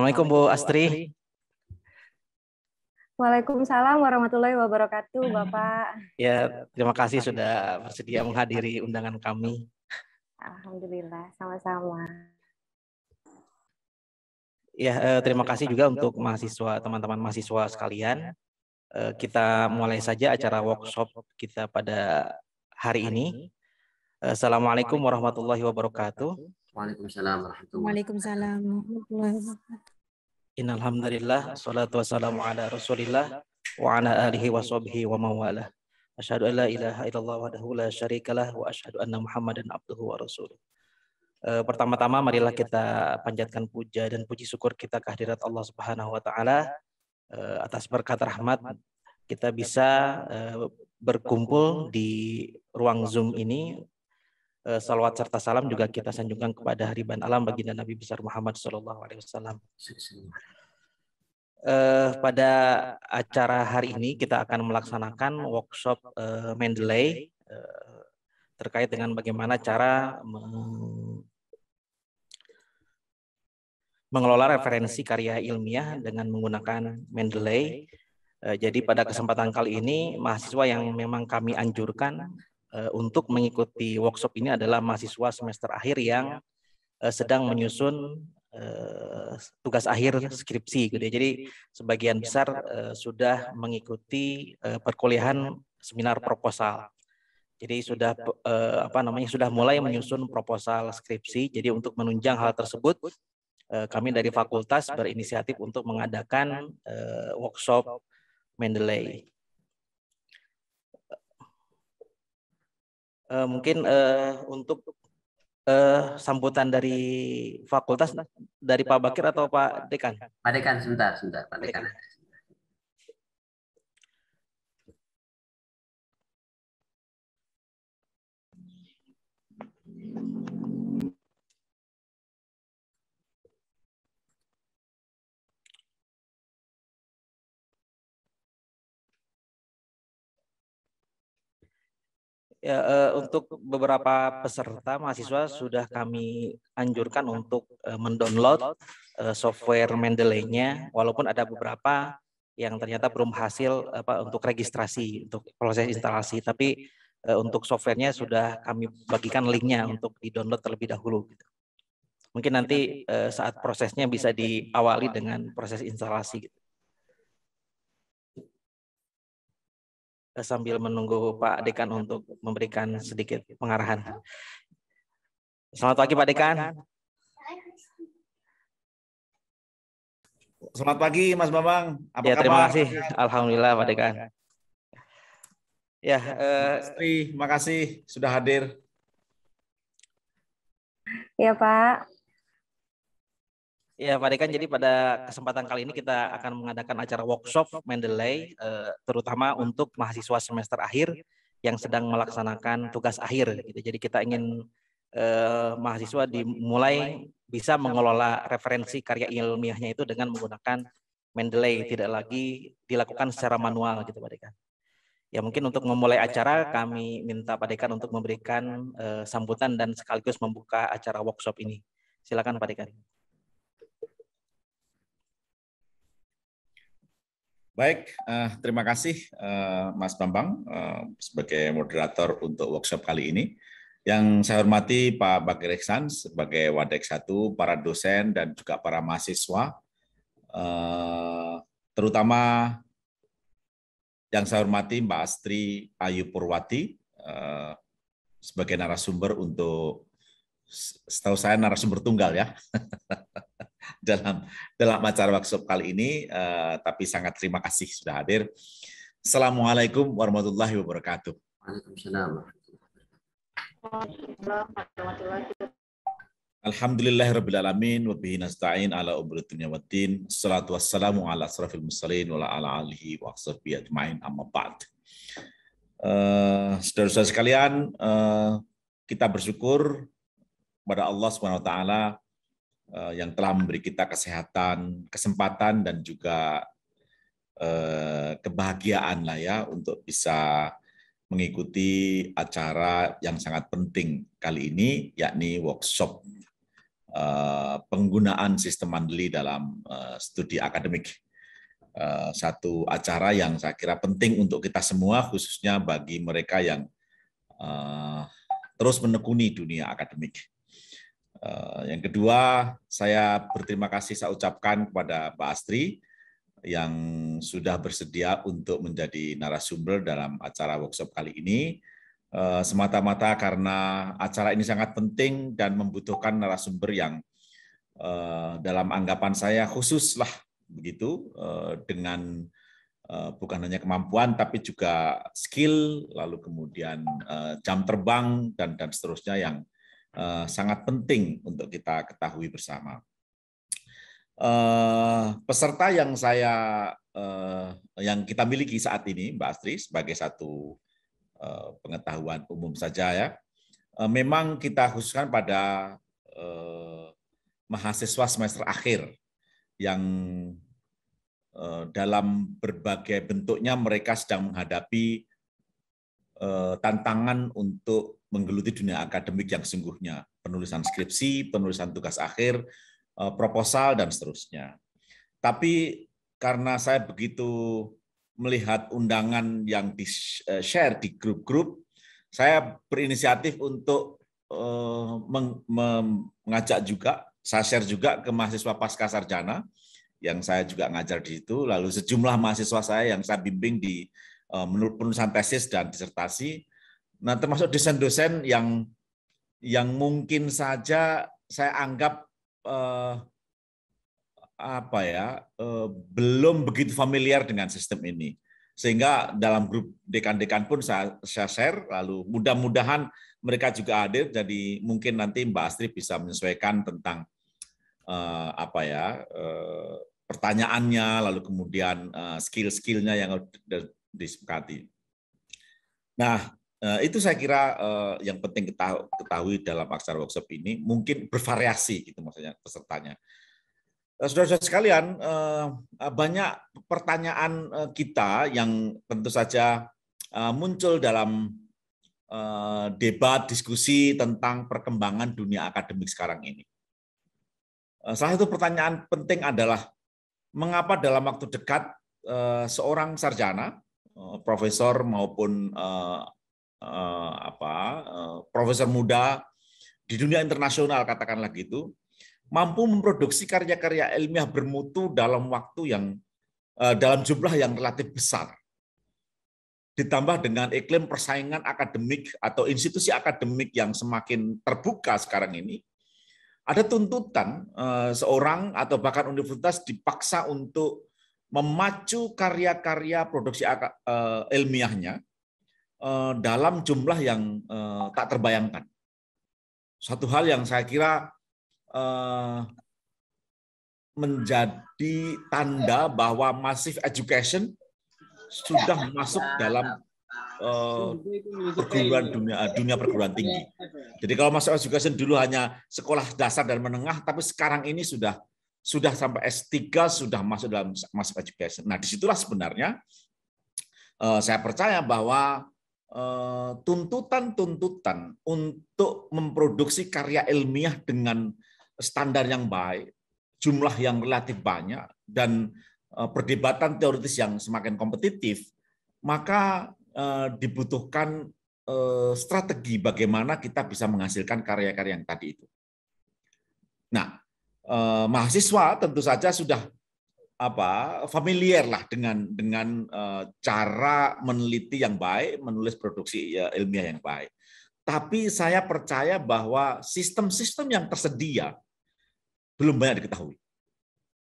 Assalamualaikum Bu Astri. Waalaikumsalam warahmatullahi wabarakatuh, hmm. Bapak. Ya, terima kasih sudah bersedia iya. menghadiri undangan kami. Alhamdulillah, sama-sama. Ya, eh, terima kasih juga untuk mahasiswa, teman-teman mahasiswa sekalian. Eh, kita mulai saja acara workshop kita pada hari ini. Eh, assalamualaikum warahmatullahi wabarakatuh. Waalaikumsalam warahmatullahi wabarakatuh. Innalhamdulillah, salatu wassalamu ala rasulillah wa ala alihi wa sahbihi wa mawala. Asyhadu an la ilaha illallah wahdahu la syarikalah wa asyhadu anna muhammadan abduhu wa rasuluh. Eh, pertama-tama marilah kita panjatkan puja dan puji syukur kita kehadirat Allah Subhanahu wa taala eh, atas berkat rahmat kita bisa eh, berkumpul di ruang Zoom ini Eh, salawat serta salam juga kita sanjungkan kepada hariban alam baginda Nabi besar Muhammad Shallallahu Alaihi Wasallam. Eh, pada acara hari ini kita akan melaksanakan workshop uh, Mendeley uh, terkait dengan bagaimana cara mengelola referensi karya ilmiah dengan menggunakan Mendeley. Uh, jadi pada kesempatan kali ini mahasiswa yang memang kami anjurkan Eh, untuk mengikuti workshop ini adalah mahasiswa semester akhir yang iya. eh, sedang menyusun eh, tugas akhir skripsi gitu ya. Jadi sebagian besar sudah mengikuti perkuliahan seminar proposal. Jadi sudah apa namanya sudah mulai menyusun proposal skripsi. Jadi untuk menunjang hal tersebut kami dari fakultas berinisiatif untuk mengadakan workshop Mendeley. uh, mungkin uh, untuk uh, sambutan dari fakultas dari Pak Bakir atau Pak Dekan? Pak Dekan sebentar, sebentar Pak Dekan. ya, uh, untuk beberapa peserta mahasiswa sudah kami anjurkan untuk uh, mendownload uh, software Mendeley-nya, walaupun ada beberapa yang ternyata belum hasil apa untuk registrasi untuk proses instalasi, tapi uh, untuk softwarenya sudah kami bagikan linknya untuk di download terlebih dahulu. Gitu. Mungkin nanti uh, saat prosesnya bisa diawali dengan proses instalasi. Gitu. Eh, sambil menunggu Pak Dekan untuk memberikan sedikit pengarahan. Selamat pagi Pak Dekan. Selamat pagi Mas Bambang. Apa ya, terima kabar? kasih. Alhamdulillah Pak Dekan. Ya, eh, terima kasih sudah hadir. Ya Pak. Ya, Pak Dekan, jadi iya, pada kesempatan kali ini kita akan mengadakan acara workshop Mendeley, eh, terutama untuk mahasiswa semester akhir yang sedang melaksanakan tugas akhir. Gitu. Jadi kita ingin eh, eh, mahasiswa dimulai bisa mengelola referensi karya ilmiahnya itu dengan menggunakan Mendeley, tidak lagi dilakukan secara manual, gitu, Pak Dekan. Ya, ya mungkin untuk memulai acara, kami minta Pak Dekan untuk memberikan sambutan dan sekaligus membuka acara workshop ini. Silakan, Pak Dekan. Baik, uh, terima kasih uh, Mas Bambang uh, sebagai moderator untuk workshop kali ini. Yang saya hormati Pak Bagir Eksan sebagai Wadek satu para dosen dan juga para mahasiswa, uh, terutama yang saya hormati Mbak Astri Ayu Purwati uh, sebagai narasumber untuk setahu saya narasumber tunggal ya. dalam dalam acara workshop kali ini. Uh, tapi sangat terima kasih sudah hadir. Assalamualaikum warahmatullahi wabarakatuh. Waalaikumsalam. Alhamdulillahirrabbilalamin wa bihi nasta'in ala umri dunia wa din salatu wassalamu ala asrafil musallin wa ala alihi wa sahbihi ajma'in amma ba'd uh, eh, saudara sekalian uh, kita bersyukur pada Allah Subhanahu wa taala Eh, yang telah memberi kita kesehatan, kesempatan dan juga eh, kebahagiaan lah ya untuk bisa mengikuti acara yang sangat penting kali ini yakni workshop eh, penggunaan sistem mandeli dalam studi akademik. Satu acara yang saya kira penting untuk kita semua khususnya bagi mereka yang terus menekuni dunia akademik. Eh, yang kedua, saya berterima kasih saya ucapkan kepada Pak Astri yang sudah bersedia untuk menjadi narasumber dalam acara workshop kali ini. Eh, semata-mata karena acara ini sangat penting dan membutuhkan narasumber yang eh, dalam anggapan saya khususlah begitu dengan bukan hanya kemampuan tapi juga skill lalu kemudian jam terbang dan dan seterusnya yang Eh, sangat penting untuk kita ketahui bersama. Eh, peserta yang saya eh, yang kita miliki saat ini, Mbak Astri, sebagai satu pengetahuan umum saja ya, memang kita khususkan pada mahasiswa semester akhir yang dalam berbagai bentuknya mereka sedang menghadapi tantangan untuk menggeluti dunia akademik yang sungguhnya, penulisan skripsi, penulisan tugas akhir, eh, proposal, dan seterusnya. Tapi karena saya begitu melihat undangan yang di-share eh, di grup-grup, saya berinisiatif untuk eh, mengajak juga, saya share juga ke mahasiswa pasca sarjana, yang saya juga ngajar di situ, lalu sejumlah mahasiswa saya yang saya bimbing di penulisan tesis dan disertasi, Nah, termasuk dosen-dosen yang yang mungkin saja saya anggap eh, apa ya eh, belum begitu familiar dengan sistem ini, sehingga dalam grup dekan-dekan pun saya, saya share. Lalu mudah-mudahan mereka juga hadir, jadi mungkin nanti Mbak Astri bisa menyesuaikan tentang eh, apa ya eh, pertanyaannya, lalu kemudian eh, skill-skillnya yang disepakati. Nah, Eh, itu saya kira eh, yang penting ketahui dalam aksara workshop ini mungkin bervariasi gitu maksudnya pesertanya. Eh, saudara-saudara sekalian, eh, banyak pertanyaan kita yang tentu saja muncul dalam debat diskusi tentang perkembangan dunia akademik sekarang ini. salah satu pertanyaan penting adalah mengapa dalam waktu dekat seorang sarjana, profesor maupun eh, apa eh, profesor muda di dunia internasional katakanlah gitu mampu memproduksi karya-karya ilmiah bermutu dalam waktu yang eh, dalam jumlah yang relatif besar ditambah dengan iklim persaingan akademik atau institusi akademik yang semakin terbuka sekarang ini ada tuntutan eh, seorang atau bahkan universitas dipaksa untuk memacu karya-karya produksi eh, ilmiahnya Eh, dalam jumlah yang eh, tak terbayangkan. Satu hal yang saya kira eh, menjadi tanda bahwa massive education sudah ya, masuk ya, dalam ya. perguruan dunia dunia perguruan tinggi. Jadi kalau masuk education dulu hanya sekolah dasar dan menengah, tapi sekarang ini sudah sudah sampai S3 sudah masuk dalam masuk education. Nah, disitulah sebenarnya saya percaya bahwa Eh, tuntutan-tuntutan untuk memproduksi karya ilmiah dengan standar yang baik, jumlah yang relatif banyak, dan eh, perdebatan teoritis yang semakin kompetitif, maka eh, dibutuhkan strategi bagaimana kita bisa menghasilkan karya-karya yang tadi itu. Nah, mahasiswa tentu saja sudah apa familiar lah dengan dengan eh, cara meneliti yang baik, menulis produksi ya, ilmiah yang baik. Tapi saya percaya bahwa sistem-sistem yang tersedia belum banyak diketahui.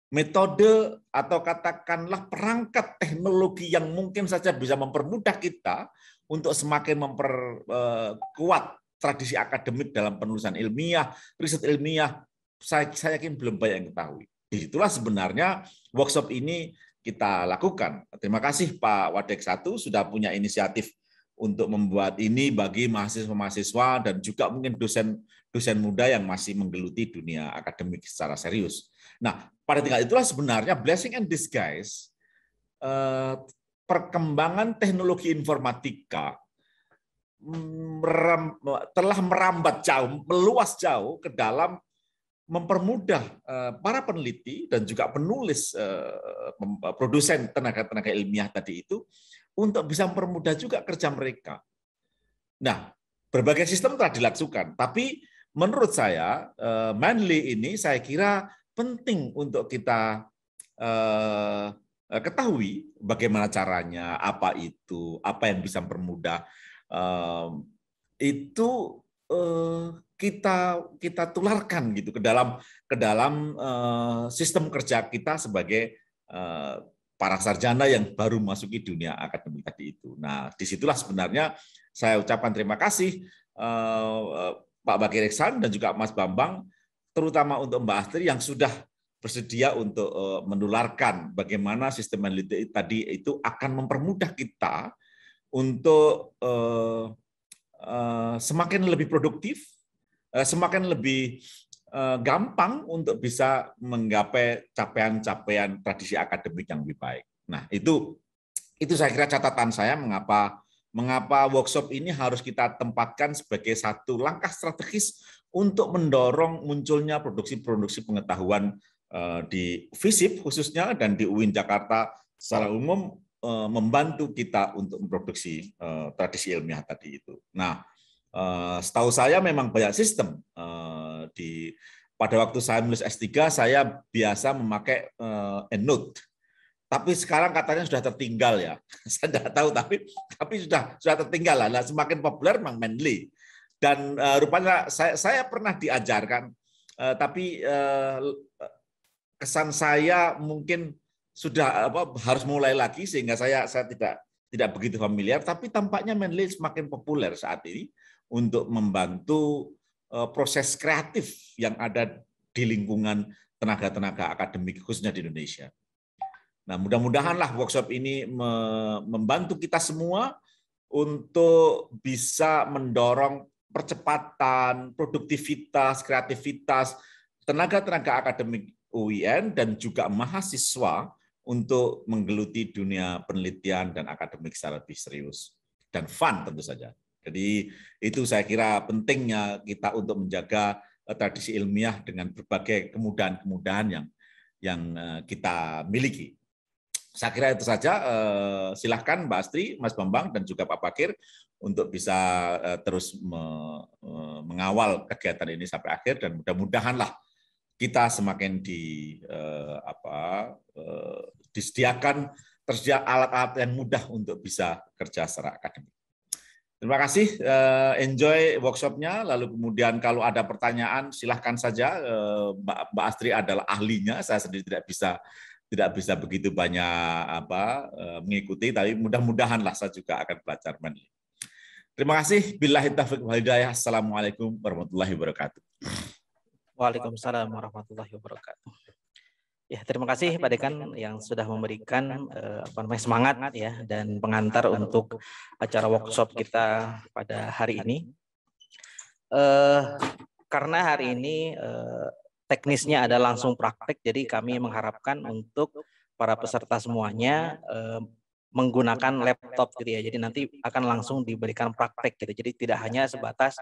Metode atau katakanlah perangkat teknologi yang mungkin saja bisa mempermudah kita untuk semakin memperkuat eh, tradisi akademik dalam penulisan ilmiah, riset ilmiah, saya, saya yakin belum banyak yang ketahui Itulah sebenarnya workshop ini kita lakukan. Terima kasih Pak Wadek satu sudah punya inisiatif untuk membuat ini bagi mahasiswa-mahasiswa dan juga mungkin dosen dosen muda yang masih menggeluti dunia akademik secara serius. Nah, pada tingkat itulah sebenarnya blessing and disguise eh, perkembangan teknologi informatika telah merambat jauh, meluas jauh ke dalam mempermudah eh, para peneliti dan juga penulis eh, eh, produsen tenaga-tenaga ilmiah tadi itu untuk bisa mempermudah juga kerja mereka. Nah, berbagai sistem telah dilakukan, tapi menurut saya Manly ini saya kira penting untuk kita ketahui bagaimana caranya, apa itu, apa yang bisa mempermudah. Itu kita kita tularkan gitu ke dalam ke dalam eh, sistem kerja kita sebagai eh, para sarjana yang baru masuki dunia akademik tadi itu. Nah, disitulah sebenarnya saya ucapkan terima kasih eh, Pak Bakir Iksan dan juga Mas Bambang, terutama untuk Mbak Astri yang sudah bersedia untuk menularkan bagaimana sistem analitik tadi itu akan mempermudah kita untuk semakin lebih produktif, Eh, semakin lebih eh, gampang untuk bisa menggapai capaian-capaian tradisi akademik yang lebih baik. Nah, itu itu saya kira catatan saya mengapa mengapa workshop ini harus kita tempatkan sebagai satu langkah strategis untuk mendorong munculnya produksi-produksi pengetahuan eh, di FISIP khususnya dan di UIN Jakarta secara umum membantu kita untuk memproduksi tradisi ilmiah tadi itu. Nah, Eh, setahu saya memang banyak sistem eh, di pada waktu saya menulis S3 saya biasa memakai eh, EndNote. Tapi sekarang katanya sudah tertinggal ya. saya tidak tahu tapi tapi sudah sudah tertinggal lah. Nah, semakin populer memang Mendeley. Dan rupanya saya saya pernah diajarkan tapi kesan saya mungkin sudah apa harus mulai lagi sehingga saya saya tidak tidak begitu familiar tapi tampaknya Mendeley semakin populer saat ini untuk membantu eh, proses kreatif yang ada di lingkungan tenaga-tenaga akademik khususnya di Indonesia. Nah, mudah-mudahanlah workshop ini membantu kita semua untuk bisa mendorong percepatan, produktivitas, kreativitas tenaga-tenaga akademik UIN dan juga mahasiswa untuk menggeluti dunia penelitian dan akademik secara lebih serius dan fun tentu saja. Jadi itu saya kira pentingnya kita untuk menjaga eh, tradisi ilmiah dengan berbagai kemudahan-kemudahan yang yang eh, kita miliki. Saya kira itu saja. Eh, silahkan Mbak Astri, Mas Bambang, dan juga Pak Pakir untuk bisa terus mengawal kegiatan ini sampai akhir dan mudah-mudahanlah kita semakin di apa disediakan tersedia alat-alat yang mudah untuk bisa kerja secara akademik. Terima kasih, eh, enjoy workshopnya. Lalu kemudian kalau ada pertanyaan silahkan saja. Eh, Mbak Astri adalah ahlinya, saya sendiri tidak bisa tidak bisa begitu banyak apa eh, mengikuti, tapi mudah-mudahan lah saya juga akan belajar mandi. Terima kasih. Bila taufiq wal hidayah. Assalamualaikum warahmatullahi wabarakatuh. Waalaikumsalam warahmatullahi wabarakatuh. Ya, terima kasih Pak Dekan yang sudah memberikan uh, apa namanya semangat ya, ya dan pengantar untuk acara workshop kita pada hari ini. Uh, karena hari ini uh, teknisnya ada langsung praktek, jadi kami mengharapkan untuk para peserta semuanya uh, menggunakan laptop gitu ya. Jadi gitu ya. nanti akan langsung diberikan praktek gitu. Jadi gitu. tidak hanya sebatas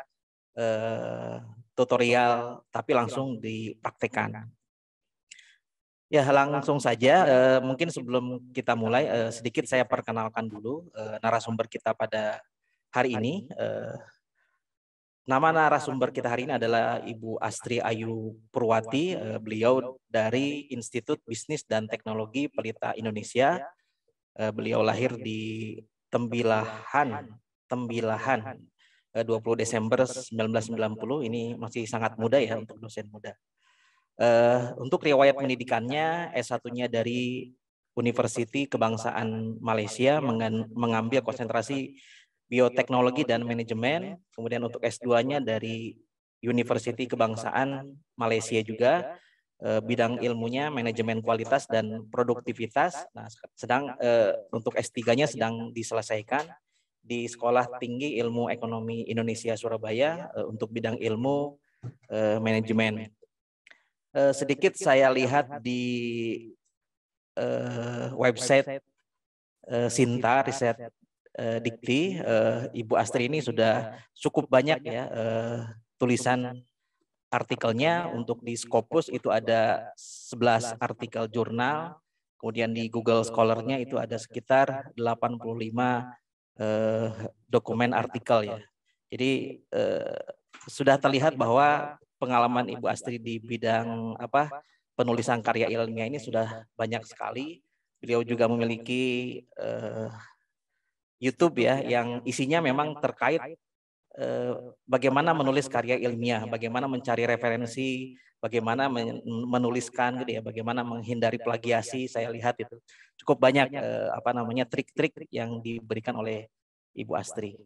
uh, tutorial, tapi langsung dipraktekkan. Ya, langsung saja. Eh, mungkin sebelum kita mulai, eh, sedikit saya perkenalkan dulu eh, narasumber kita pada hari ini. nama narasumber kita hari ini adalah Ibu Astri Ayu Purwati. beliau dari Institut Bisnis dan Teknologi Pelita Indonesia. beliau lahir di Tembilahan, Tembilahan, 20 Desember 1990. Ini masih sangat muda ya untuk dosen muda. Uh, untuk riwayat pendidikannya, S1-nya dari University Kebangsaan Malaysia mengambil konsentrasi bioteknologi dan manajemen. Kemudian untuk S2-nya dari University Kebangsaan Malaysia juga uh, bidang ilmunya manajemen kualitas dan produktivitas. Nah, sedang uh, untuk S3-nya sedang diselesaikan di Sekolah Tinggi Ilmu Ekonomi Indonesia Surabaya uh, untuk bidang ilmu manajemen eh, sedikit saya lihat di eh, eh website eh, eh Sinta Riset eh, eh, Dikti, eh, Ibu Astri ini sudah cukup banyak ya eh, tulisan artikelnya untuk di Scopus itu ada 11 artikel jurnal, kemudian di Google Scholar-nya itu ada sekitar 85 eh, dokumen artikel ya. Jadi eh, sudah terlihat bahwa pengalaman Ibu Astri di bidang apa penulisan karya ilmiah ini sudah banyak sekali. Beliau juga memiliki uh, YouTube ya yang isinya memang terkait uh, bagaimana menulis karya ilmiah, bagaimana mencari referensi, bagaimana menuliskan gitu ya, gitu ya bagaimana menghindari plagiasi. Saya lihat itu cukup banyak uh, apa namanya trik-trik yang diberikan oleh Ibu Astri.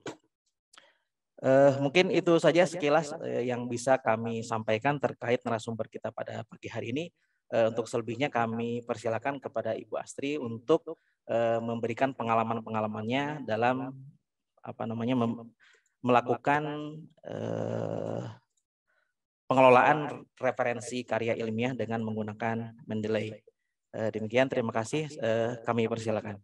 Eh, mungkin itu saja sekilas eh, yang bisa kami sampaikan terkait narasumber kita pada pagi hari ini. Eh, eh untuk selebihnya kami persilakan kepada Ibu Astri untuk eh, eh, memberikan pengalaman-pengalamannya dalam apa namanya melakukan eh, eh pengelolaan referensi karya ilmiah dengan menggunakan Mendeley. Eh, demikian terima kasih eh, kami persilakan.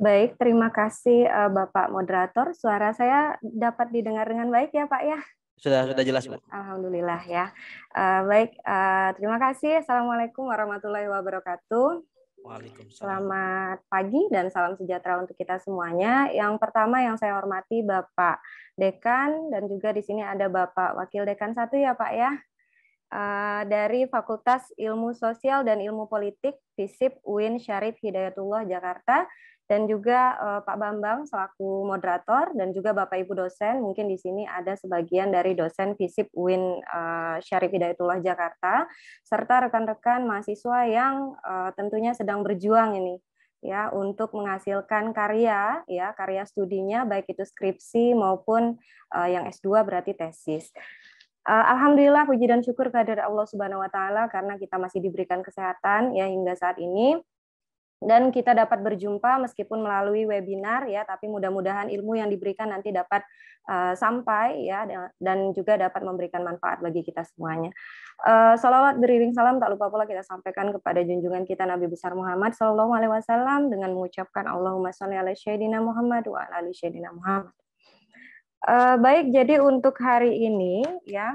Baik, terima kasih eh, Bapak moderator. Suara saya dapat didengar dengan baik ya, Pak ya? Sudah sudah jelas, Bu. Alhamdulillah ya. Eh, baik, eh, terima kasih. Assalamualaikum warahmatullahi wabarakatuh. Waalaikumsalam. Selamat pagi dan salam sejahtera untuk kita semuanya. Yang pertama yang saya hormati Bapak Dekan dan juga di sini ada Bapak Wakil Dekan satu ya Pak ya dari Fakultas Ilmu Sosial dan Ilmu Politik FISIP UIN Syarif Hidayatullah Jakarta dan juga uh, Pak Bambang selaku moderator dan juga Bapak Ibu dosen mungkin di sini ada sebagian dari dosen FISIP UIN uh, eh, Syarif Hidayatullah Jakarta serta rekan-rekan mahasiswa yang uh, tentunya sedang berjuang ini ya untuk menghasilkan karya ya karya studinya baik itu skripsi maupun uh, yang S2 berarti tesis. Uh, Alhamdulillah puji dan syukur kehadirat Allah Subhanahu wa taala karena kita masih diberikan kesehatan ya hingga saat ini dan kita dapat berjumpa meskipun melalui webinar ya tapi mudah-mudahan ilmu yang diberikan nanti dapat eh, sampai ya dan juga dapat memberikan manfaat bagi kita semuanya. Uh, salawat beriring salam tak lupa pula kita sampaikan kepada junjungan kita Nabi besar Muhammad Shallallahu alaihi wasallam dengan mengucapkan Allahumma sholli ala sayyidina Muhammad wa ala ali sayyidina Muhammad. Uh, baik jadi untuk hari ini ya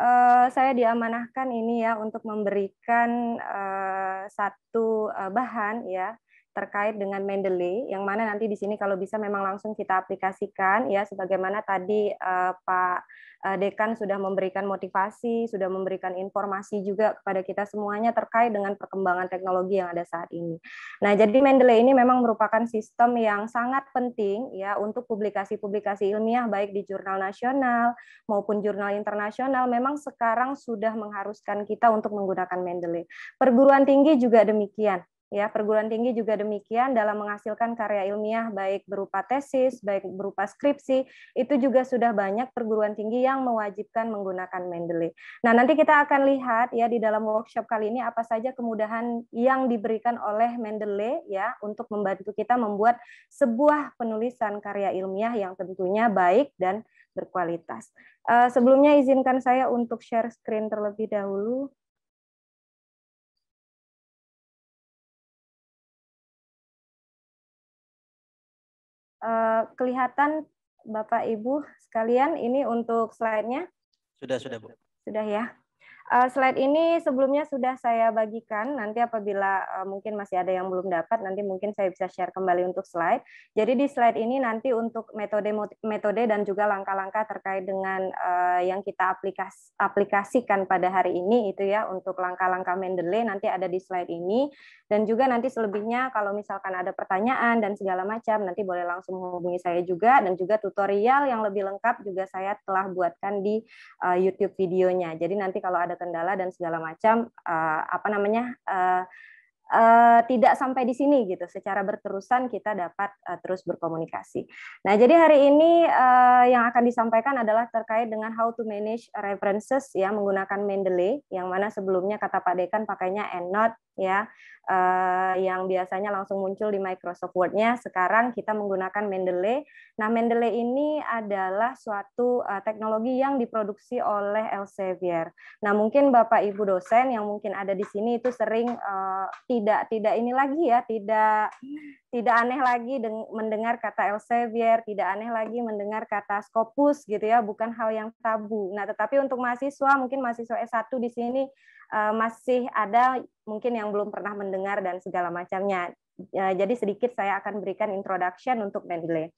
uh, saya diamanahkan ini ya untuk memberikan uh, satu uh, bahan ya terkait dengan Mendeley yang mana nanti di sini kalau bisa memang langsung kita aplikasikan ya sebagaimana tadi uh, Pak eh, Dekan sudah memberikan motivasi, sudah memberikan informasi juga kepada kita semuanya terkait dengan perkembangan teknologi yang ada saat ini. Nah, jadi Mendeley ini memang merupakan sistem yang sangat penting ya untuk publikasi-publikasi ilmiah baik di jurnal nasional maupun jurnal internasional memang sekarang sudah mengharuskan kita untuk menggunakan Mendeley. Perguruan tinggi juga demikian Ya, perguruan tinggi juga demikian dalam menghasilkan karya ilmiah baik berupa tesis, baik berupa skripsi, itu juga sudah banyak perguruan tinggi yang mewajibkan menggunakan Mendeley. Nah, nanti kita akan lihat ya di dalam workshop kali ini apa saja kemudahan yang diberikan oleh Mendeley ya untuk membantu kita membuat sebuah penulisan karya ilmiah yang tentunya baik dan berkualitas. Eh, sebelumnya izinkan saya untuk share screen terlebih dahulu. Eh, kelihatan Bapak Ibu sekalian ini untuk slide-nya? Sudah, sudah Bu. Sudah ya. Eh, slide ini sebelumnya sudah saya bagikan. Nanti apabila eh, mungkin masih ada yang belum dapat, nanti mungkin saya bisa share kembali untuk slide. Jadi di slide ini nanti untuk metode metode dan juga langkah-langkah terkait dengan eh, yang kita aplikas, aplikasikan pada hari ini itu ya untuk langkah-langkah Mendeley nanti ada di slide ini dan juga nanti selebihnya kalau misalkan ada pertanyaan dan segala macam nanti boleh langsung menghubungi saya juga dan juga tutorial yang lebih lengkap juga saya telah buatkan di YouTube videonya. Jadi nanti kalau ada terkendala dan segala macam uh, apa namanya uh, uh, tidak sampai di sini gitu. Secara berterusan kita dapat uh, terus berkomunikasi. Nah, jadi hari ini uh, yang akan disampaikan adalah terkait dengan how to manage references ya menggunakan Mendeley yang mana sebelumnya kata Pak Dekan pakainya EndNote, ya uh, yang biasanya langsung muncul di Microsoft Word-nya. Sekarang kita menggunakan Mendeley. Nah, Mendeley ini adalah suatu uh, teknologi yang diproduksi oleh Elsevier. Nah, mungkin Bapak Ibu dosen yang mungkin ada di sini itu sering uh, tidak tidak ini lagi ya, tidak tidak aneh lagi mendengar kata Elsevier, tidak aneh lagi mendengar kata Scopus gitu ya, bukan hal yang tabu. Nah, tetapi untuk mahasiswa mungkin mahasiswa S1 di sini masih ada mungkin yang belum pernah mendengar dan segala macamnya. Ya, jadi sedikit saya akan berikan introduction untuk Mendeley.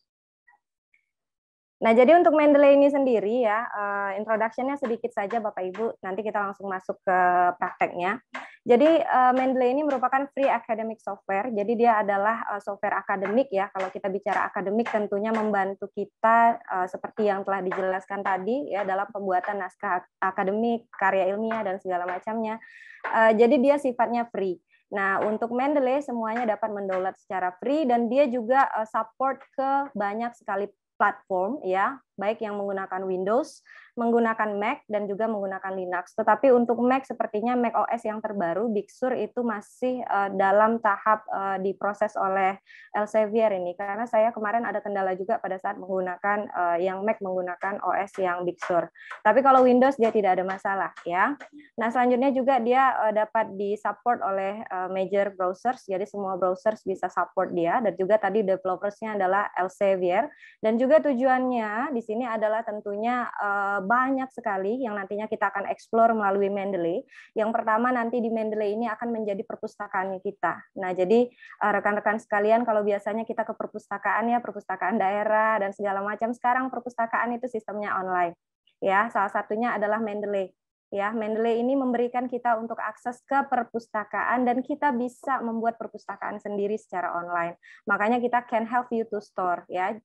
Nah, jadi untuk Mendeley ini sendiri ya, uh, introduction-nya sedikit saja Bapak Ibu, nanti kita langsung masuk ke prakteknya. Jadi uh, Mendeley ini merupakan free academic software, jadi dia adalah uh, software akademik ya, kalau kita bicara akademik tentunya membantu kita uh, seperti yang telah dijelaskan tadi ya, dalam pembuatan naskah akademik, karya ilmiah, dan segala macamnya. Uh, jadi dia sifatnya free. Nah, untuk Mendeley semuanya dapat mendownload secara free dan dia juga support ke banyak sekali platform ya baik yang menggunakan Windows, menggunakan Mac, dan juga menggunakan Linux. Tetapi untuk Mac, sepertinya Mac OS yang terbaru, Big Sur, itu masih eh, dalam tahap eh, diproses oleh Elsevier ini. Karena saya kemarin ada kendala juga pada saat menggunakan eh, yang Mac menggunakan OS yang Big Sur. Tapi kalau Windows, dia tidak ada masalah. ya. Nah, selanjutnya juga dia dapat disupport oleh major browsers, jadi semua browsers bisa support dia, dan juga tadi developersnya adalah Elsevier. Dan juga tujuannya di sini adalah tentunya eh, banyak sekali yang nantinya kita akan eksplor melalui Mendeley. Yang pertama nanti di Mendeley ini akan menjadi perpustakaannya kita. Nah, jadi eh, rekan-rekan sekalian kalau biasanya kita ke perpustakaan ya, perpustakaan daerah dan segala macam, sekarang perpustakaan itu sistemnya online. Ya, salah satunya adalah Mendeley ya Mendeley ini memberikan kita untuk akses ke perpustakaan dan kita bisa membuat perpustakaan sendiri secara online makanya kita can help you to store ya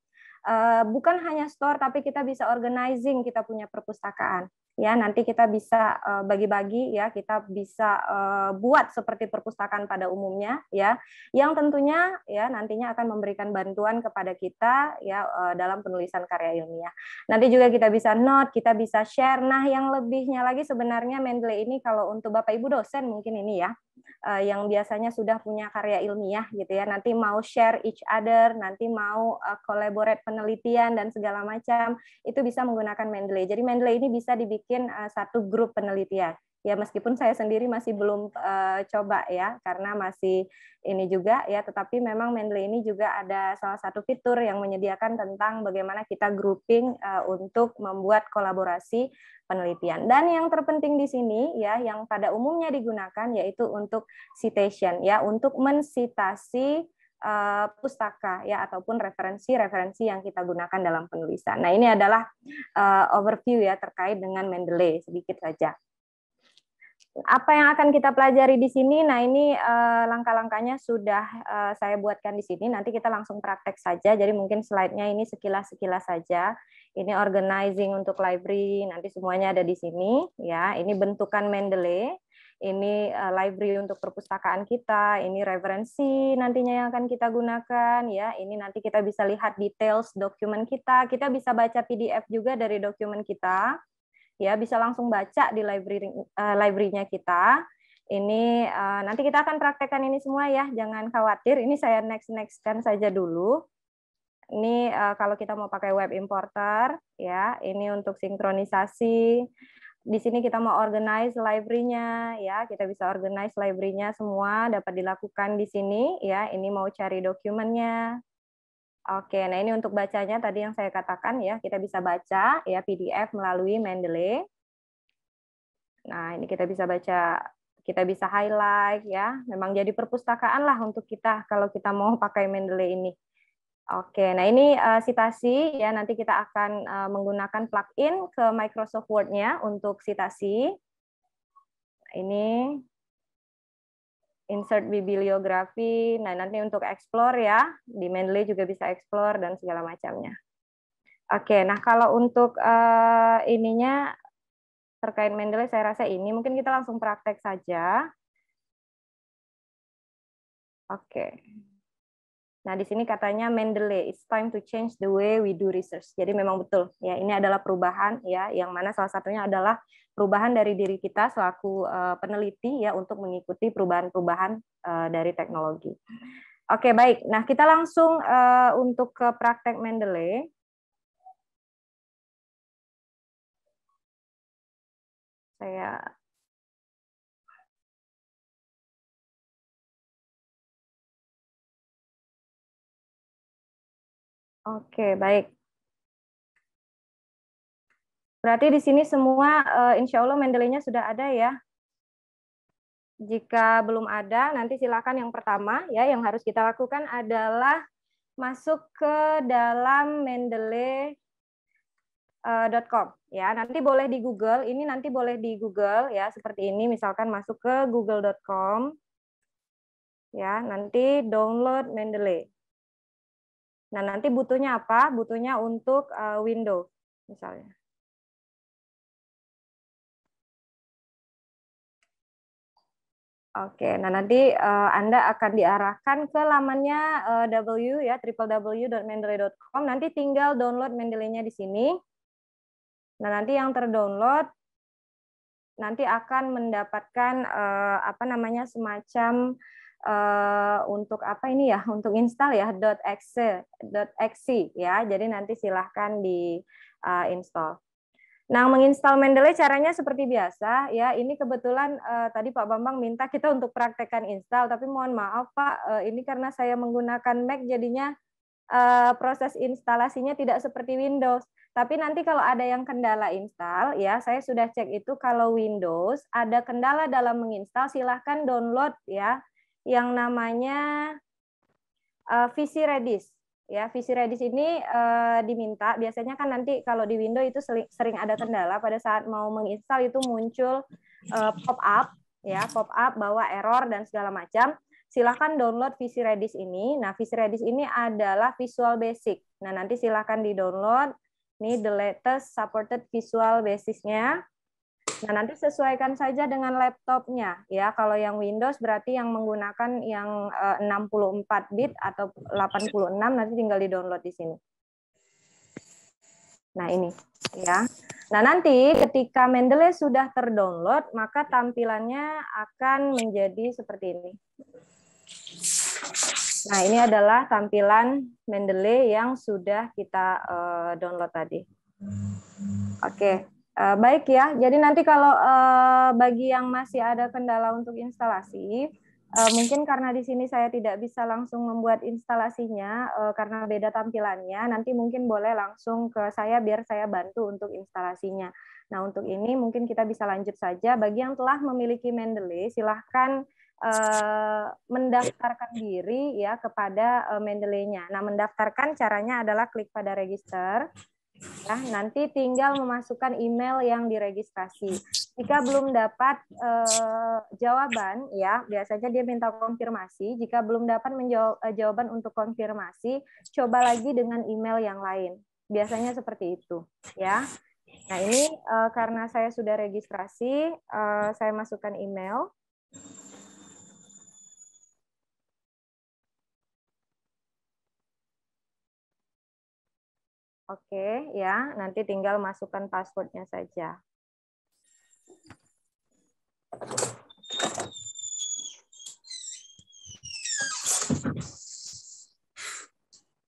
Eh, bukan hanya store tapi kita bisa organizing kita punya perpustakaan ya nanti kita bisa eh, bagi-bagi ya kita bisa eh, buat seperti perpustakaan pada umumnya ya yang tentunya ya nantinya akan memberikan bantuan kepada kita ya eh, dalam penulisan karya ilmiah nanti juga kita bisa note kita bisa share nah yang lebihnya lagi sebenarnya Mendeley ini kalau untuk bapak ibu dosen mungkin ini ya yang biasanya sudah punya karya ilmiah gitu ya nanti mau share each other nanti mau collaborate penelitian dan segala macam itu bisa menggunakan Mendeley jadi Mendeley ini bisa dibikin bikin uh, satu grup penelitian ya meskipun saya sendiri masih belum uh, coba ya karena masih ini juga ya tetapi memang Mendeley ini juga ada salah satu fitur yang menyediakan tentang bagaimana kita grouping uh, untuk membuat kolaborasi penelitian dan yang terpenting di sini ya yang pada umumnya digunakan yaitu untuk citation ya untuk mensitasi uh, pustaka ya ataupun referensi-referensi yang kita gunakan dalam penulisan. Nah, ini adalah uh, overview ya terkait dengan Mendeley sedikit saja. Apa yang akan kita pelajari di sini? Nah, ini uh, langkah-langkahnya sudah uh, saya buatkan di sini. Nanti kita langsung praktek saja. Jadi mungkin slide-nya ini sekilas-sekilas saja. Ini organizing untuk library. Nanti semuanya ada di sini ya. Ini bentukan Mendeley ini uh, library untuk perpustakaan kita, ini referensi nantinya yang akan kita gunakan, ya, ini nanti kita bisa lihat details dokumen kita, kita bisa baca PDF juga dari dokumen kita, ya, bisa langsung baca di library uh, librarynya kita. Ini uh, nanti kita akan praktekkan ini semua ya, jangan khawatir. Ini saya next nextkan saja dulu. Ini uh, kalau kita mau pakai web importer, ya, ini untuk sinkronisasi di sini kita mau organize library-nya ya, kita bisa organize library-nya semua dapat dilakukan di sini ya. Ini mau cari dokumennya. Oke, nah ini untuk bacanya tadi yang saya katakan ya, kita bisa baca ya PDF melalui Mendeley. Nah, ini kita bisa baca, kita bisa highlight ya. Memang jadi perpustakaan lah untuk kita kalau kita mau pakai Mendeley ini. Oke, nah ini uh, eh, sitasi ya nanti kita akan uh, menggunakan plugin ke Microsoft Word-nya untuk sitasi. Ini insert bibliografi. Nah, nanti untuk explore ya, di Mendeley juga bisa explore dan segala macamnya. Oke, nah kalau untuk uh, ininya terkait Mendeley saya rasa ini mungkin kita langsung praktek saja. Oke. Nah, di sini katanya Mendeley, it's time to change the way we do research. Jadi memang betul ya, ini adalah perubahan ya yang mana salah satunya adalah perubahan dari diri kita selaku uh, peneliti ya untuk mengikuti perubahan-perubahan uh, dari teknologi. Oke, baik. Nah, kita langsung uh, untuk ke praktek Mendeley. Saya Oke, baik. Berarti di sini semua uh, insya Allah Mendelenya sudah ada ya. Jika belum ada, nanti silakan yang pertama ya yang harus kita lakukan adalah masuk ke dalam mendeley.com eh, ya. Nanti boleh di Google, ini nanti boleh di Google ya seperti ini misalkan masuk ke google.com ya, nanti download mendeley. Nah, nanti butuhnya apa? Butuhnya untuk uh, window misalnya. Oke, nah nanti uh, Anda akan diarahkan ke lamannya uh, w ya www.mendeley.com. Nanti tinggal download Mendeley-nya di sini. Nah, nanti yang terdownload nanti akan mendapatkan uh, apa namanya semacam Eh, untuk apa ini ya untuk install ya .exe .exe ya jadi nanti silahkan di uh, install Nah, menginstal Mendeley caranya seperti biasa ya. Ini kebetulan uh, tadi Pak Bambang minta kita untuk praktekkan install, tapi mohon maaf Pak, uh, ini karena saya menggunakan Mac jadinya uh, proses instalasinya tidak seperti Windows. Tapi nanti kalau ada yang kendala install ya, saya sudah cek itu kalau Windows ada kendala dalam menginstal silahkan download ya yang namanya uh, visi redis. Ya, visi redis ini uh, diminta biasanya kan nanti kalau di window itu sering, ada kendala pada saat mau menginstal itu muncul uh, eh, pop up ya, pop up bahwa error dan segala macam. Silahkan download visi redis ini. Nah, visi redis ini adalah Visual Basic. Nah, nanti silahkan di-download. Ini the latest supported Visual Basisnya. Nah, nanti sesuaikan saja dengan laptopnya ya. Kalau yang Windows berarti yang menggunakan yang 64 eh, bit atau 86 nanti tinggal di-download di sini. Nah, ini ya. Nah, nanti ketika Mendeley sudah terdownload, maka tampilannya akan menjadi seperti ini. Nah, ini adalah tampilan Mendeley yang sudah kita eh, download tadi. Oke. Eh, baik ya, jadi nanti kalau uh, bagi yang masih ada kendala untuk instalasi, uh, mungkin karena di sini saya tidak bisa langsung membuat instalasinya uh, karena beda tampilannya, nanti mungkin boleh langsung ke saya biar saya bantu untuk instalasinya. Nah untuk ini mungkin kita bisa lanjut saja. Bagi yang telah memiliki Mendeley, silahkan mendaftarkan diri ya kepada uh, Mendeley-nya. Nah mendaftarkan caranya adalah klik pada register Ya, nanti tinggal memasukkan email yang diregistrasi. Jika belum dapat eh, jawaban, ya biasanya dia minta konfirmasi. Jika belum dapat menjawab, eh, jawaban untuk konfirmasi, coba lagi dengan email yang lain. Biasanya seperti itu, ya. Nah ini eh, karena saya sudah registrasi, eh, saya masukkan email. Oke, ya. Nanti tinggal masukkan passwordnya saja.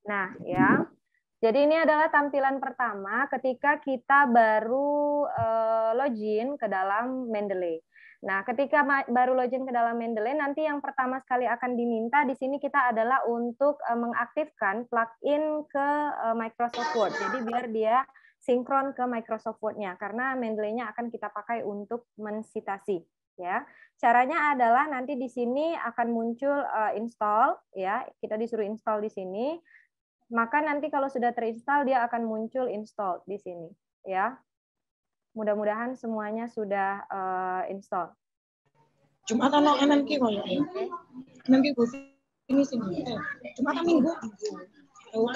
Nah, ya. Jadi ini adalah tampilan pertama ketika kita baru eh, login ke dalam Mendeley. Nah, ketika baru login ke dalam Mendeley, nanti yang pertama sekali akan diminta di sini kita adalah untuk eh, mengaktifkan plugin ke eh, Microsoft Word. Jadi biar dia sinkron ke Microsoft Word-nya karena Mendeley-nya akan kita pakai untuk mensitasi ya. Caranya adalah nanti di sini akan muncul eh, install ya. Kita disuruh install di sini. Maka nanti kalau sudah terinstall dia akan muncul install di sini ya mudah-mudahan semuanya sudah uh, install. Jumat atau enem ki koyo e. ini Jumat atau Minggu. Oh,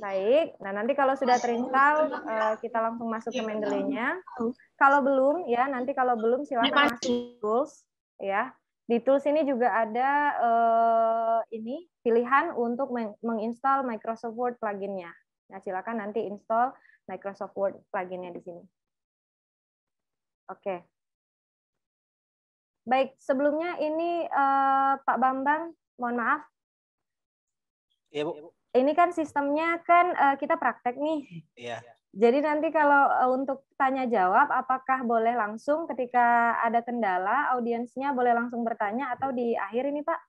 Baik, nah nanti kalau sudah terinstall eh, kita langsung masuk ke Mendeley-nya. Kalau belum ya nanti kalau belum silakan masuk tools ya. Di tools ini juga ada uh, ini pilihan untuk menginstal Microsoft Word pluginnya. Nah silakan nanti install Microsoft Word pluginnya di sini. Oke. Okay. Baik, sebelumnya ini uh, Pak Bambang, mohon maaf. Iya, Bu. Ini kan sistemnya kan uh, kita praktek nih. Iya. Jadi nanti kalau uh, untuk tanya jawab apakah boleh langsung ketika ada kendala audiensnya boleh langsung bertanya atau di akhir ini, Pak?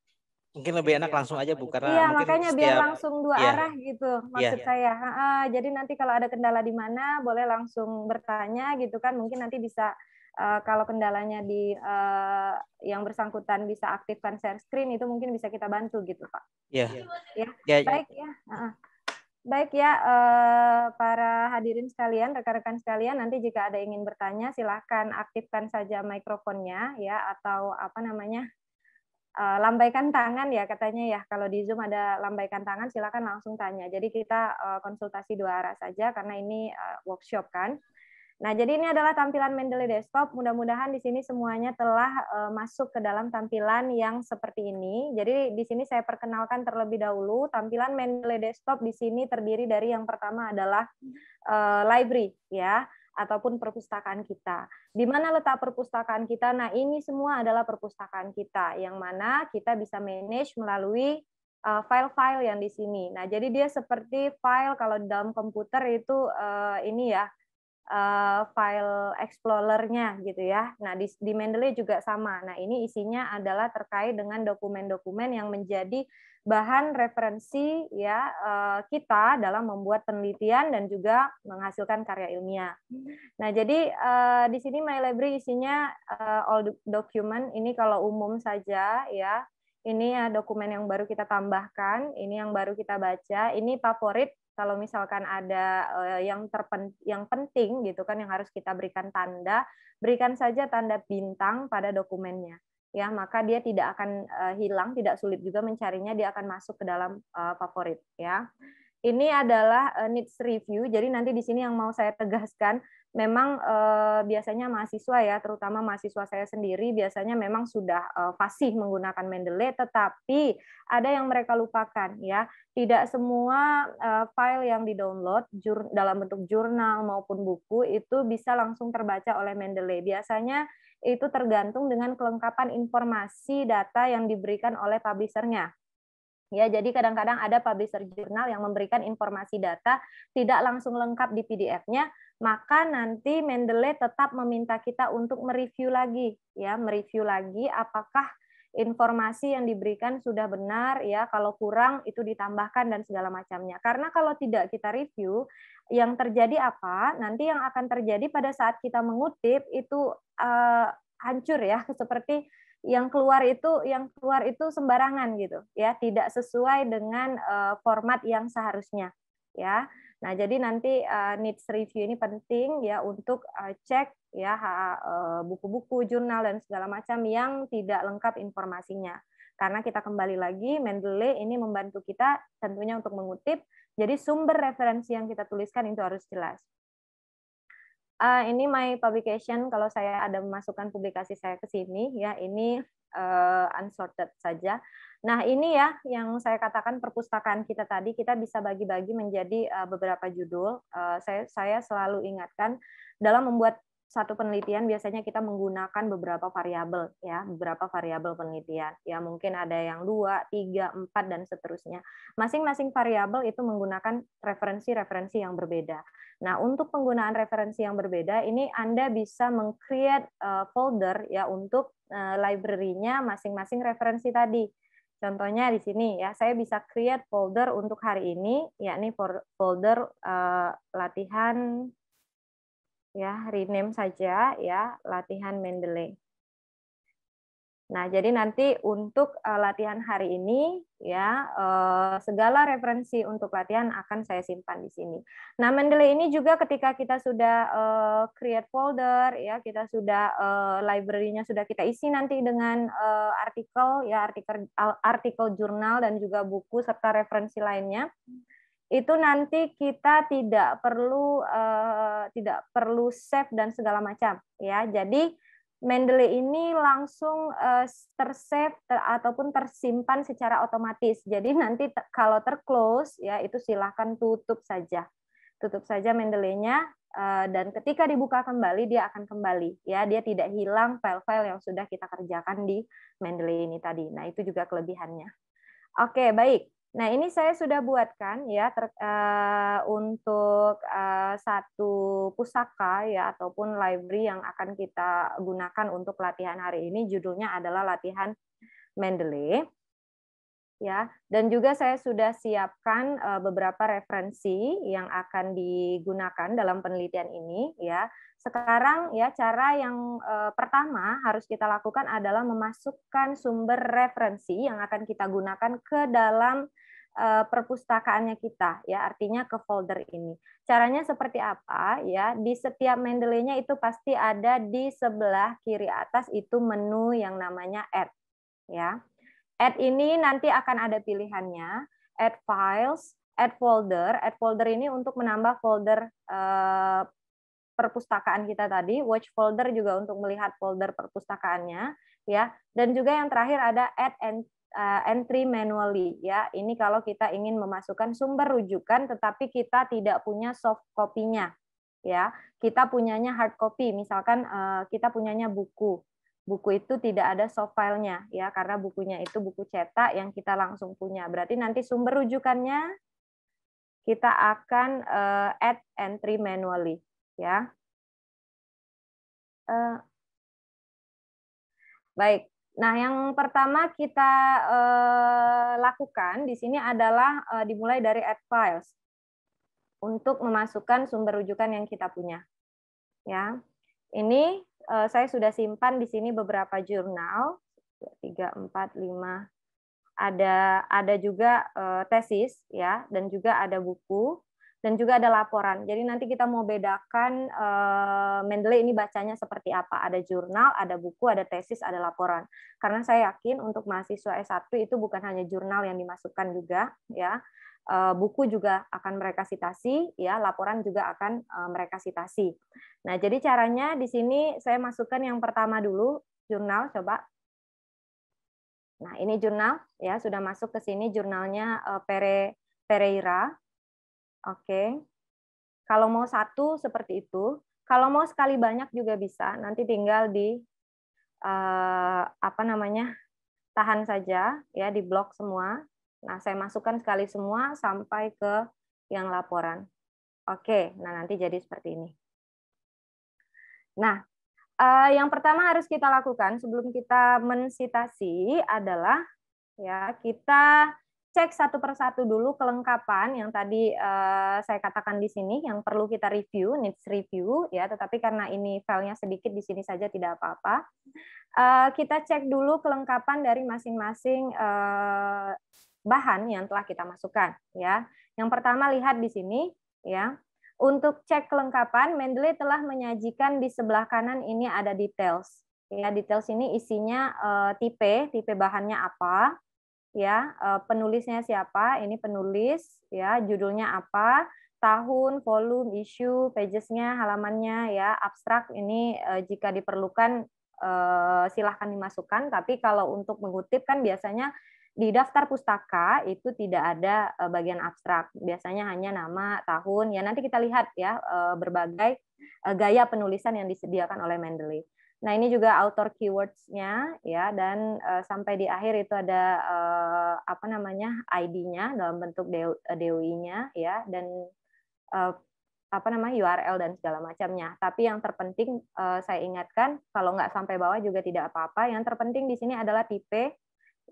mungkin lebih iya, enak iya, langsung aja bu karena iya makanya setiap, biar langsung dua iya, arah gitu iya, maksud iya. saya ha jadi nanti kalau ada kendala di mana boleh langsung bertanya gitu kan mungkin nanti bisa uh, kalau kendalanya di uh, yang bersangkutan bisa aktifkan share screen itu mungkin bisa kita bantu gitu pak iya ya, ya. baik ya Baik ya, uh, para hadirin sekalian, rekan-rekan sekalian, nanti jika ada ingin bertanya, silahkan aktifkan saja mikrofonnya ya, atau apa namanya, uh, lambaikan tangan ya katanya ya kalau di Zoom ada lambaikan tangan silakan langsung tanya. Jadi kita uh, konsultasi dua arah saja karena ini uh, workshop kan. Nah, jadi ini adalah tampilan Mendeley Desktop. Mudah-mudahan di sini semuanya telah uh, masuk ke dalam tampilan yang seperti ini. Jadi di sini saya perkenalkan terlebih dahulu tampilan Mendeley Desktop di sini terdiri dari yang pertama adalah uh, library ya ataupun perpustakaan kita. Di mana letak perpustakaan kita? Nah, ini semua adalah perpustakaan kita yang mana kita bisa manage melalui eh, file-file yang di sini. Nah, jadi dia seperti file kalau di dalam komputer itu eh, ini ya uh, file explorernya gitu ya. Nah di, di Mendeley juga sama. Nah ini isinya adalah terkait dengan dokumen-dokumen yang menjadi bahan referensi ya uh, kita dalam membuat penelitian dan juga menghasilkan karya ilmiah. Nah jadi uh, di sini My Library isinya uh, all document. Ini kalau umum saja ya. Ini ya dokumen yang baru kita tambahkan, ini yang baru kita baca, ini favorit kalau misalkan ada eh, yang terpen yang penting gitu kan yang harus kita berikan tanda, berikan saja tanda bintang pada dokumennya. Ya, maka dia tidak akan eh, hilang, tidak sulit juga mencarinya, dia akan masuk ke dalam eh, favorit ya. Ini adalah eh, needs review. Jadi nanti di sini yang mau saya tegaskan, memang eh, biasanya mahasiswa ya, terutama mahasiswa saya sendiri biasanya memang sudah eh, fasih menggunakan Mendeley, tetapi ada yang mereka lupakan ya. Tidak semua eh, file yang di-download dalam bentuk jurnal maupun buku itu bisa langsung terbaca oleh Mendeley. Biasanya itu tergantung dengan kelengkapan informasi data yang diberikan oleh publishernya. Ya, jadi kadang-kadang ada publisher jurnal yang memberikan informasi data tidak langsung lengkap di PDF-nya, maka nanti Mendeley tetap meminta kita untuk mereview lagi, ya, mereview lagi apakah informasi yang diberikan sudah benar ya, kalau kurang itu ditambahkan dan segala macamnya. Karena kalau tidak kita review, yang terjadi apa? Nanti yang akan terjadi pada saat kita mengutip itu uh, hancur ya, seperti yang keluar itu yang keluar itu sembarangan gitu ya tidak sesuai dengan uh, format yang seharusnya ya nah jadi nanti uh, needs review ini penting ya untuk uh, cek ya buku-buku uh, jurnal dan segala macam yang tidak lengkap informasinya karena kita kembali lagi Mendeley ini membantu kita tentunya untuk mengutip jadi sumber referensi yang kita tuliskan itu harus jelas uh, ini my publication kalau saya ada memasukkan publikasi saya ke sini ya ini uh, unsorted saja. Nah ini ya yang saya katakan perpustakaan kita tadi kita bisa bagi-bagi menjadi uh, beberapa judul. Uh, saya saya selalu ingatkan dalam membuat satu penelitian biasanya kita menggunakan beberapa variabel ya beberapa variabel penelitian ya mungkin ada yang dua tiga empat dan seterusnya masing-masing variabel itu menggunakan referensi-referensi yang berbeda nah untuk penggunaan referensi yang berbeda ini anda bisa mengcreate eh, folder ya untuk eh, library-nya masing-masing referensi tadi Contohnya di sini ya, saya bisa create folder untuk hari ini, yakni folder eh, latihan ya rename saja ya latihan Mendeley. Nah, jadi nanti untuk uh, latihan hari ini ya uh, segala referensi untuk latihan akan saya simpan di sini. Nah, Mendeley ini juga ketika kita sudah uh, create folder ya, kita sudah uh, library-nya sudah kita isi nanti dengan uh, artikel ya artikel artikel jurnal dan juga buku serta referensi lainnya. Hmm itu nanti kita tidak perlu uh, tidak perlu save dan segala macam ya. Jadi Mendeley ini langsung uh, tersave ter, ataupun tersimpan secara otomatis. Jadi nanti kalau terclose ya itu silahkan tutup saja, tutup saja Mendeleynya uh, dan ketika dibuka kembali dia akan kembali ya dia tidak hilang file-file yang sudah kita kerjakan di Mendeley ini tadi. Nah itu juga kelebihannya. Oke baik Nah, ini saya sudah buatkan ya ter, uh, untuk uh, satu pusaka ya ataupun library yang akan kita gunakan untuk latihan hari ini judulnya adalah latihan Mendeley. Ya, dan juga saya sudah siapkan uh, beberapa referensi yang akan digunakan dalam penelitian ini ya. Sekarang ya cara yang uh, pertama harus kita lakukan adalah memasukkan sumber referensi yang akan kita gunakan ke dalam Eh, perpustakaannya kita ya artinya ke folder ini caranya seperti apa ya di setiap mendeley itu pasti ada di sebelah kiri atas itu menu yang namanya add ya add ini nanti akan ada pilihannya add files add folder add folder ini untuk menambah folder eh, perpustakaan kita tadi watch folder juga untuk melihat folder perpustakaannya ya dan juga yang terakhir ada add and uh, entry manually ya. Ini kalau kita ingin memasukkan sumber rujukan tetapi kita tidak punya soft copy-nya ya. Kita punyanya hard copy, misalkan uh, kita punyanya buku. Buku itu tidak ada soft file-nya ya karena bukunya itu buku cetak yang kita langsung punya. Berarti nanti sumber rujukannya kita akan uh, add entry manually ya. Uh, baik, Nah, yang pertama kita eh, lakukan di sini adalah eh, dimulai dari add files untuk memasukkan sumber rujukan yang kita punya. Ya, ini eh, saya sudah simpan di sini beberapa jurnal, tiga, empat, lima. ada ada juga uh, tesis ya dan juga ada buku dan juga ada laporan. Jadi nanti kita mau bedakan uh, Mendeley ini bacanya seperti apa. Ada jurnal, ada buku, ada tesis, ada laporan. Karena saya yakin untuk mahasiswa S1 itu bukan hanya jurnal yang dimasukkan juga ya. Eh, buku juga akan mereka sitasi ya, laporan juga akan eh, mereka sitasi. Nah, jadi caranya di sini saya masukkan yang pertama dulu jurnal coba. Nah, ini jurnal ya, sudah masuk ke sini jurnalnya Pere Pereira Oke. Kalau mau satu seperti itu, kalau mau sekali banyak juga bisa. Nanti tinggal di eh, apa namanya? tahan saja ya di blok semua. Nah, saya masukkan sekali semua sampai ke yang laporan. Oke, nah nanti jadi seperti ini. Nah, eh, yang pertama harus kita lakukan sebelum kita mensitasi adalah ya kita cek satu persatu dulu kelengkapan yang tadi eh, saya katakan di sini yang perlu kita review needs review ya tetapi karena ini filenya sedikit di sini saja tidak apa-apa eh, kita cek dulu kelengkapan dari masing-masing eh, bahan yang telah kita masukkan ya yang pertama lihat di sini ya untuk cek kelengkapan Mendeley telah menyajikan di sebelah kanan ini ada details ya details ini isinya uh, tipe tipe bahannya apa ya eh, penulisnya siapa ini penulis ya judulnya apa tahun volume issue pagesnya halamannya ya abstrak ini eh, jika diperlukan eh, silahkan dimasukkan tapi kalau untuk mengutip kan biasanya di daftar pustaka itu tidak ada bagian abstrak biasanya hanya nama tahun ya nanti kita lihat ya berbagai gaya penulisan yang disediakan oleh Mendeley Nah, ini juga author keywords-nya ya dan uh, sampai di akhir itu ada uh, apa namanya? ID-nya dalam bentuk DOI-nya eh, ya dan uh, apa namanya URL dan segala macamnya. Tapi yang terpenting uh, saya ingatkan kalau nggak sampai bawah juga tidak apa-apa. Yang terpenting di sini adalah tipe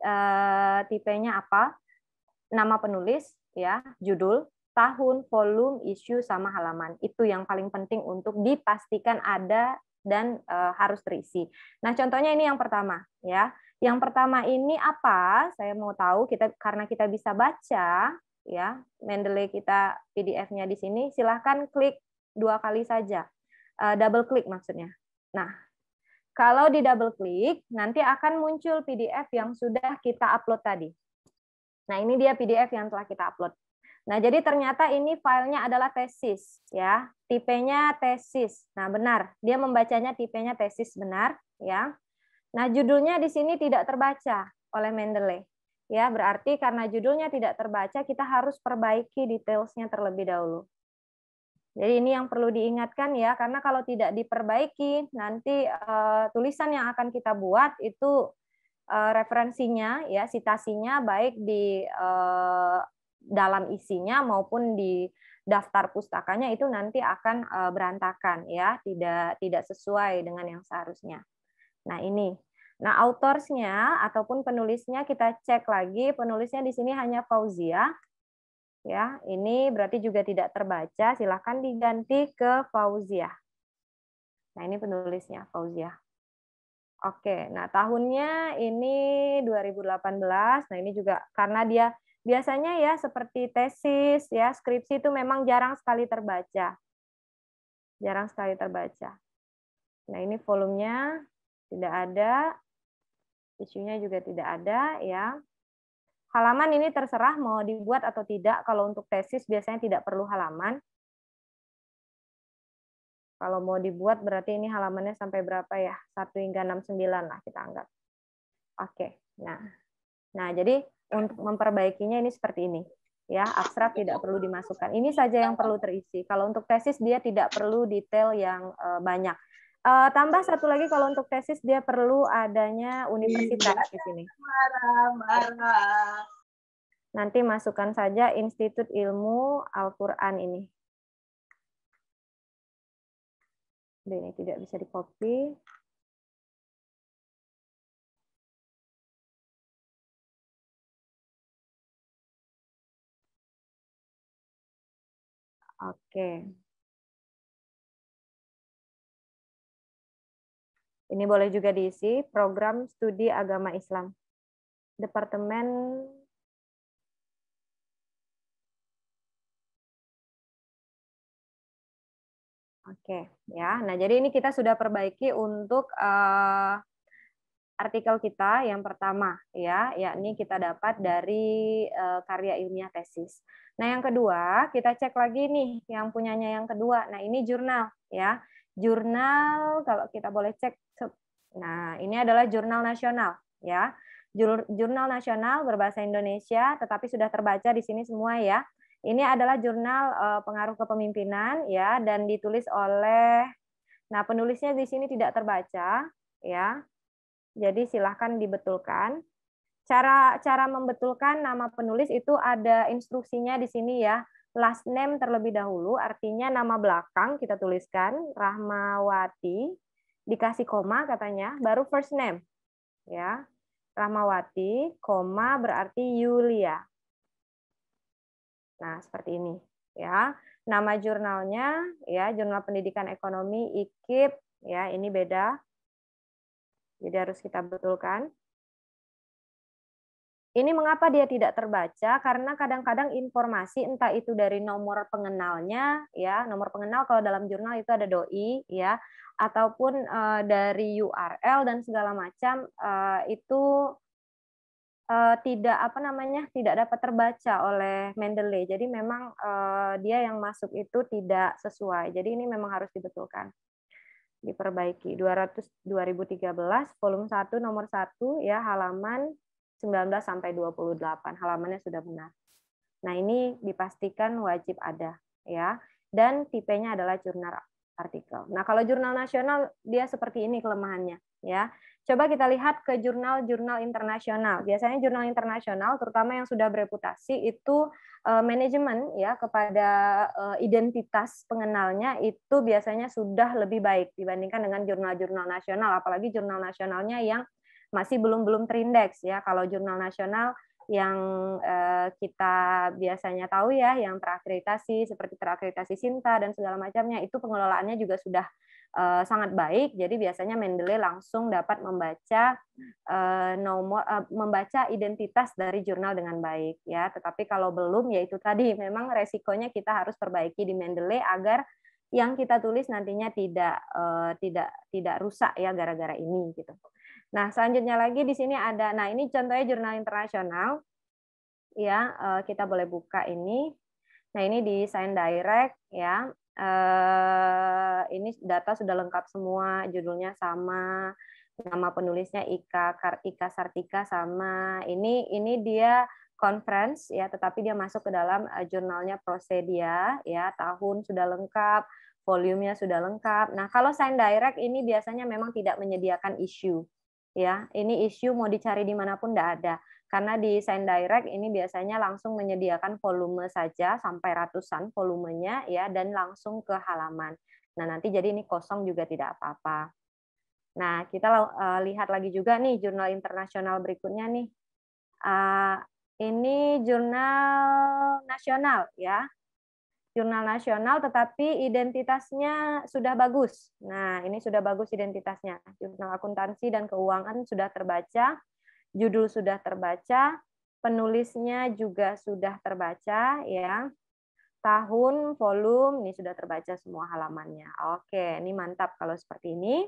uh, tipenya apa, nama penulis ya, judul, tahun, volume, issue sama halaman. Itu yang paling penting untuk dipastikan ada dan uh, harus terisi. Nah, contohnya ini yang pertama ya. Yang pertama ini apa? Saya mau tahu kita karena kita bisa baca ya. Mendeley kita PDF-nya di sini, silahkan klik dua kali saja. Uh, double klik maksudnya. Nah, kalau di double klik nanti akan muncul PDF yang sudah kita upload tadi. Nah, ini dia PDF yang telah kita upload. Nah, jadi ternyata ini filenya adalah tesis, ya. Tipenya tesis. Nah, benar. Dia membacanya tipenya tesis, benar, ya. Nah, judulnya di sini tidak terbaca oleh Mendeley. Ya, berarti karena judulnya tidak terbaca, kita harus perbaiki detailsnya terlebih dahulu. Jadi ini yang perlu diingatkan ya, karena kalau tidak diperbaiki, nanti uh, tulisan yang akan kita buat itu uh, referensinya, ya sitasinya baik di uh, dalam isinya maupun di daftar pustakanya itu nanti akan eh, berantakan ya, tidak tidak sesuai dengan yang seharusnya. Nah, ini. Nah, autorsnya ataupun penulisnya kita cek lagi, penulisnya di sini hanya Fauzia. Ya, ini berarti juga tidak terbaca, silahkan diganti ke Fauzia. Nah, ini penulisnya Fauzia. Oke, nah tahunnya ini 2018. Nah, ini juga karena dia biasanya ya seperti tesis ya skripsi itu memang jarang sekali terbaca jarang sekali terbaca nah ini volumenya tidak ada isunya juga tidak ada ya halaman ini terserah mau dibuat atau tidak kalau untuk tesis biasanya tidak perlu halaman kalau mau dibuat berarti ini halamannya sampai berapa ya 1 hingga 69 lah kita anggap oke nah nah jadi untuk memperbaikinya ini seperti ini ya abstrak tidak perlu dimasukkan ini saja yang perlu terisi kalau untuk tesis dia tidak perlu detail yang eh, banyak uh, tambah satu lagi kalau untuk tesis dia perlu adanya universitas di sini nanti masukkan saja Institut Ilmu Al-Quran ini ini tidak bisa di copy Oke. Ini boleh juga diisi program studi agama Islam. Departemen Oke, ya. Nah, jadi ini kita sudah perbaiki untuk uh, artikel kita yang pertama ya, yakni kita dapat dari uh, karya ilmiah tesis. Nah, yang kedua, kita cek lagi nih yang punyanya yang kedua. Nah, ini jurnal ya. Jurnal kalau kita boleh cek Nah, ini adalah jurnal nasional ya. Jurnal nasional berbahasa Indonesia tetapi sudah terbaca di sini semua ya. Ini adalah jurnal eh, pengaruh kepemimpinan ya dan ditulis oleh nah penulisnya di sini tidak terbaca ya. Jadi silahkan dibetulkan. Cara cara membetulkan nama penulis itu ada instruksinya di sini ya. Last name terlebih dahulu, artinya nama belakang kita tuliskan Rahmawati, dikasih koma katanya, baru first name. Ya. Rahmawati, koma berarti Yulia. Nah, seperti ini ya. Nama jurnalnya ya, Jurnal Pendidikan Ekonomi IKIP ya, ini beda jadi harus kita betulkan. Ini mengapa dia tidak terbaca? Karena kadang-kadang informasi entah itu dari nomor pengenalnya, ya nomor pengenal kalau dalam jurnal itu ada doi, ya, ataupun uh, dari URL dan segala macam uh, itu uh, tidak apa namanya tidak dapat terbaca oleh Mendeley. Jadi memang dia yang masuk itu tidak sesuai. Jadi ini memang harus dibetulkan diperbaiki 200 2013 volume 1 nomor 1 ya halaman 19 sampai 28 halamannya sudah benar. Nah, ini dipastikan wajib ada ya dan tipenya adalah jurnal artikel. Nah, kalau jurnal nasional dia seperti ini kelemahannya ya. Coba kita lihat ke jurnal-jurnal internasional. Biasanya jurnal internasional terutama yang sudah bereputasi itu uh, manajemen ya kepada uh, identitas pengenalnya itu biasanya sudah lebih baik dibandingkan dengan jurnal-jurnal nasional apalagi jurnal nasionalnya yang masih belum belum terindeks ya kalau jurnal nasional yang eh, kita biasanya tahu ya, yang terakreditasi seperti terakreditasi Sinta dan segala macamnya itu pengelolaannya juga sudah eh, sangat baik. Jadi biasanya Mendeley langsung dapat membaca eh, nomor eh, membaca identitas dari jurnal dengan baik ya. Tetapi kalau belum ya itu tadi memang resikonya kita harus perbaiki di Mendeley agar yang kita tulis nantinya tidak eh, tidak tidak rusak ya gara-gara ini gitu. Nah, selanjutnya lagi di sini ada, nah ini contohnya jurnal internasional. Ya, eh, kita boleh buka ini. Nah, ini di sign Direct ya. Eh, ini data sudah lengkap semua, judulnya sama, nama penulisnya Ika Kartika Sartika sama. Ini ini dia conference ya, tetapi dia masuk ke dalam eh, jurnalnya Prosedia ya, tahun sudah lengkap, volumenya sudah lengkap. Nah, kalau sign direct ini biasanya memang tidak menyediakan issue ya ini isu mau dicari dimanapun tidak ada karena di Send Direct ini biasanya langsung menyediakan volume saja sampai ratusan volumenya ya dan langsung ke halaman. Nah nanti jadi ini kosong juga tidak apa-apa. Nah kita eh, lihat lagi juga nih jurnal internasional berikutnya nih. Eh, ini jurnal nasional ya jurnal nasional tetapi identitasnya sudah bagus. Nah, ini sudah bagus identitasnya. Jurnal akuntansi dan keuangan sudah terbaca, judul sudah terbaca, penulisnya juga sudah terbaca ya. Tahun, volume ini sudah terbaca semua halamannya. Oke, ini mantap kalau seperti ini.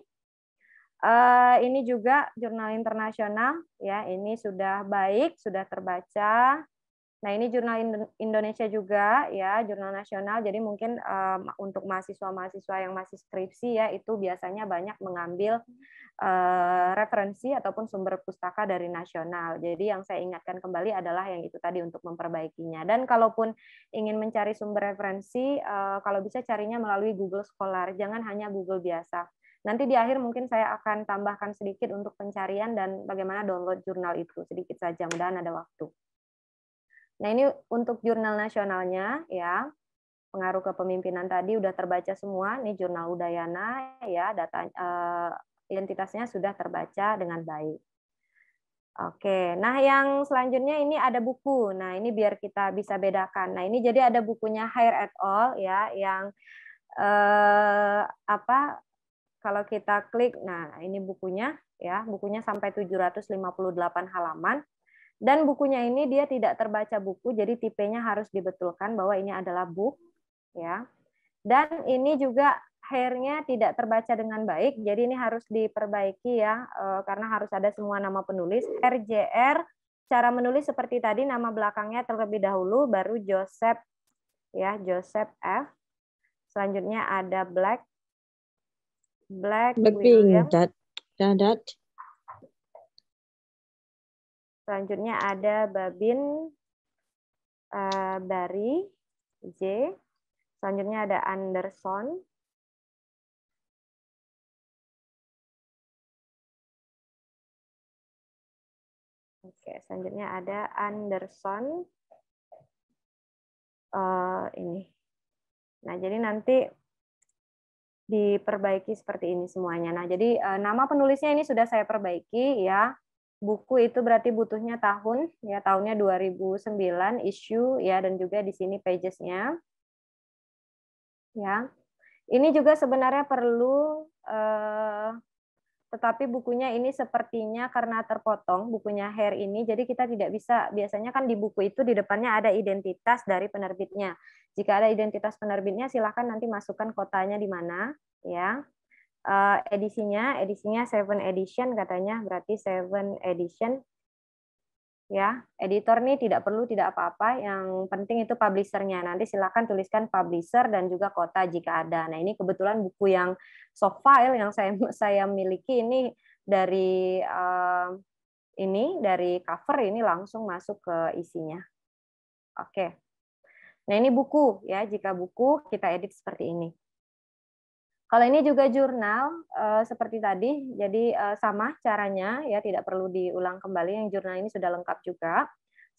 Eh, ini juga jurnal internasional ya, ini sudah baik, sudah terbaca, Nah, ini jurnal Indonesia juga ya, jurnal nasional. Jadi mungkin um, untuk mahasiswa-mahasiswa yang masih skripsi ya itu biasanya banyak mengambil uh, referensi ataupun sumber pustaka dari nasional. Jadi yang saya ingatkan kembali adalah yang itu tadi untuk memperbaikinya. Dan kalaupun ingin mencari sumber referensi, uh, kalau bisa carinya melalui Google Scholar, jangan hanya Google biasa. Nanti di akhir mungkin saya akan tambahkan sedikit untuk pencarian dan bagaimana download jurnal itu sedikit saja. Mudah-mudahan ada waktu. Nah, ini untuk jurnal nasionalnya ya. Pengaruh kepemimpinan tadi udah terbaca semua, ini jurnal Udayana ya, data e, identitasnya sudah terbaca dengan baik. Oke, nah yang selanjutnya ini ada buku. Nah, ini biar kita bisa bedakan. Nah, ini jadi ada bukunya Hire at All ya yang eh, apa kalau kita klik nah ini bukunya ya, bukunya sampai 758 halaman. Dan bukunya ini dia tidak terbaca buku, jadi tipenya harus dibetulkan bahwa ini adalah book, ya. Dan ini juga hairnya tidak terbaca dengan baik, jadi ini harus diperbaiki ya, eh, karena harus ada semua nama penulis. RJR, cara menulis seperti tadi, nama belakangnya terlebih dahulu, baru Joseph, ya Joseph F. Selanjutnya ada Black, Black, Black William, dat. Selanjutnya ada Babin eh, Bari J. Selanjutnya ada Anderson. Oke, selanjutnya ada Anderson. Uh, ini. Nah, jadi nanti diperbaiki seperti ini semuanya. Nah, jadi uh, nama penulisnya ini sudah saya perbaiki ya buku itu berarti butuhnya tahun ya tahunnya 2009 issue ya dan juga di sini pagesnya ya ini juga sebenarnya perlu eh, tetapi bukunya ini sepertinya karena terpotong bukunya hair ini jadi kita tidak bisa biasanya kan di buku itu di depannya ada identitas dari penerbitnya jika ada identitas penerbitnya silahkan nanti masukkan kotanya di mana ya uh, edisinya edisinya seven edition katanya berarti seven edition ya editor nih tidak perlu tidak apa-apa yang penting itu publishernya nanti silakan tuliskan publisher dan juga kota jika ada nah ini kebetulan buku yang soft file yang saya saya miliki ini dari uh, ini dari cover ini langsung masuk ke isinya oke okay. nah ini buku ya jika buku kita edit seperti ini kalau ini juga jurnal uh, seperti tadi, jadi uh, sama caranya ya tidak perlu diulang kembali. Yang jurnal ini sudah lengkap juga.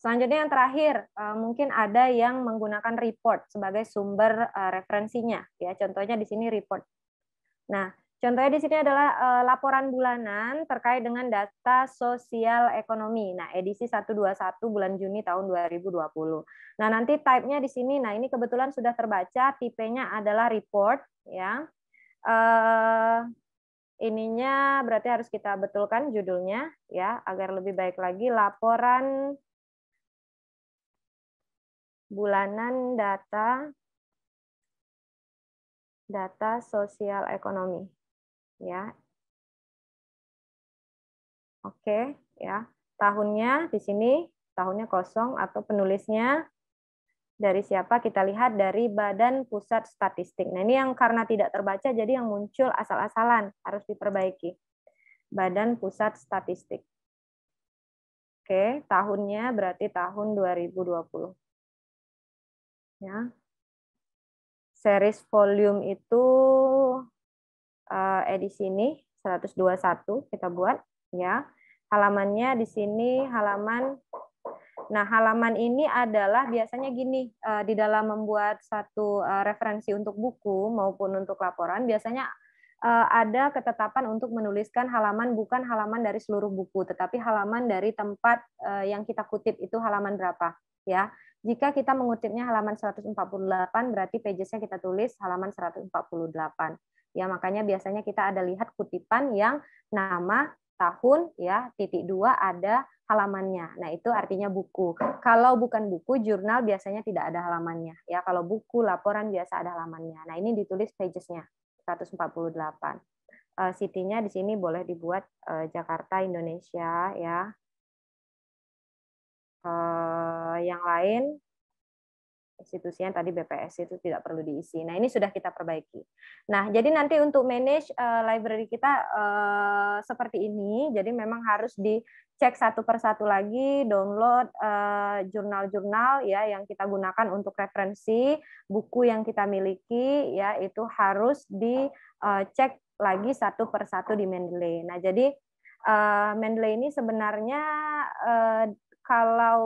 Selanjutnya yang terakhir uh, mungkin ada yang menggunakan report sebagai sumber uh, referensinya ya. Contohnya di sini report. Nah contohnya di sini adalah uh, laporan bulanan terkait dengan data sosial ekonomi. Nah edisi 121 bulan Juni tahun 2020. Nah nanti type-nya di sini. Nah ini kebetulan sudah terbaca. Tipenya adalah report ya uh, ininya berarti harus kita betulkan judulnya ya agar lebih baik lagi laporan bulanan data data sosial ekonomi ya oke ya tahunnya di sini tahunnya kosong atau penulisnya dari siapa kita lihat dari Badan Pusat Statistik. Nah, ini yang karena tidak terbaca jadi yang muncul asal-asalan harus diperbaiki. Badan Pusat Statistik. Oke, tahunnya berarti tahun 2020. Ya. Series volume itu eh, edisi ini 121 kita buat ya. Halamannya di sini halaman Nah, halaman ini adalah biasanya gini, eh, di dalam membuat satu eh, referensi untuk buku maupun untuk laporan, biasanya eh, ada ketetapan untuk menuliskan halaman bukan halaman dari seluruh buku, tetapi halaman dari tempat yang kita kutip itu halaman berapa, ya. Jika kita mengutipnya halaman 148, berarti pagesnya kita tulis halaman 148. Ya, makanya biasanya kita ada lihat kutipan yang nama, tahun, ya, titik dua ada halamannya. Nah, itu artinya buku. Kalau bukan buku, jurnal biasanya tidak ada halamannya. Ya, kalau buku, laporan biasa ada halamannya. Nah, ini ditulis pagesnya 148. Uh, eh, City-nya di sini boleh dibuat eh, Jakarta, Indonesia, ya. Eh, yang lain institusi yang tadi BPS itu tidak perlu diisi. Nah, ini sudah kita perbaiki. Nah, jadi nanti untuk manage uh, library kita uh, seperti ini, jadi memang harus dicek satu persatu lagi, download eh, jurnal-jurnal uh, ya yang kita gunakan untuk referensi, buku yang kita miliki ya itu harus dicek lagi satu persatu di Mendeley. Nah, jadi uh, Mendeley ini sebenarnya uh, kalau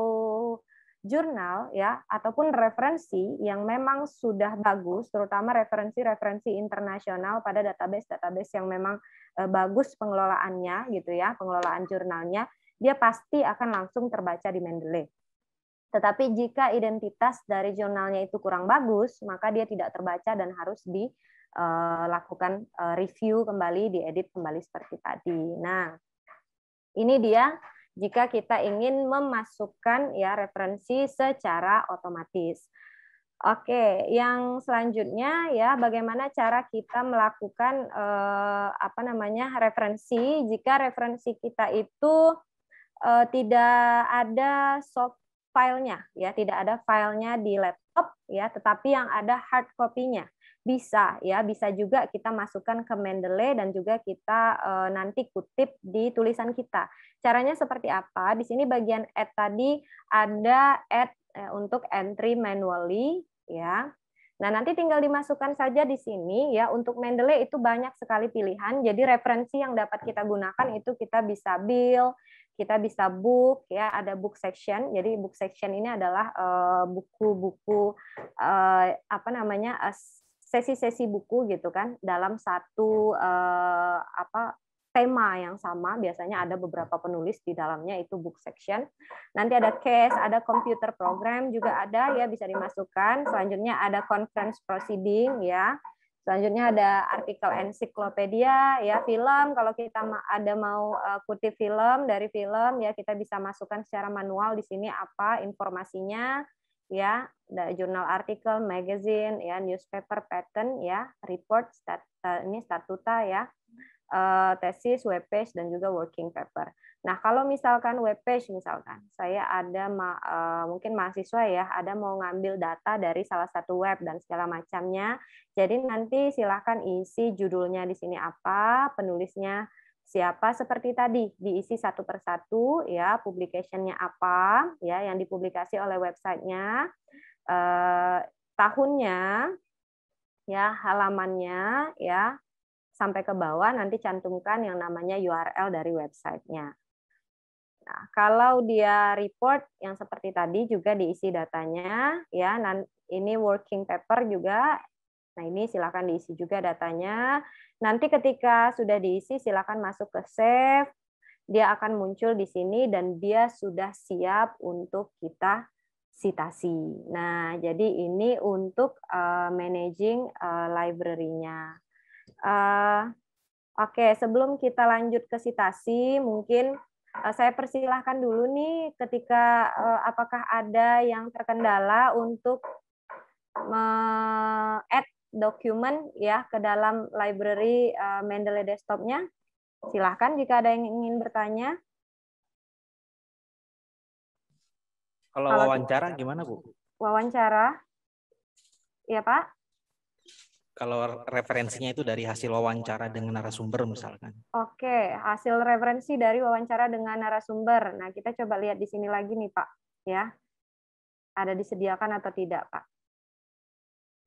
jurnal ya ataupun referensi yang memang sudah bagus terutama referensi-referensi internasional pada database-database yang memang eh, bagus pengelolaannya gitu ya pengelolaan jurnalnya dia pasti akan langsung terbaca di Mendeley tetapi jika identitas dari jurnalnya itu kurang bagus maka dia tidak terbaca dan harus dilakukan eh, eh, review kembali diedit kembali seperti tadi nah ini dia jika kita ingin memasukkan ya referensi secara otomatis. Oke, yang selanjutnya ya bagaimana cara kita melakukan eh, apa namanya referensi jika referensi kita itu eh, tidak ada soft filenya ya tidak ada filenya di laptop ya tetapi yang ada hard copy-nya. Bisa ya, bisa juga kita masukkan ke Mendeley dan juga kita e, nanti kutip di tulisan kita. Caranya seperti apa? Di sini bagian add tadi ada add e, untuk entry manually ya. Nah, nanti tinggal dimasukkan saja di sini ya. Untuk Mendeley itu banyak sekali pilihan. Jadi referensi yang dapat kita gunakan itu kita bisa bill, kita bisa book ya, ada book section. Jadi book section ini adalah eh, buku-buku uh, apa namanya? Uh, sesi-sesi buku gitu kan dalam satu uh, apa tema yang sama biasanya ada beberapa penulis di dalamnya itu book section nanti ada case ada computer program juga ada ya bisa dimasukkan selanjutnya ada conference proceeding ya selanjutnya ada artikel ensiklopedia ya film kalau kita ada mau eh, kutip film dari film ya kita bisa masukkan secara manual di sini apa informasinya ya jurnal artikel, magazine, ya newspaper, pattern ya report, stat, ini statuta ya eh, tesis, web page dan juga working paper. Nah, kalau misalkan web page misalkan saya ada eh, mungkin mahasiswa ya, ada mau ngambil data dari salah satu web dan segala macamnya. Jadi nanti silahkan isi judulnya di sini apa, penulisnya siapa seperti tadi diisi satu persatu ya publikasinya apa ya yang dipublikasi oleh websitenya eh, tahunnya ya halamannya ya sampai ke bawah nanti cantumkan yang namanya URL dari websitenya Nah, kalau dia report yang seperti tadi juga diisi datanya, ya. Ini working paper juga Nah, ini silakan diisi juga datanya. Nanti ketika sudah diisi, silakan masuk ke save. Dia akan muncul di sini dan dia sudah siap untuk kita sitasi. Nah, jadi ini untuk uh, managing uh, library-nya. Uh, Oke, okay, sebelum kita lanjut ke sitasi, mungkin saya persilahkan dulu nih ketika apakah ada yang terkendala untuk add dokumen ya ke dalam library uh, Mendeley desktopnya. Silahkan jika ada yang ingin bertanya. Kalau, wawancara gimana Bu? Wawancara, ya Pak? Kalau referensinya itu dari hasil wawancara dengan narasumber misalkan. Oke, hasil referensi dari wawancara dengan narasumber. Nah kita coba lihat di sini lagi nih Pak, ya. Ada disediakan atau tidak Pak?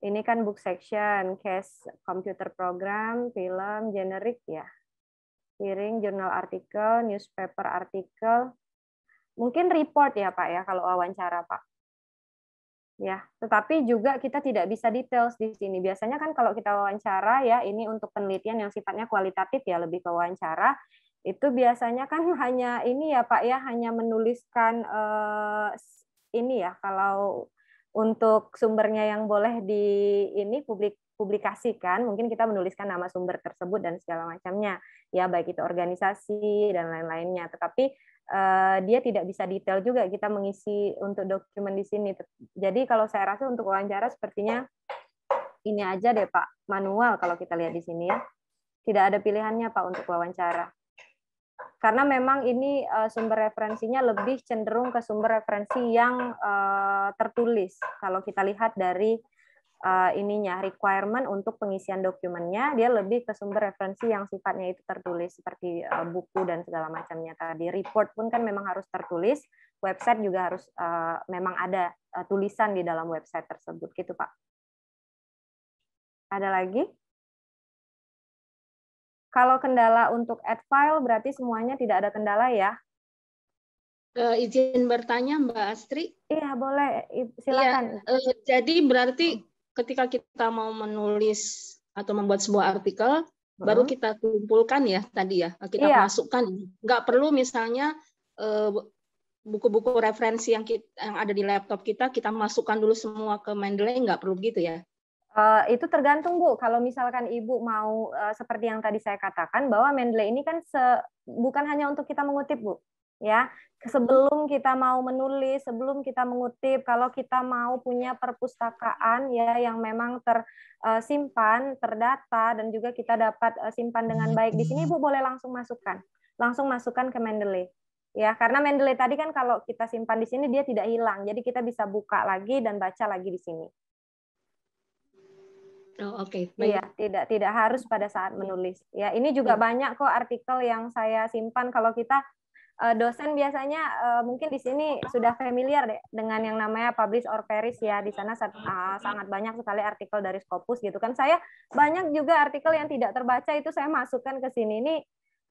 Ini kan book section, case computer program, film, generic, ya. Hearing, jurnal artikel, newspaper artikel. Mungkin report ya Pak ya kalau wawancara Pak. Ya, tetapi juga kita tidak bisa details di sini. Biasanya kan kalau kita wawancara ya ini untuk penelitian yang sifatnya kualitatif ya lebih ke wawancara itu biasanya kan hanya ini ya Pak ya hanya menuliskan eh, ini ya kalau untuk sumbernya yang boleh di ini publik publikasikan, mungkin kita menuliskan nama sumber tersebut dan segala macamnya, ya baik itu organisasi dan lain-lainnya. Tetapi uh, dia tidak bisa detail juga kita mengisi untuk dokumen di sini. Jadi kalau saya rasa untuk wawancara sepertinya ini aja deh Pak, manual kalau kita lihat di sini ya. Tidak ada pilihannya Pak untuk wawancara karena memang ini uh, sumber referensinya lebih cenderung ke sumber referensi yang uh, tertulis kalau kita lihat dari uh, ininya requirement untuk pengisian dokumennya dia lebih ke sumber referensi yang sifatnya itu tertulis seperti uh, buku dan segala macamnya tadi report pun kan memang harus tertulis website juga harus uh, memang ada uh, tulisan di dalam website tersebut gitu Pak ada lagi kalau kendala untuk add file berarti semuanya tidak ada kendala ya? Uh, izin bertanya Mbak Astri? Iya boleh, silakan. Ya, uh, jadi berarti ketika kita mau menulis atau membuat sebuah artikel, hmm. baru kita kumpulkan ya tadi ya, kita iya. masukkan. Nggak perlu misalnya eh, buku-buku referensi yang kita, yang ada di laptop kita, kita masukkan dulu semua ke Mendeley, nggak perlu gitu ya? Eh, itu tergantung Bu. Kalau misalkan Ibu mau uh, seperti yang tadi saya katakan bahwa Mendeley ini kan se bukan hanya untuk kita mengutip Bu, ya. Sebelum kita mau menulis, sebelum kita mengutip, kalau kita mau punya perpustakaan ya yang memang tersimpan, eh, uh, terdata dan juga kita dapat uh, simpan dengan baik di sini Ibu boleh langsung masukkan. Langsung masukkan ke Mendeley. Ya, karena Mendeley tadi kan kalau kita simpan di sini dia tidak hilang. Jadi kita bisa buka lagi dan baca lagi di sini. Oh, oke. Okay. Iya, tidak tidak harus pada saat menulis. Ya, ini juga ya. banyak kok artikel yang saya simpan kalau kita eh, dosen biasanya eh, mungkin di sini sudah familiar deh dengan yang namanya publish or perish ya. Di sana ah, sangat banyak sekali artikel dari Scopus gitu kan. Saya banyak juga artikel yang tidak terbaca itu saya masukkan ke sini. Ini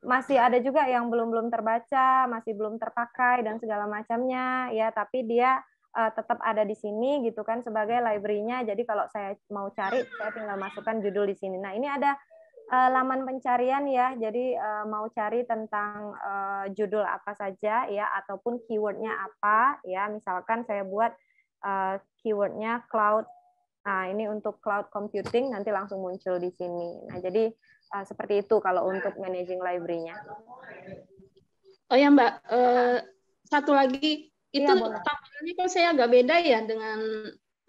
masih ada juga yang belum belum terbaca, masih belum terpakai dan segala macamnya ya, tapi dia uh, tetap ada di sini gitu kan sebagai library-nya. Jadi kalau saya mau cari saya tinggal masukkan judul di sini. Nah, ini ada uh, laman pencarian ya. Jadi uh, mau cari tentang uh, judul apa saja ya ataupun keywordnya apa ya. Misalkan saya buat uh, keywordnya cloud. Nah ini untuk cloud computing nanti langsung muncul di sini. Nah jadi uh, seperti itu kalau untuk managing library-nya. Oh ya Mbak, uh, satu lagi itu ya, tampilannya kok saya agak beda ya dengan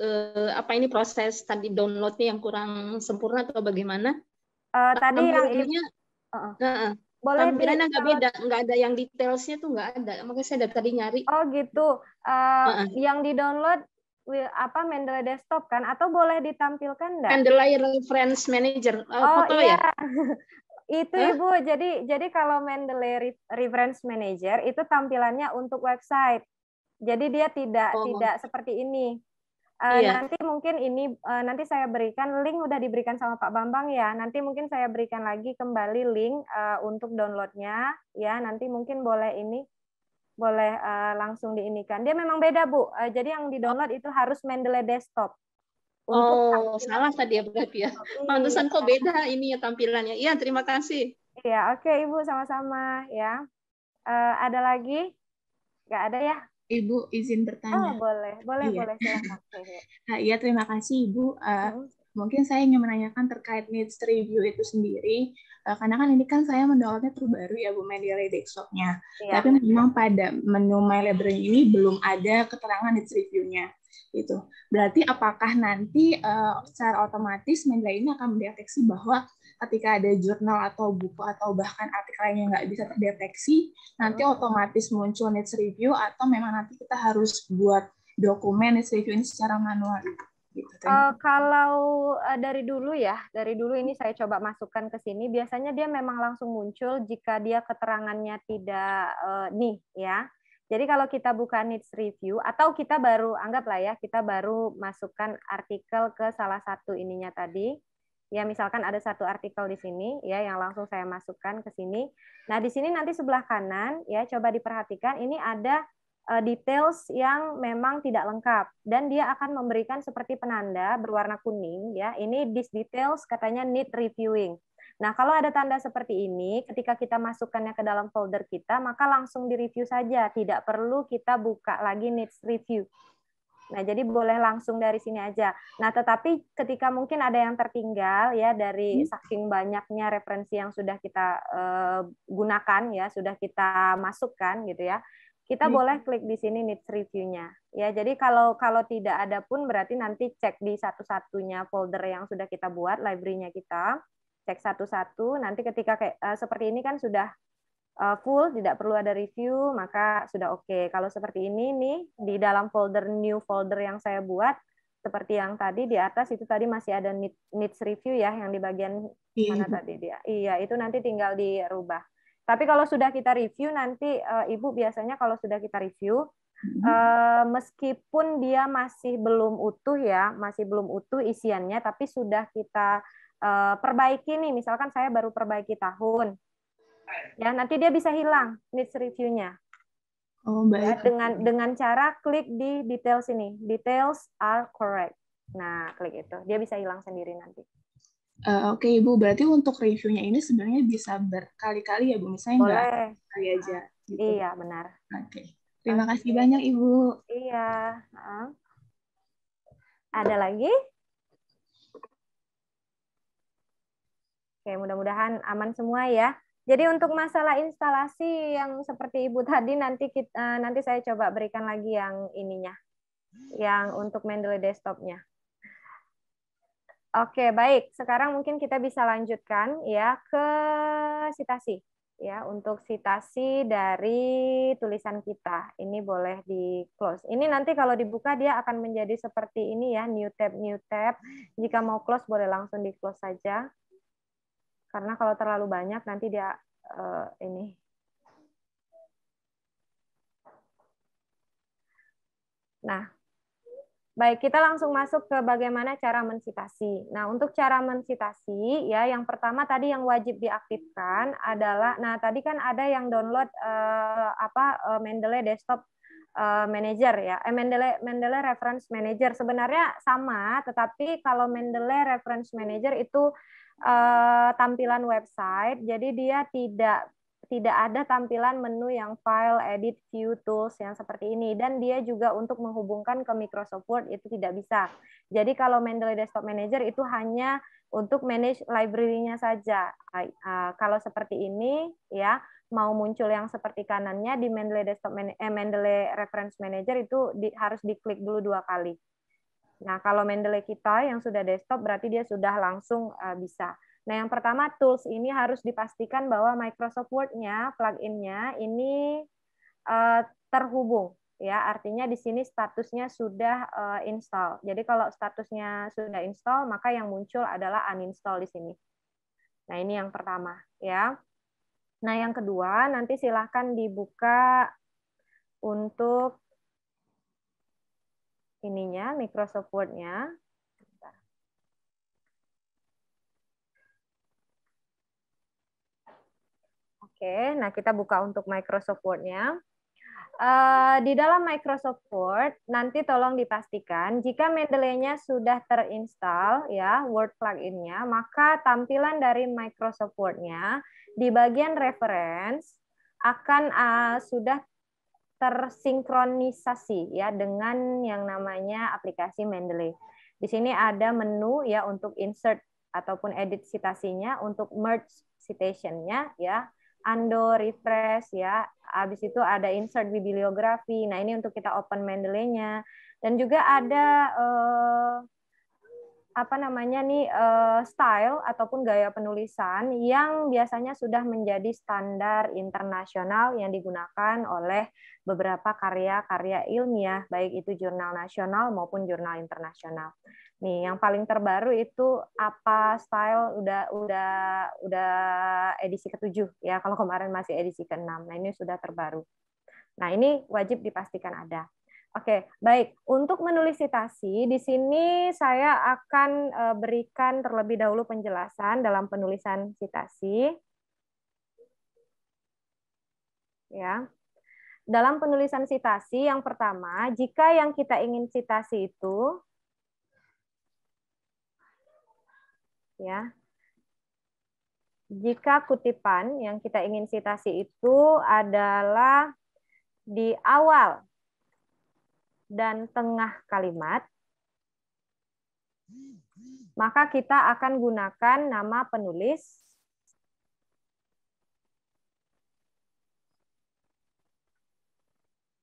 uh, apa ini proses tadi downloadnya yang kurang sempurna atau bagaimana? Uh, tadi yang ini, uh, uh. boleh tampilannya agak beda, nggak ada yang detailsnya tuh nggak ada. Makanya saya dari tadi nyari. Oh gitu. Uh, uh, uh. Yang di download apa Mendeley Desktop kan atau boleh ditampilkan enggak? Mendeley Reference Manager uh, oh, foto iya. ya. itu huh? Ibu. Jadi jadi kalau Mendeley Reference Manager itu tampilannya untuk website. Jadi dia tidak oh. tidak seperti ini. Uh, iya. Nanti mungkin ini uh, nanti saya berikan link udah diberikan sama Pak Bambang ya. Nanti mungkin saya berikan lagi kembali link uh, untuk downloadnya ya. Nanti mungkin boleh ini boleh uh, langsung diinikan. Dia memang beda bu. Uh, jadi yang di download itu harus Mendeley desktop. oh salah tadi ya berarti ya. Iya. Pantesan kok beda ini ya tampilannya. Iya terima kasih. Iya oke okay, ibu sama-sama ya. Uh, ada lagi? Gak ada ya? Ibu izin bertanya. Oh, boleh, boleh, iya. boleh silahkan. nah, iya, terima kasih Ibu. Uh, hmm. Mungkin saya ingin menanyakan terkait needs review itu sendiri, uh, karena kan ini kan saya mendownloadnya terbaru ya Bu Media desktopnya. Iya. Tapi memang pada menu My Library ini belum ada keterangan needs reviewnya. Itu berarti apakah nanti uh, secara otomatis menilai ini akan mendeteksi bahwa ketika ada jurnal atau buku atau bahkan artikel yang nggak bisa terdeteksi, nanti hmm. otomatis muncul needs review atau memang nanti kita harus buat dokumen needs review ini secara manual. Gitu, uh, kalau uh, dari dulu ya, dari dulu ini saya coba masukkan ke sini. Biasanya dia memang langsung muncul jika dia keterangannya tidak uh, nih ya. Jadi kalau kita buka needs review atau kita baru anggaplah ya kita baru masukkan artikel ke salah satu ininya tadi ya misalkan ada satu artikel di sini ya yang langsung saya masukkan ke sini. Nah, di sini nanti sebelah kanan ya coba diperhatikan ini ada uh, details yang memang tidak lengkap dan dia akan memberikan seperti penanda berwarna kuning ya. Ini this details katanya need reviewing. Nah, kalau ada tanda seperti ini, ketika kita masukkannya ke dalam folder kita, maka langsung di review saja, tidak perlu kita buka lagi needs review. Nah, jadi boleh langsung dari sini aja. Nah, tetapi ketika mungkin ada yang tertinggal ya dari hmm. saking banyaknya referensi yang sudah kita uh, gunakan ya, sudah kita masukkan gitu ya. Kita hmm. boleh klik di sini needs review-nya. Ya, jadi kalau kalau tidak ada pun berarti nanti cek di satu-satunya folder yang sudah kita buat, library-nya kita. Cek satu-satu, nanti ketika kayak uh, seperti ini kan sudah Eh, full, tidak perlu ada review, maka sudah oke. Okay. Kalau seperti ini nih, di dalam folder new folder yang saya buat, seperti yang tadi di atas itu tadi masih ada needs review ya, yang di bagian iya. mana tadi dia. Iya, itu nanti tinggal dirubah. Tapi kalau sudah kita review nanti uh, ibu biasanya kalau sudah kita review uh, meskipun dia masih belum utuh ya, masih belum utuh isiannya, tapi sudah kita uh, perbaiki nih. Misalkan saya baru perbaiki tahun, Ya, nanti dia bisa hilang needs reviewnya Oh, ya, baik. Ya, dengan dengan cara klik di details ini. Details are correct. Nah, klik itu. Dia bisa hilang sendiri nanti. Uh, Oke okay, Ibu, berarti untuk reviewnya ini sebenarnya bisa berkali-kali ya Bu, misalnya Boleh. enggak kali aja. Ah, gitu. Iya, benar. Oke. Okay. Terima kasih banyak Ibu. Iya. Uh. Ada lagi? Oke, mudah-mudahan aman semua ya. Jadi untuk masalah instalasi yang seperti Ibu tadi nanti kita eh, nanti saya coba berikan lagi yang ininya, yang untuk Mendeley desktopnya. Oke baik, sekarang mungkin kita bisa lanjutkan ya ke sitasi ya untuk sitasi dari tulisan kita. Ini boleh di close. Ini nanti kalau dibuka dia akan menjadi seperti ini ya, new tab new tab. Jika mau close boleh langsung di close saja. Karena kalau terlalu banyak nanti dia uh, ini Nah, baik kita langsung masuk ke bagaimana cara mensitasi. Nah, untuk cara mensitasi ya yang pertama tadi yang wajib diaktifkan adalah nah tadi kan ada yang download eh, apa eh, Mendeley Desktop eh, Manager ya. Eh, Mendeley Mendeley Reference Manager sebenarnya sama, tetapi kalau Mendeley Reference Manager itu uh, tampilan website. Jadi dia tidak tidak ada tampilan menu yang file, edit, view, tools yang seperti ini. Dan dia juga untuk menghubungkan ke Microsoft Word itu tidak bisa. Jadi kalau Mendeley Desktop Manager itu hanya untuk manage library-nya saja. Uh, kalau seperti ini, ya mau muncul yang seperti kanannya di Mendeley Desktop Man eh, Mendeley Reference Manager itu di, harus diklik dulu dua kali. Nah, kalau Mendeley kita yang sudah desktop berarti dia sudah langsung eh, bisa. Nah, yang pertama tools ini harus dipastikan bahwa Microsoft Word-nya, plugin-nya ini eh, terhubung ya. Artinya di sini statusnya sudah eh, install. Jadi kalau statusnya sudah install, maka yang muncul adalah uninstall di sini. Nah, ini yang pertama ya. Nah, yang kedua nanti silahkan dibuka untuk ininya, Microsoft Word-nya. Oke, nah kita buka untuk Microsoft Word-nya. Eh, di dalam Microsoft Word nanti tolong dipastikan jika Mendeley-nya sudah terinstall ya Word pluginnya, maka tampilan dari Microsoft Word-nya di bagian reference akan uh, sudah tersinkronisasi ya dengan yang namanya aplikasi Mendeley. Di sini ada menu ya untuk insert ataupun edit citasinya, untuk merge citation-nya ya, undo, refresh ya. Habis itu ada insert bibliografi. Nah, ini untuk kita open Mendeley-nya dan juga ada eh, apa namanya nih eh, style ataupun gaya penulisan yang biasanya sudah menjadi standar internasional yang digunakan oleh beberapa karya-karya ilmiah baik itu jurnal nasional maupun jurnal internasional. Nih, yang paling terbaru itu apa style udah udah udah edisi ke ketujuh ya kalau kemarin masih edisi ke keenam. Nah, ini sudah terbaru. Nah, ini wajib dipastikan ada. Oke, baik. Untuk menulis citasi, di sini saya akan eh, berikan terlebih dahulu penjelasan dalam penulisan citasi. Ya. Dalam penulisan citasi yang pertama, jika yang kita ingin citasi itu ya. Jika kutipan yang kita ingin citasi itu adalah di awal dan tengah kalimat, maka kita akan gunakan nama penulis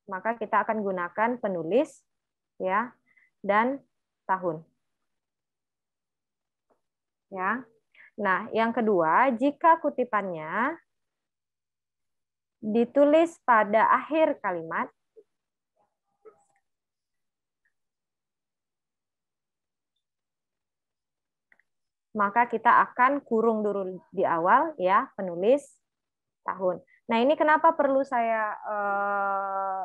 maka kita akan gunakan penulis ya dan tahun. Ya. Nah, yang kedua, jika kutipannya ditulis pada akhir kalimat maka kita akan kurung dulu di awal ya penulis tahun. Nah, ini kenapa perlu saya eh,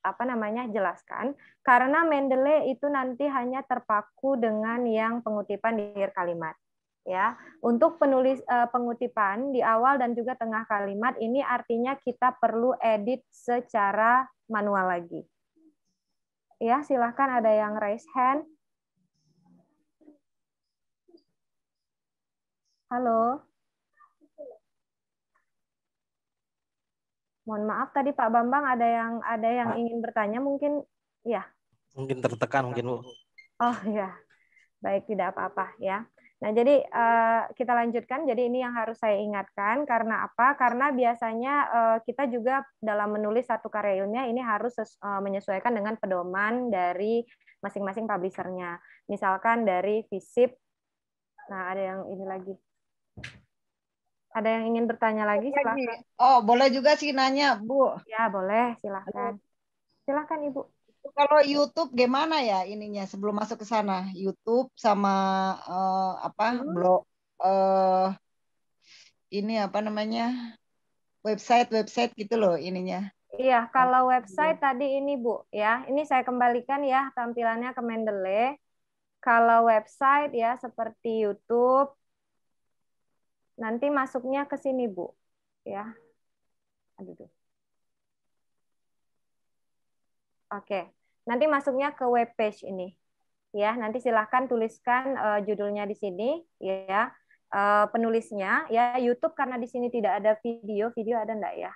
apa namanya jelaskan karena Mendeley itu nanti hanya terpaku dengan yang pengutipan di akhir kalimat ya untuk penulis eh, pengutipan di awal dan juga tengah kalimat ini artinya kita perlu edit secara manual lagi ya silahkan ada yang raise hand Halo. Mohon maaf tadi Pak Bambang ada yang ada yang ah. ingin bertanya mungkin ya. Mungkin tertekan mungkin Bu. Oh ya. Baik tidak apa-apa ya. Nah, jadi eh, kita lanjutkan. Jadi ini yang harus saya ingatkan karena apa? Karena biasanya eh, kita juga dalam menulis satu karya ilmiah ini harus eh, menyesuaikan dengan pedoman dari masing-masing publishernya. Misalkan dari FISIP. Nah, ada yang ini lagi. Ada yang ingin bertanya lagi? Silahkan. Oh, boleh juga sih nanya, Bu. Ya, boleh. Silahkan. Silahkan, Ibu. Kalau YouTube gimana ya ininya sebelum masuk ke sana? YouTube sama uh, apa? Hmm. Blog uh, eh, ini apa namanya? website-website gitu loh ininya. Iya, kalau website tadi ini Bu ya. Ini saya kembalikan ya tampilannya ke Mendeley. Kalau website ya seperti YouTube Nanti masuknya ke sini, Bu. Ya. Aduh. Oke. Nanti masuknya ke web page ini. Ya, nanti silahkan tuliskan uh, judulnya di sini, ya. Uh, penulisnya ya YouTube karena di sini tidak ada video, video ada enggak ya?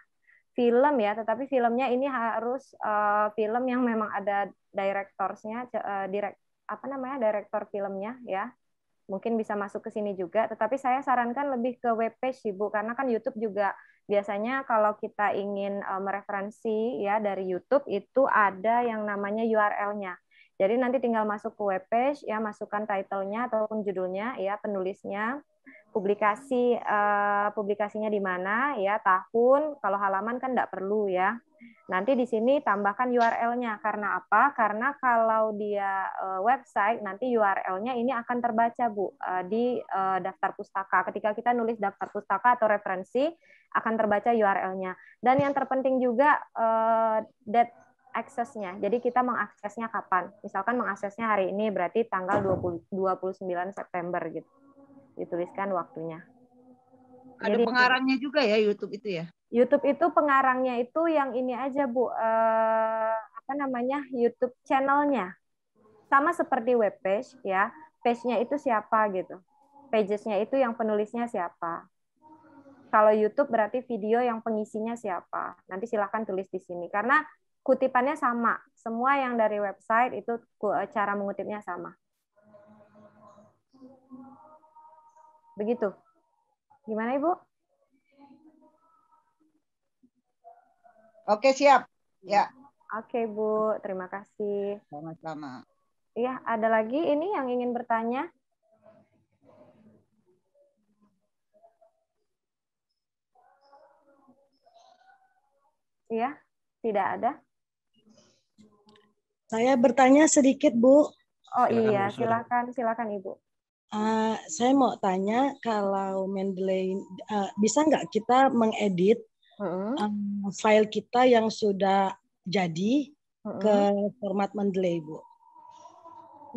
film ya, tetapi filmnya ini harus uh, film yang memang ada direktorsnya, uh, direk apa namanya direktor filmnya ya mungkin bisa masuk ke sini juga. Tetapi saya sarankan lebih ke webpage sih Bu, karena kan YouTube juga biasanya kalau kita ingin eh, mereferensi ya dari YouTube itu ada yang namanya URL-nya. Jadi nanti tinggal masuk ke webpage ya, masukkan title-nya ataupun judulnya ya, penulisnya publikasi uh, publikasinya di mana ya tahun kalau halaman kan tidak perlu ya nanti di sini tambahkan URL-nya karena apa karena kalau dia uh, website nanti URL-nya ini akan terbaca bu uh, di uh, daftar pustaka ketika kita nulis daftar pustaka atau referensi akan terbaca URL-nya dan yang terpenting juga uh, that aksesnya. Jadi kita mengaksesnya kapan? Misalkan mengaksesnya hari ini berarti tanggal 20, 29 September gitu dituliskan waktunya. Ada Jadi, pengarangnya juga ya YouTube itu ya? YouTube itu pengarangnya itu yang ini aja Bu, eh, apa namanya YouTube channelnya sama seperti web page ya, page-nya itu siapa gitu, Pages nya itu yang penulisnya siapa. Kalau YouTube berarti video yang pengisinya siapa. Nanti silahkan tulis di sini karena kutipannya sama, semua yang dari website itu eh, cara mengutipnya sama. Begitu. Gimana Ibu? Oke, siap. Ya. Oke, Bu. Terima kasih. Sama-sama. Iya, -sama. ada lagi ini yang ingin bertanya? Iya, tidak ada. Saya bertanya sedikit, Bu. Oh silakan, iya, silakan, silakan Ibu. Uh, saya mau tanya kalau Mendeley uh, bisa nggak kita mengedit uh-uh. file kita yang sudah jadi uh-uh. ke format Mendeley, Bu?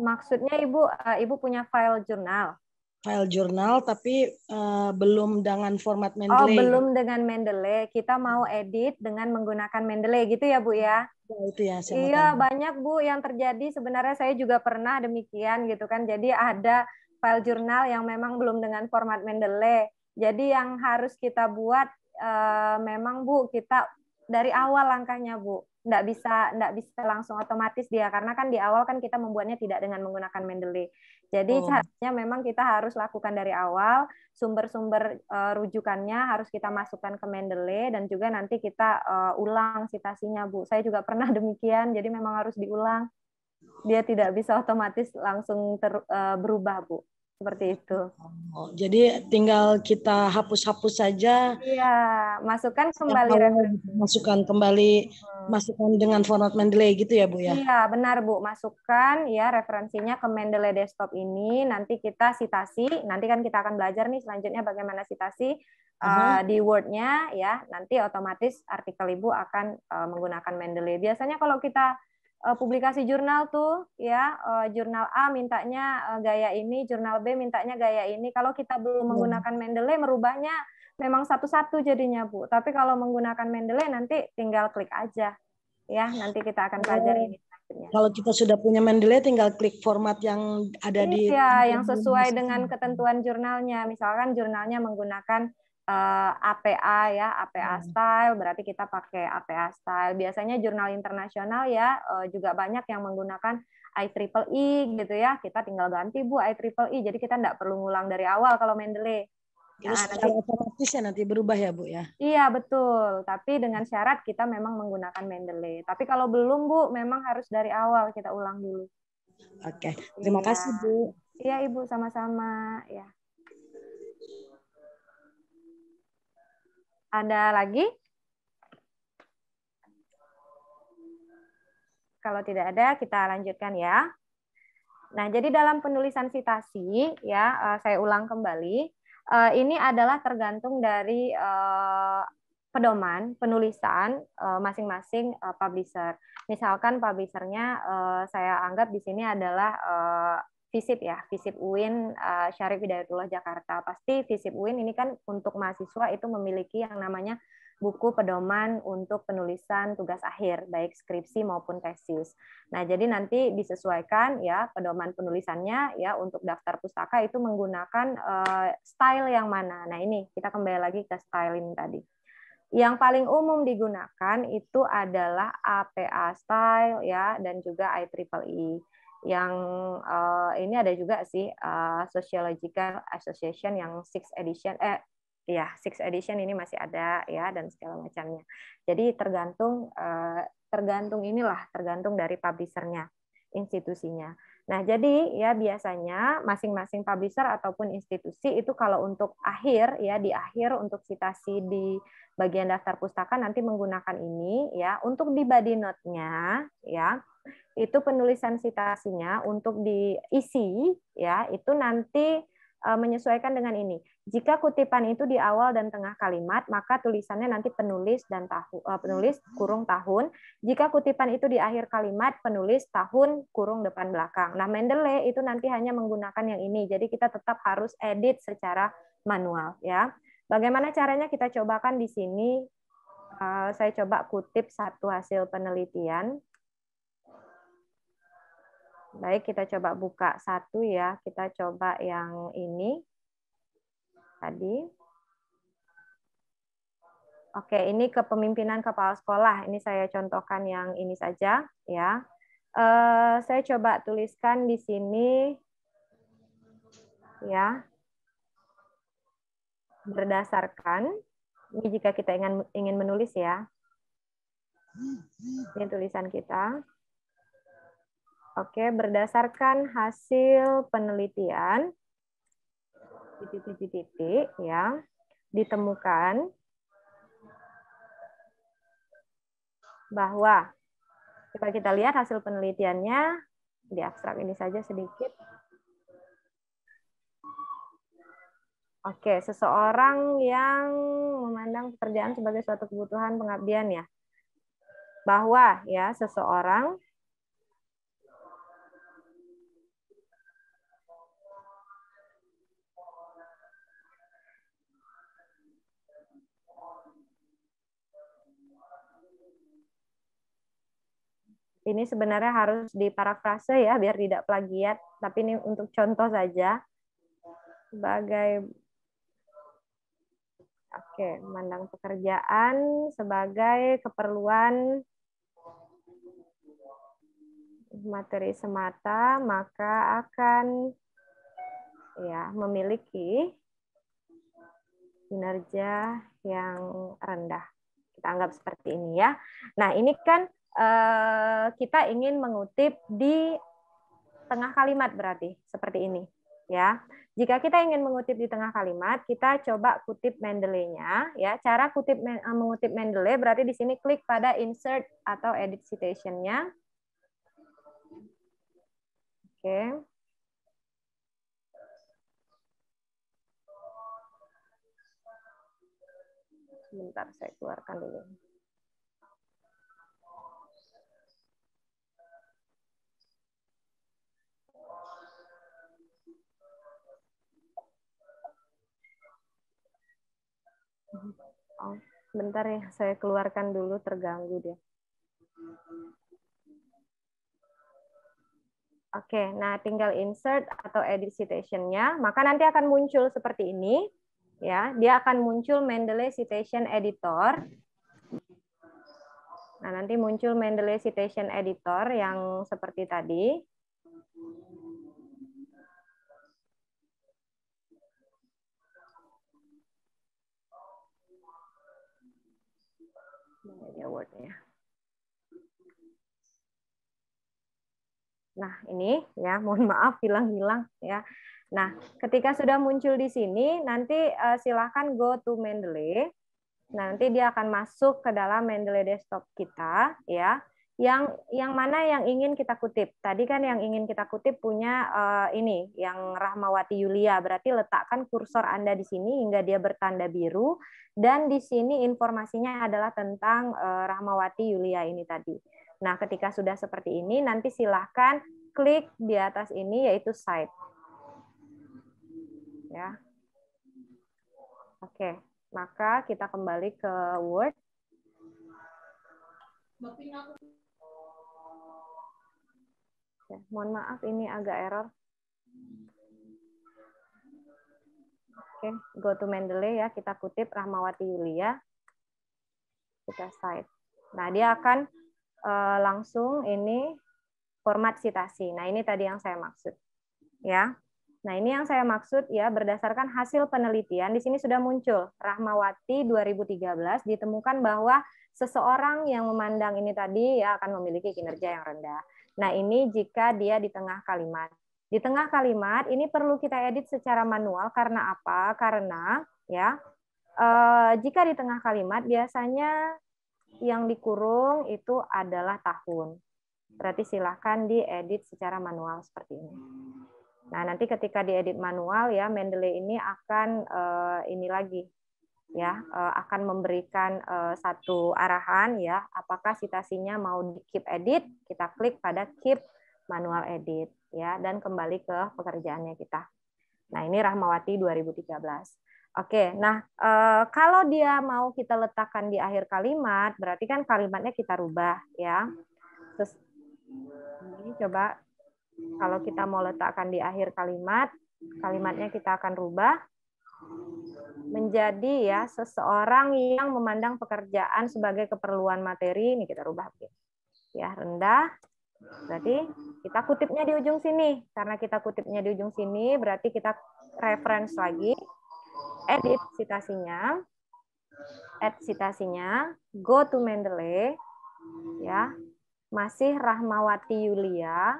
Maksudnya Ibu, uh, Ibu punya file jurnal? File jurnal tapi uh, belum dengan format oh, Mendeley. Oh, belum dengan Mendeley. Kita mau edit dengan menggunakan Mendeley gitu ya, Bu ya? Ya, itu ya. Saya iya, banyak Bu yang terjadi. Sebenarnya saya juga pernah demikian gitu kan. Jadi ada file jurnal yang memang belum dengan format Mendeley. Jadi yang harus kita buat uh, memang Bu kita dari awal langkahnya Bu. tidak bisa tidak bisa langsung otomatis dia karena kan di awal kan kita membuatnya tidak dengan menggunakan Mendeley. Jadi oh. caranya memang kita harus lakukan dari awal sumber-sumber uh, rujukannya harus kita masukkan ke Mendeley dan juga nanti kita uh, ulang sitasinya Bu. Saya juga pernah demikian jadi memang harus diulang dia tidak bisa otomatis langsung ter, uh, berubah bu seperti itu. Oh, jadi tinggal kita hapus-hapus saja. Iya, masukkan kembali referensi. Masukkan kembali, hmm. masukkan dengan format Mendeley gitu ya Bu ya? Iya, benar Bu. Masukkan ya referensinya ke Mendeley Desktop ini. Nanti kita sitasi, nanti kan kita akan belajar nih selanjutnya bagaimana sitasi uh, eh, di Word-nya ya. Nanti otomatis artikel Ibu akan uh, menggunakan Mendeley. Biasanya kalau kita uh, publikasi jurnal tuh ya uh, jurnal A mintanya uh, gaya ini jurnal B mintanya gaya ini kalau kita belum iya. menggunakan Mendeley merubahnya memang satu-satu jadinya Bu tapi kalau menggunakan Mendeley nanti tinggal klik aja ya nanti kita akan pelajari oh. ini kalau kita sudah punya Mendeley tinggal klik format yang ada iya, di Iya yang sesuai dengan ketentuan jurnalnya misalkan jurnalnya menggunakan uh, eh, APA ya, APA hmm. style berarti kita pakai APA style. Biasanya jurnal internasional ya uh, juga banyak yang menggunakan IEEE e gitu ya. Kita tinggal ganti Bu IEEE. E. Jadi kita tidak perlu ngulang dari awal kalau Mendeley. Terus nah, secara nanti, otomatis ya nanti berubah ya Bu ya? Iya betul, tapi dengan syarat kita memang menggunakan Mendeley. Tapi kalau belum Bu, memang harus dari awal kita ulang dulu. Oke, iya. terima ya. kasih Bu. Iya Ibu, sama-sama. Ya. Ada lagi? Kalau tidak ada, kita lanjutkan ya. Nah, jadi dalam penulisan citasi, ya, eh, saya ulang kembali, eh, ini adalah tergantung dari eh, pedoman penulisan masing-masing publisher. Misalkan publishernya saya anggap di sini adalah FISIP ya, FISIP UIN uh, Syarif Hidayatullah Jakarta. Pasti FISIP UIN ini kan untuk mahasiswa itu memiliki yang namanya buku pedoman untuk penulisan tugas akhir, baik skripsi maupun tesis. Nah, jadi nanti disesuaikan ya pedoman penulisannya ya untuk daftar pustaka itu menggunakan uh, style yang mana. Nah, ini kita kembali lagi ke style ini tadi. Yang paling umum digunakan itu adalah APA style ya dan juga IEEE yang uh, ini ada juga sih uh, Sociological Association yang six edition eh ya six edition ini masih ada ya dan segala macamnya. Jadi tergantung uh, tergantung inilah tergantung dari publisernya institusinya. Nah, jadi ya biasanya masing-masing publisher ataupun institusi itu kalau untuk akhir ya di akhir untuk citasi di bagian daftar pustaka nanti menggunakan ini ya untuk di body note-nya ya itu penulisan citasinya untuk diisi ya itu nanti Eh, menyesuaikan dengan ini. Jika kutipan itu di awal dan tengah kalimat, maka tulisannya nanti penulis dan tahu eh, penulis kurung tahun. Jika kutipan itu di akhir kalimat, penulis tahun kurung depan belakang. Nah, Mendeley itu nanti hanya menggunakan yang ini. Jadi kita tetap harus edit secara manual ya. Bagaimana caranya kita cobakan di sini? Eh, saya coba kutip satu hasil penelitian. Baik, kita coba buka satu ya. Kita coba yang ini tadi. Oke, ini kepemimpinan kepala sekolah. Ini saya contohkan yang ini saja ya. Eh, saya coba tuliskan di sini ya. Berdasarkan ini jika kita ingin ingin menulis ya. Ini tulisan kita. Oke, berdasarkan hasil penelitian titik-titik yang ditemukan bahwa coba kita lihat hasil penelitiannya di abstrak ini saja sedikit. Oke, seseorang yang memandang pekerjaan sebagai suatu kebutuhan pengabdian ya. Bahwa ya seseorang Ini sebenarnya harus diparafrase ya biar tidak plagiat, tapi ini untuk contoh saja. Sebagai Oke, mandang pekerjaan sebagai keperluan materi semata, maka akan ya memiliki kinerja yang rendah. Kita anggap seperti ini ya. Nah, ini kan Eh, kita ingin mengutip di tengah kalimat berarti seperti ini ya. Jika kita ingin mengutip di tengah kalimat, kita coba kutip Mendeley-nya ya. Cara kutip eh, mengutip Mendeley berarti di sini klik pada insert atau edit citation-nya. Oke. Sebentar saya keluarkan dulu. Oh, bentar ya, saya keluarkan dulu terganggu dia. Oke, nah tinggal insert atau edit citation-nya, maka nanti akan muncul seperti ini. Ya, dia akan muncul Mendeley Citation Editor. Nah, nanti muncul Mendeley Citation Editor yang seperti tadi. ya awardnya. Nah, ini ya, mohon maaf hilang-hilang ya. Nah, ketika sudah muncul di sini, nanti uh, eh, silahkan go to Mendeley. Nanti dia akan masuk ke dalam Mendeley desktop kita ya yang yang mana yang ingin kita kutip tadi kan yang ingin kita kutip punya uh, ini yang Rahmawati Yulia berarti letakkan kursor anda di sini hingga dia bertanda biru dan di sini informasinya adalah tentang uh, Rahmawati Yulia ini tadi nah ketika sudah seperti ini nanti silahkan klik di atas ini yaitu site ya oke maka kita kembali ke Word Ya, mohon maaf ini agak error. Oke, okay, go to Mendeley ya, kita kutip Rahmawati Yulia. Kita cite. Nah, dia akan uh, langsung ini format citasi. Nah, ini tadi yang saya maksud. Ya. Nah, ini yang saya maksud ya berdasarkan hasil penelitian di sini sudah muncul Rahmawati 2013 ditemukan bahwa seseorang yang memandang ini tadi ya akan memiliki kinerja yang rendah. Nah, ini jika dia di tengah kalimat. Di tengah kalimat ini perlu kita edit secara manual karena apa? Karena ya eh, jika di tengah kalimat biasanya yang dikurung itu adalah tahun. Berarti silahkan diedit secara manual seperti ini. Nah, nanti ketika diedit manual ya Mendeley ini akan eh, ini lagi ya eh, akan memberikan eh, satu arahan ya apakah citasinya mau di keep edit kita klik pada keep manual edit ya dan kembali ke pekerjaannya kita nah ini Rahmawati 2013 oke nah eh, kalau dia mau kita letakkan di akhir kalimat berarti kan kalimatnya kita rubah ya terus ini coba kalau kita mau letakkan di akhir kalimat kalimatnya kita akan rubah menjadi ya seseorang yang memandang pekerjaan sebagai keperluan materi ini kita rubah Ya, rendah berarti kita kutipnya di ujung sini. Karena kita kutipnya di ujung sini berarti kita reference lagi edit citasinya. Edit citasinya go to Mendeley ya. Masih Rahmawati Yulia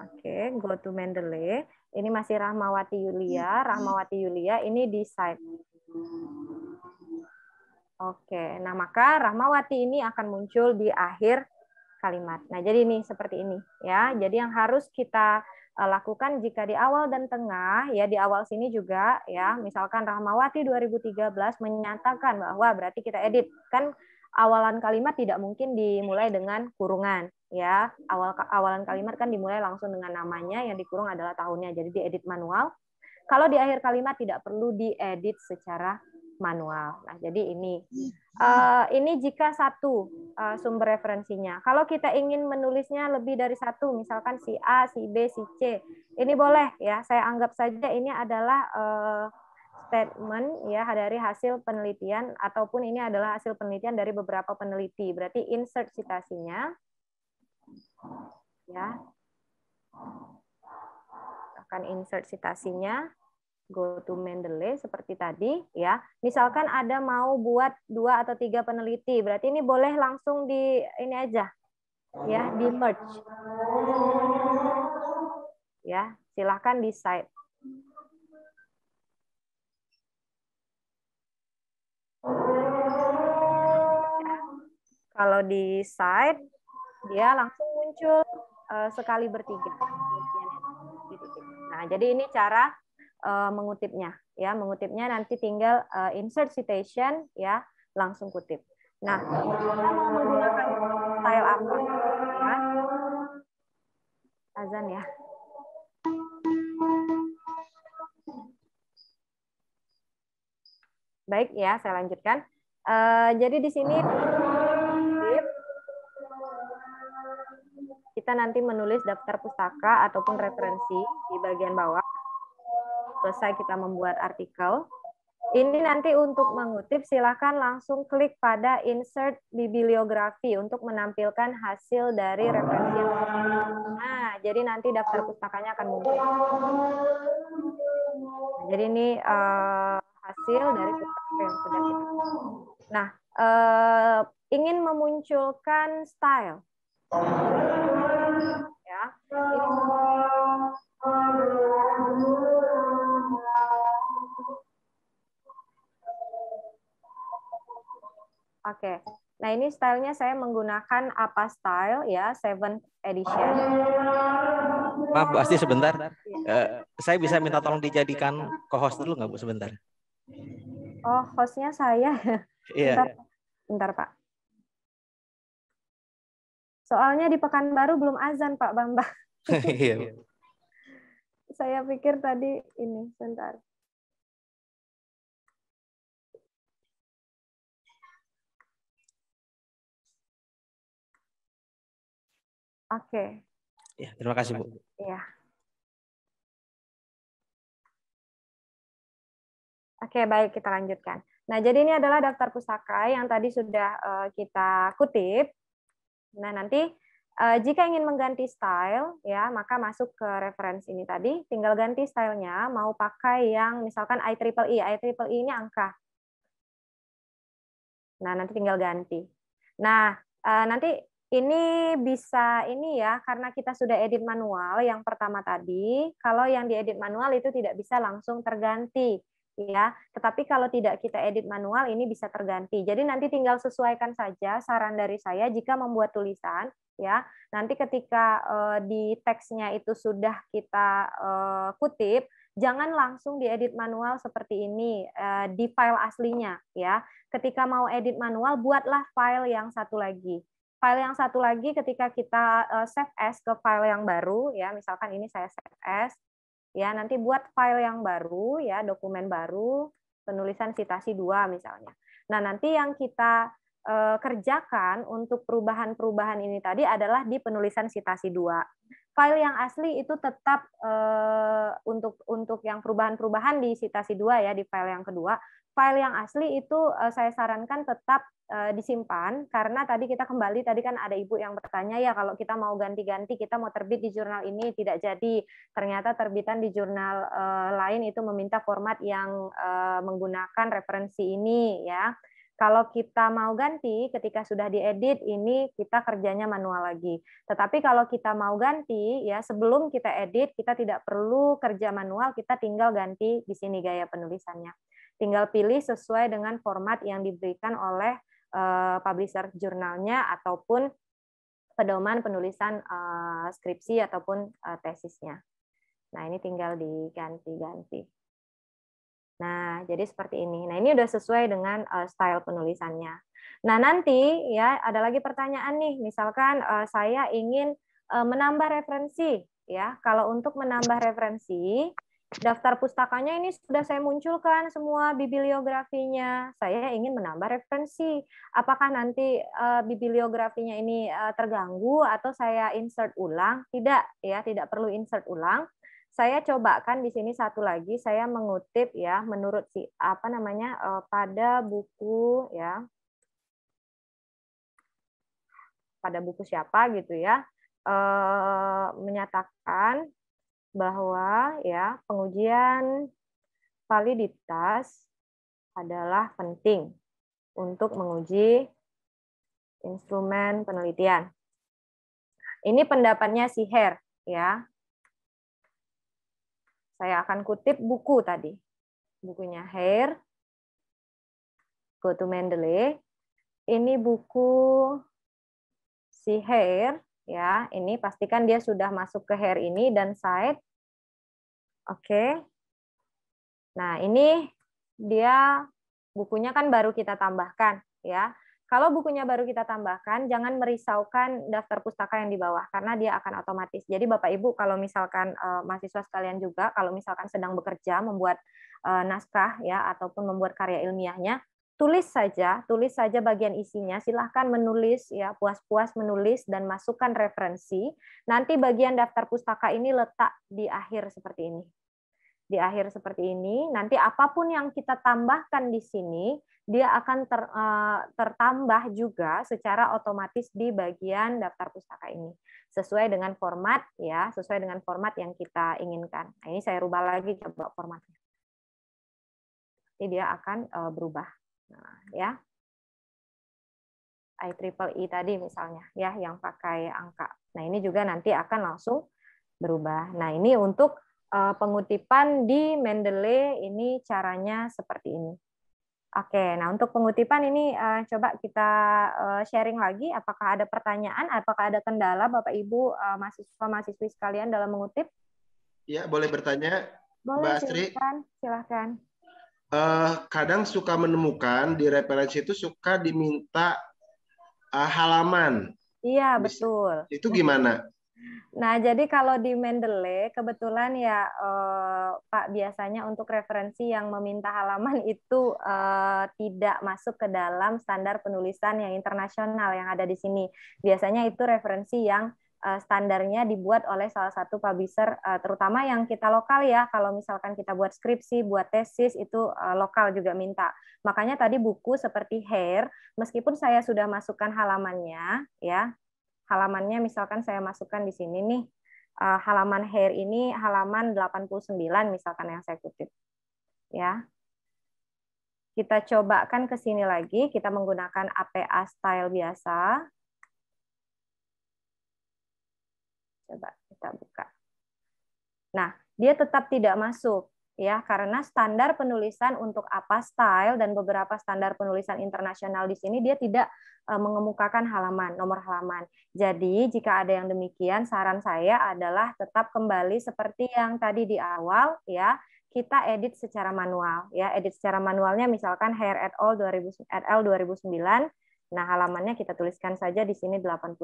Oke, okay, go to Mendeley. Ini masih Rahmawati Yulia. Hmm. Rahmawati Yulia ini di site. Oke, okay. nah maka Rahmawati ini akan muncul di akhir kalimat. Nah, jadi ini seperti ini ya. Jadi yang harus kita eh, lakukan jika di awal dan tengah ya di awal sini juga ya, misalkan Rahmawati 2013 menyatakan bahwa berarti kita edit kan awalan kalimat tidak mungkin dimulai dengan kurungan ya awal awalan kalimat kan dimulai langsung dengan namanya yang dikurung adalah tahunnya jadi diedit manual kalau di akhir kalimat tidak perlu diedit secara manual nah jadi ini uh, ini jika satu uh, sumber referensinya kalau kita ingin menulisnya lebih dari satu misalkan si A si B si C ini boleh ya saya anggap saja ini adalah uh, statement ya dari hasil penelitian ataupun ini adalah hasil penelitian dari beberapa peneliti berarti insert citasinya Ya. Akan insert citasinya. Go to Mendeley seperti tadi ya. Misalkan ada mau buat dua atau tiga peneliti, berarti ini boleh langsung di ini aja ya di merge. Ya, silahkan decide. Ya. kalau di site dia langsung muncul uh, sekali bertiga. Nah, jadi ini cara uh, mengutipnya ya, mengutipnya nanti tinggal uh, insert citation ya, langsung kutip. Nah, kita mau menggunakan style apa? Ya. Azan ya. Baik ya, saya lanjutkan. Uh, jadi di sini kita nanti menulis daftar pustaka ataupun referensi di bagian bawah. Selesai kita membuat artikel. Ini nanti untuk mengutip silakan langsung klik pada insert bibliografi untuk menampilkan hasil dari referensi. Nah, jadi nanti daftar pustakanya akan muncul. Nah, jadi ini uh, hasil dari pustaka yang sudah kita. Nah, uh, ingin memunculkan style ya Oke, nah ini stylenya saya menggunakan apa style ya, seventh edition. Maaf Bu Asti sebentar, ya. uh, saya bisa minta tolong dijadikan co-host dulu nggak Bu sebentar? Oh, hostnya saya. Iya. Bentar, bentar Pak. Soalnya di Pekanbaru belum azan, Pak Bambang. Iya, Saya pikir tadi ini, sebentar. Oke. Okay. Ya, terima kasih, Bu. Iya. Oke, baik kita lanjutkan. Nah, jadi ini adalah daftar pusaka yang tadi sudah eh, kita kutip. Nah, nanti uh, jika ingin mengganti style ya, maka masuk ke referensi ini tadi, tinggal ganti stylenya mau pakai yang misalkan i e. i i IEEE, i ini angka. Nah, nanti tinggal ganti. Nah, uh, nanti ini bisa ini ya karena kita sudah edit manual yang pertama tadi, kalau yang diedit manual itu tidak bisa langsung terganti ya. Tetapi kalau tidak kita edit manual ini bisa terganti. Jadi nanti tinggal sesuaikan saja saran dari saya jika membuat tulisan ya. Nanti ketika uh, di teksnya itu sudah kita uh, kutip, jangan langsung diedit manual seperti ini eh, di file aslinya ya. Ketika mau edit manual buatlah file yang satu lagi file yang satu lagi ketika kita save as ke file yang baru ya misalkan ini saya save as ya nanti buat file yang baru ya dokumen baru penulisan citasi dua misalnya nah nanti yang kita Eh, kerjakan untuk perubahan-perubahan ini tadi adalah di penulisan citasi dua. File yang asli itu tetap eh, untuk untuk yang perubahan-perubahan di citasi dua ya di file yang kedua. File yang asli itu eh, saya sarankan tetap disimpan karena tadi kita kembali tadi kan ada ibu yang bertanya ya kalau kita mau ganti-ganti kita mau terbit di jurnal ini tidak jadi ternyata terbitan di jurnal lain itu meminta format yang menggunakan referensi ini ya. Kalau kita mau ganti ketika sudah diedit ini kita kerjanya manual lagi. Tetapi kalau kita mau ganti ya sebelum kita edit kita tidak perlu kerja manual, kita tinggal ganti di sini gaya penulisannya. Tinggal pilih sesuai dengan format yang diberikan oleh uh, publisher jurnalnya ataupun pedoman penulisan uh, skripsi ataupun uh, tesisnya. Nah, ini tinggal diganti-ganti. Nah, jadi seperti ini. Nah, ini udah sesuai dengan uh, style penulisannya. Nah, nanti ya ada lagi pertanyaan nih. Misalkan uh, saya ingin uh, menambah referensi ya. Kalau untuk menambah referensi, daftar pustakanya ini sudah saya munculkan semua bibliografinya. Saya ingin menambah referensi. Apakah nanti uh, bibliografinya ini uh, terganggu atau saya insert ulang? Tidak ya, tidak perlu insert ulang saya coba kan di sini satu lagi saya mengutip ya menurut si apa namanya eh, pada buku ya pada buku siapa gitu ya eh, menyatakan bahwa ya pengujian validitas adalah penting untuk menguji instrumen penelitian. Ini pendapatnya si Her ya. Saya akan kutip buku tadi. Bukunya Hair, Go to Mendeley. Ini buku si Hair. ya. Ini pastikan dia sudah masuk ke Hair ini dan side. Oke. Nah, ini dia bukunya kan baru kita tambahkan. ya. Kalau bukunya baru kita tambahkan, jangan merisaukan daftar pustaka yang di bawah karena dia akan otomatis. Jadi Bapak Ibu kalau misalkan eh, mahasiswa sekalian juga kalau misalkan sedang bekerja membuat eh, naskah ya ataupun membuat karya ilmiahnya, tulis saja, tulis saja bagian isinya. Silahkan menulis ya puas-puas menulis dan masukkan referensi. Nanti bagian daftar pustaka ini letak di akhir seperti ini di akhir seperti ini. Nanti apapun yang kita tambahkan di sini, dia akan ter, uh, tertambah juga secara otomatis di bagian daftar pustaka ini sesuai dengan format ya, sesuai dengan format yang kita inginkan. Nah, ini saya rubah lagi coba formatnya. Jadi dia akan uh, berubah. Nah, ya. IEEE e tadi misalnya ya yang pakai angka. Nah, ini juga nanti akan langsung berubah. Nah, ini untuk Eh, pengutipan di Mendeley ini caranya seperti ini. Oke, nah untuk pengutipan ini uh, coba kita uh, sharing lagi apakah ada pertanyaan, apakah ada kendala Bapak Ibu uh, mahasiswa-mahasiswi sekalian dalam mengutip? Iya, boleh bertanya. Boleh, Mbak Astri. Silahkan. silahkan. Uh, kadang suka menemukan di referensi itu suka diminta uh, halaman. Iya, betul. Itu gimana? Nah, jadi kalau di Mendeley kebetulan ya eh, Pak biasanya untuk referensi yang meminta halaman itu eh, tidak masuk ke dalam standar penulisan yang internasional yang ada di sini. Biasanya itu referensi yang eh, standarnya dibuat oleh salah satu publisher eh, terutama yang kita lokal ya. Kalau misalkan kita buat skripsi, buat tesis itu eh, lokal juga minta. Makanya tadi buku seperti Hair, meskipun saya sudah masukkan halamannya ya, halamannya misalkan saya masukkan di sini nih eh, halaman hair ini halaman 89 misalkan yang saya kutip. Ya. Kita coba cobakan ke sini lagi, kita menggunakan APA style biasa. Coba kita buka. Nah, dia tetap tidak masuk ya karena standar penulisan untuk apa style dan beberapa standar penulisan internasional di sini dia tidak eh, mengemukakan halaman nomor halaman. Jadi jika ada yang demikian saran saya adalah tetap kembali seperti yang tadi di awal ya kita edit secara manual ya edit secara manualnya misalkan Hair at All 2000 at L 2009 Nah, halamannya kita tuliskan saja di sini 89.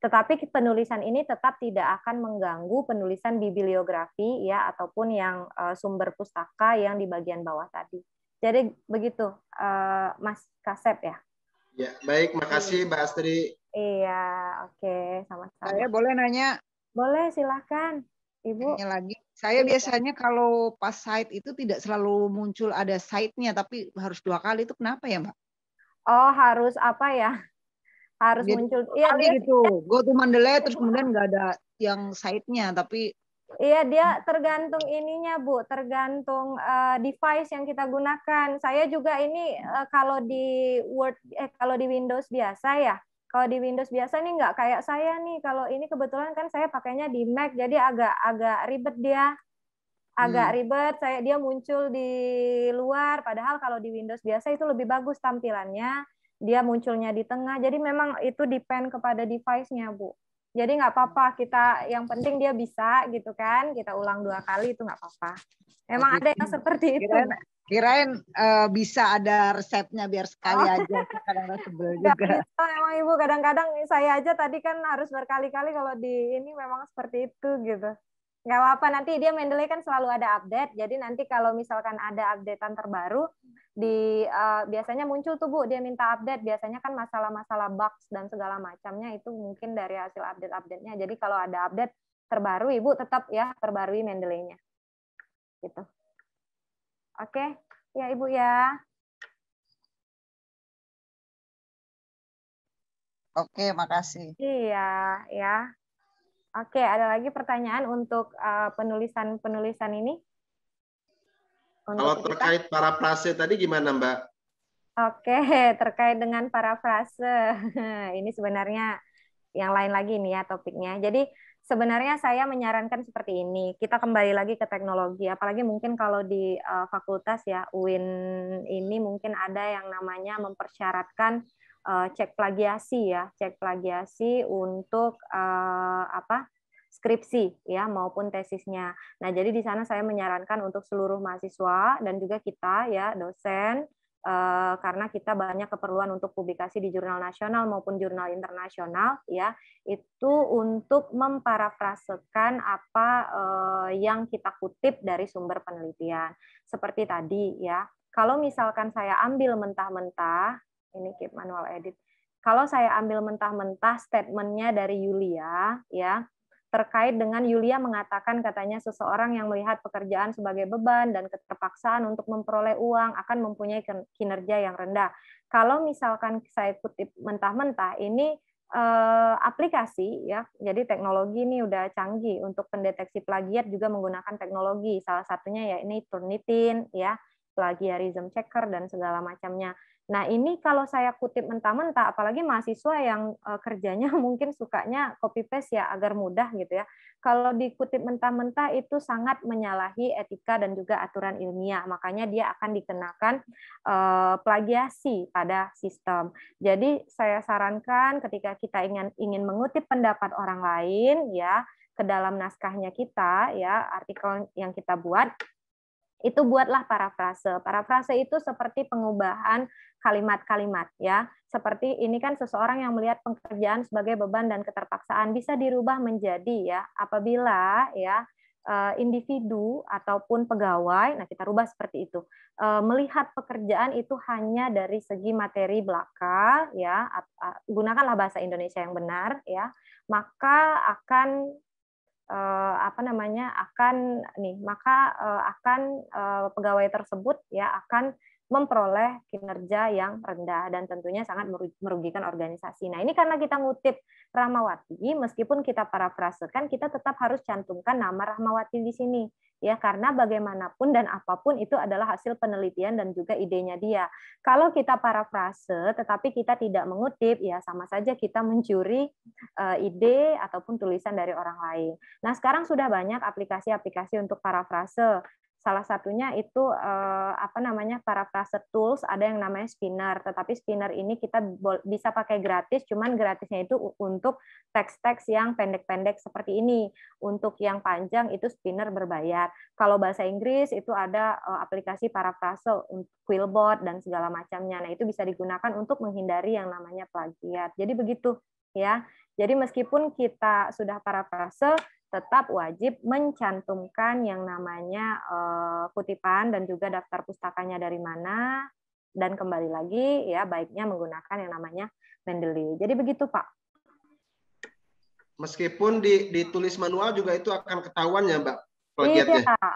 Tetapi penulisan ini tetap tidak akan mengganggu penulisan bibliografi ya ataupun yang uh, sumber pustaka yang di bagian bawah tadi. Jadi begitu uh, Mas Kasep ya. Ya, baik, makasih Mbak Astri. Iya, oke, okay, sama-sama. Saya boleh nanya? Boleh, silahkan. Ibu. Nanya lagi. Saya biasanya kalau pas site itu tidak selalu muncul ada site-nya, tapi harus dua kali itu kenapa ya, Mbak? oh harus apa ya harus gitu. muncul iya dia gitu go to Mandalay terus kemudian nggak ada yang side-nya tapi Iya, dia tergantung ininya, Bu. Tergantung uh, device yang kita gunakan. Saya juga ini uh, kalau di Word eh kalau di Windows biasa ya. Kalau di Windows biasa nih nggak kayak saya nih. Kalau ini kebetulan kan saya pakainya di Mac, jadi agak agak ribet dia agak hmm. ribet saya dia muncul di luar padahal kalau di Windows biasa itu lebih bagus tampilannya dia munculnya di tengah jadi memang itu depend kepada device-nya Bu jadi nggak apa-apa kita yang penting dia bisa gitu kan kita ulang dua kali itu nggak apa-apa memang ada yang seperti itu kirain, kirain uh, bisa ada resepnya biar sekali oh. aja kadang-kadang sebel juga bisa, emang ibu kadang-kadang saya aja tadi kan harus berkali-kali kalau di ini memang seperti itu gitu nggak apa-apa nanti dia Mendeley kan selalu ada update jadi nanti kalau misalkan ada updatean terbaru di uh, biasanya muncul tuh Bu dia minta update biasanya kan masalah-masalah bugs dan segala macamnya itu mungkin dari hasil update updatenya jadi kalau ada update terbaru Ibu tetap ya perbarui Mendeley-nya gitu oke ya Ibu ya Oke, makasih. Iya, ya. Oke, ada lagi pertanyaan untuk eh, penulisan-penulisan uh, ini? Untuk Kalau terkait kita? parafrase tadi gimana, Mbak? Oke, terkait dengan para frase. ini sebenarnya yang lain lagi nih ya topiknya. Jadi sebenarnya saya menyarankan seperti ini. Kita kembali lagi ke teknologi, apalagi mungkin kalau di uh, fakultas ya UIN ini mungkin ada yang namanya mempersyaratkan uh, cek plagiasi ya, cek plagiasi untuk uh, apa? skripsi ya maupun tesisnya. Nah, jadi di sana saya menyarankan untuk seluruh mahasiswa dan juga kita ya dosen eh, karena kita banyak keperluan untuk publikasi di jurnal nasional maupun jurnal internasional ya itu untuk memparafrasekan apa eh, yang kita kutip dari sumber penelitian. Seperti tadi ya, kalau misalkan saya ambil mentah-mentah ini keep manual edit. Kalau saya ambil mentah-mentah statementnya dari Yulia, ya terkait dengan Yulia mengatakan katanya seseorang yang melihat pekerjaan sebagai beban dan keterpaksaan untuk memperoleh uang akan mempunyai kinerja yang rendah. Kalau misalkan saya kutip mentah-mentah, ini eh, aplikasi ya. Jadi teknologi ini udah canggih untuk pendeteksi plagiat juga menggunakan teknologi. Salah satunya ya ini Turnitin ya plagiarism checker dan segala macamnya. Nah, ini kalau saya kutip mentah-mentah, apalagi mahasiswa yang eh, kerjanya mungkin sukanya copy paste ya agar mudah gitu ya. Kalau dikutip mentah-mentah itu sangat menyalahi etika dan juga aturan ilmiah. Makanya dia akan dikenakan eh, plagiasi pada sistem. Jadi saya sarankan ketika kita ingin ingin mengutip pendapat orang lain ya ke dalam naskahnya kita ya artikel yang kita buat itu buatlah parafrase. Parafrase itu seperti pengubahan kalimat-kalimat ya. Seperti ini kan seseorang yang melihat pekerjaan sebagai beban dan keterpaksaan bisa dirubah menjadi ya apabila ya eh, individu ataupun pegawai, nah kita rubah seperti itu, eh, melihat pekerjaan itu hanya dari segi materi belaka, ya gunakanlah bahasa Indonesia yang benar, ya maka akan eh, apa namanya akan nih maka eh, akan eh, pegawai tersebut ya akan memperoleh kinerja yang rendah dan tentunya sangat merugikan organisasi. Nah, ini karena kita ngutip Rahmawati, meskipun kita parafrasekan, kita tetap harus cantumkan nama Rahmawati di sini. Ya, karena bagaimanapun dan apapun itu adalah hasil penelitian dan juga idenya dia. Kalau kita parafrase tetapi kita tidak mengutip, ya sama saja kita mencuri eh, ide ataupun tulisan dari orang lain. Nah, sekarang sudah banyak aplikasi-aplikasi untuk parafrase Salah satunya itu eh, apa namanya paraphrase tools, ada yang namanya spinner. Tetapi spinner ini kita bisa pakai gratis, cuman gratisnya itu untuk teks-teks yang pendek-pendek seperti ini. Untuk yang panjang itu spinner berbayar. Kalau bahasa Inggris itu ada eh, aplikasi paraphrase Quillbot dan segala macamnya. Nah, itu bisa digunakan untuk menghindari yang namanya plagiat. Jadi begitu ya. Jadi meskipun kita sudah parafrase tetap wajib mencantumkan yang namanya eh, kutipan dan juga daftar pustakanya dari mana dan kembali lagi ya baiknya menggunakan yang namanya Mendeley. Jadi begitu Pak. Meskipun di, ditulis manual juga itu akan ketahuan ya Mbak iya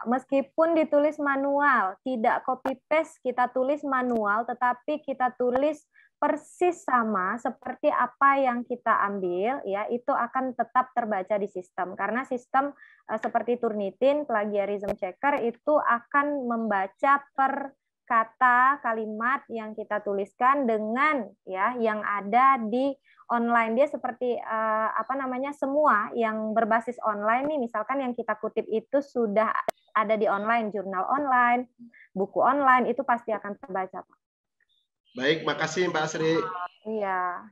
meskipun ditulis manual, tidak copy paste kita tulis manual, tetapi kita tulis persis sama seperti apa yang kita ambil ya itu akan tetap terbaca di sistem karena sistem eh, seperti Turnitin plagiarism checker itu akan membaca per kata kalimat yang kita tuliskan dengan ya yang ada di online dia seperti eh, apa namanya semua yang berbasis online nih misalkan yang kita kutip itu sudah ada di online jurnal online buku online itu pasti akan terbaca Pak. Baik, makasih Mbak Asri. Uh, iya.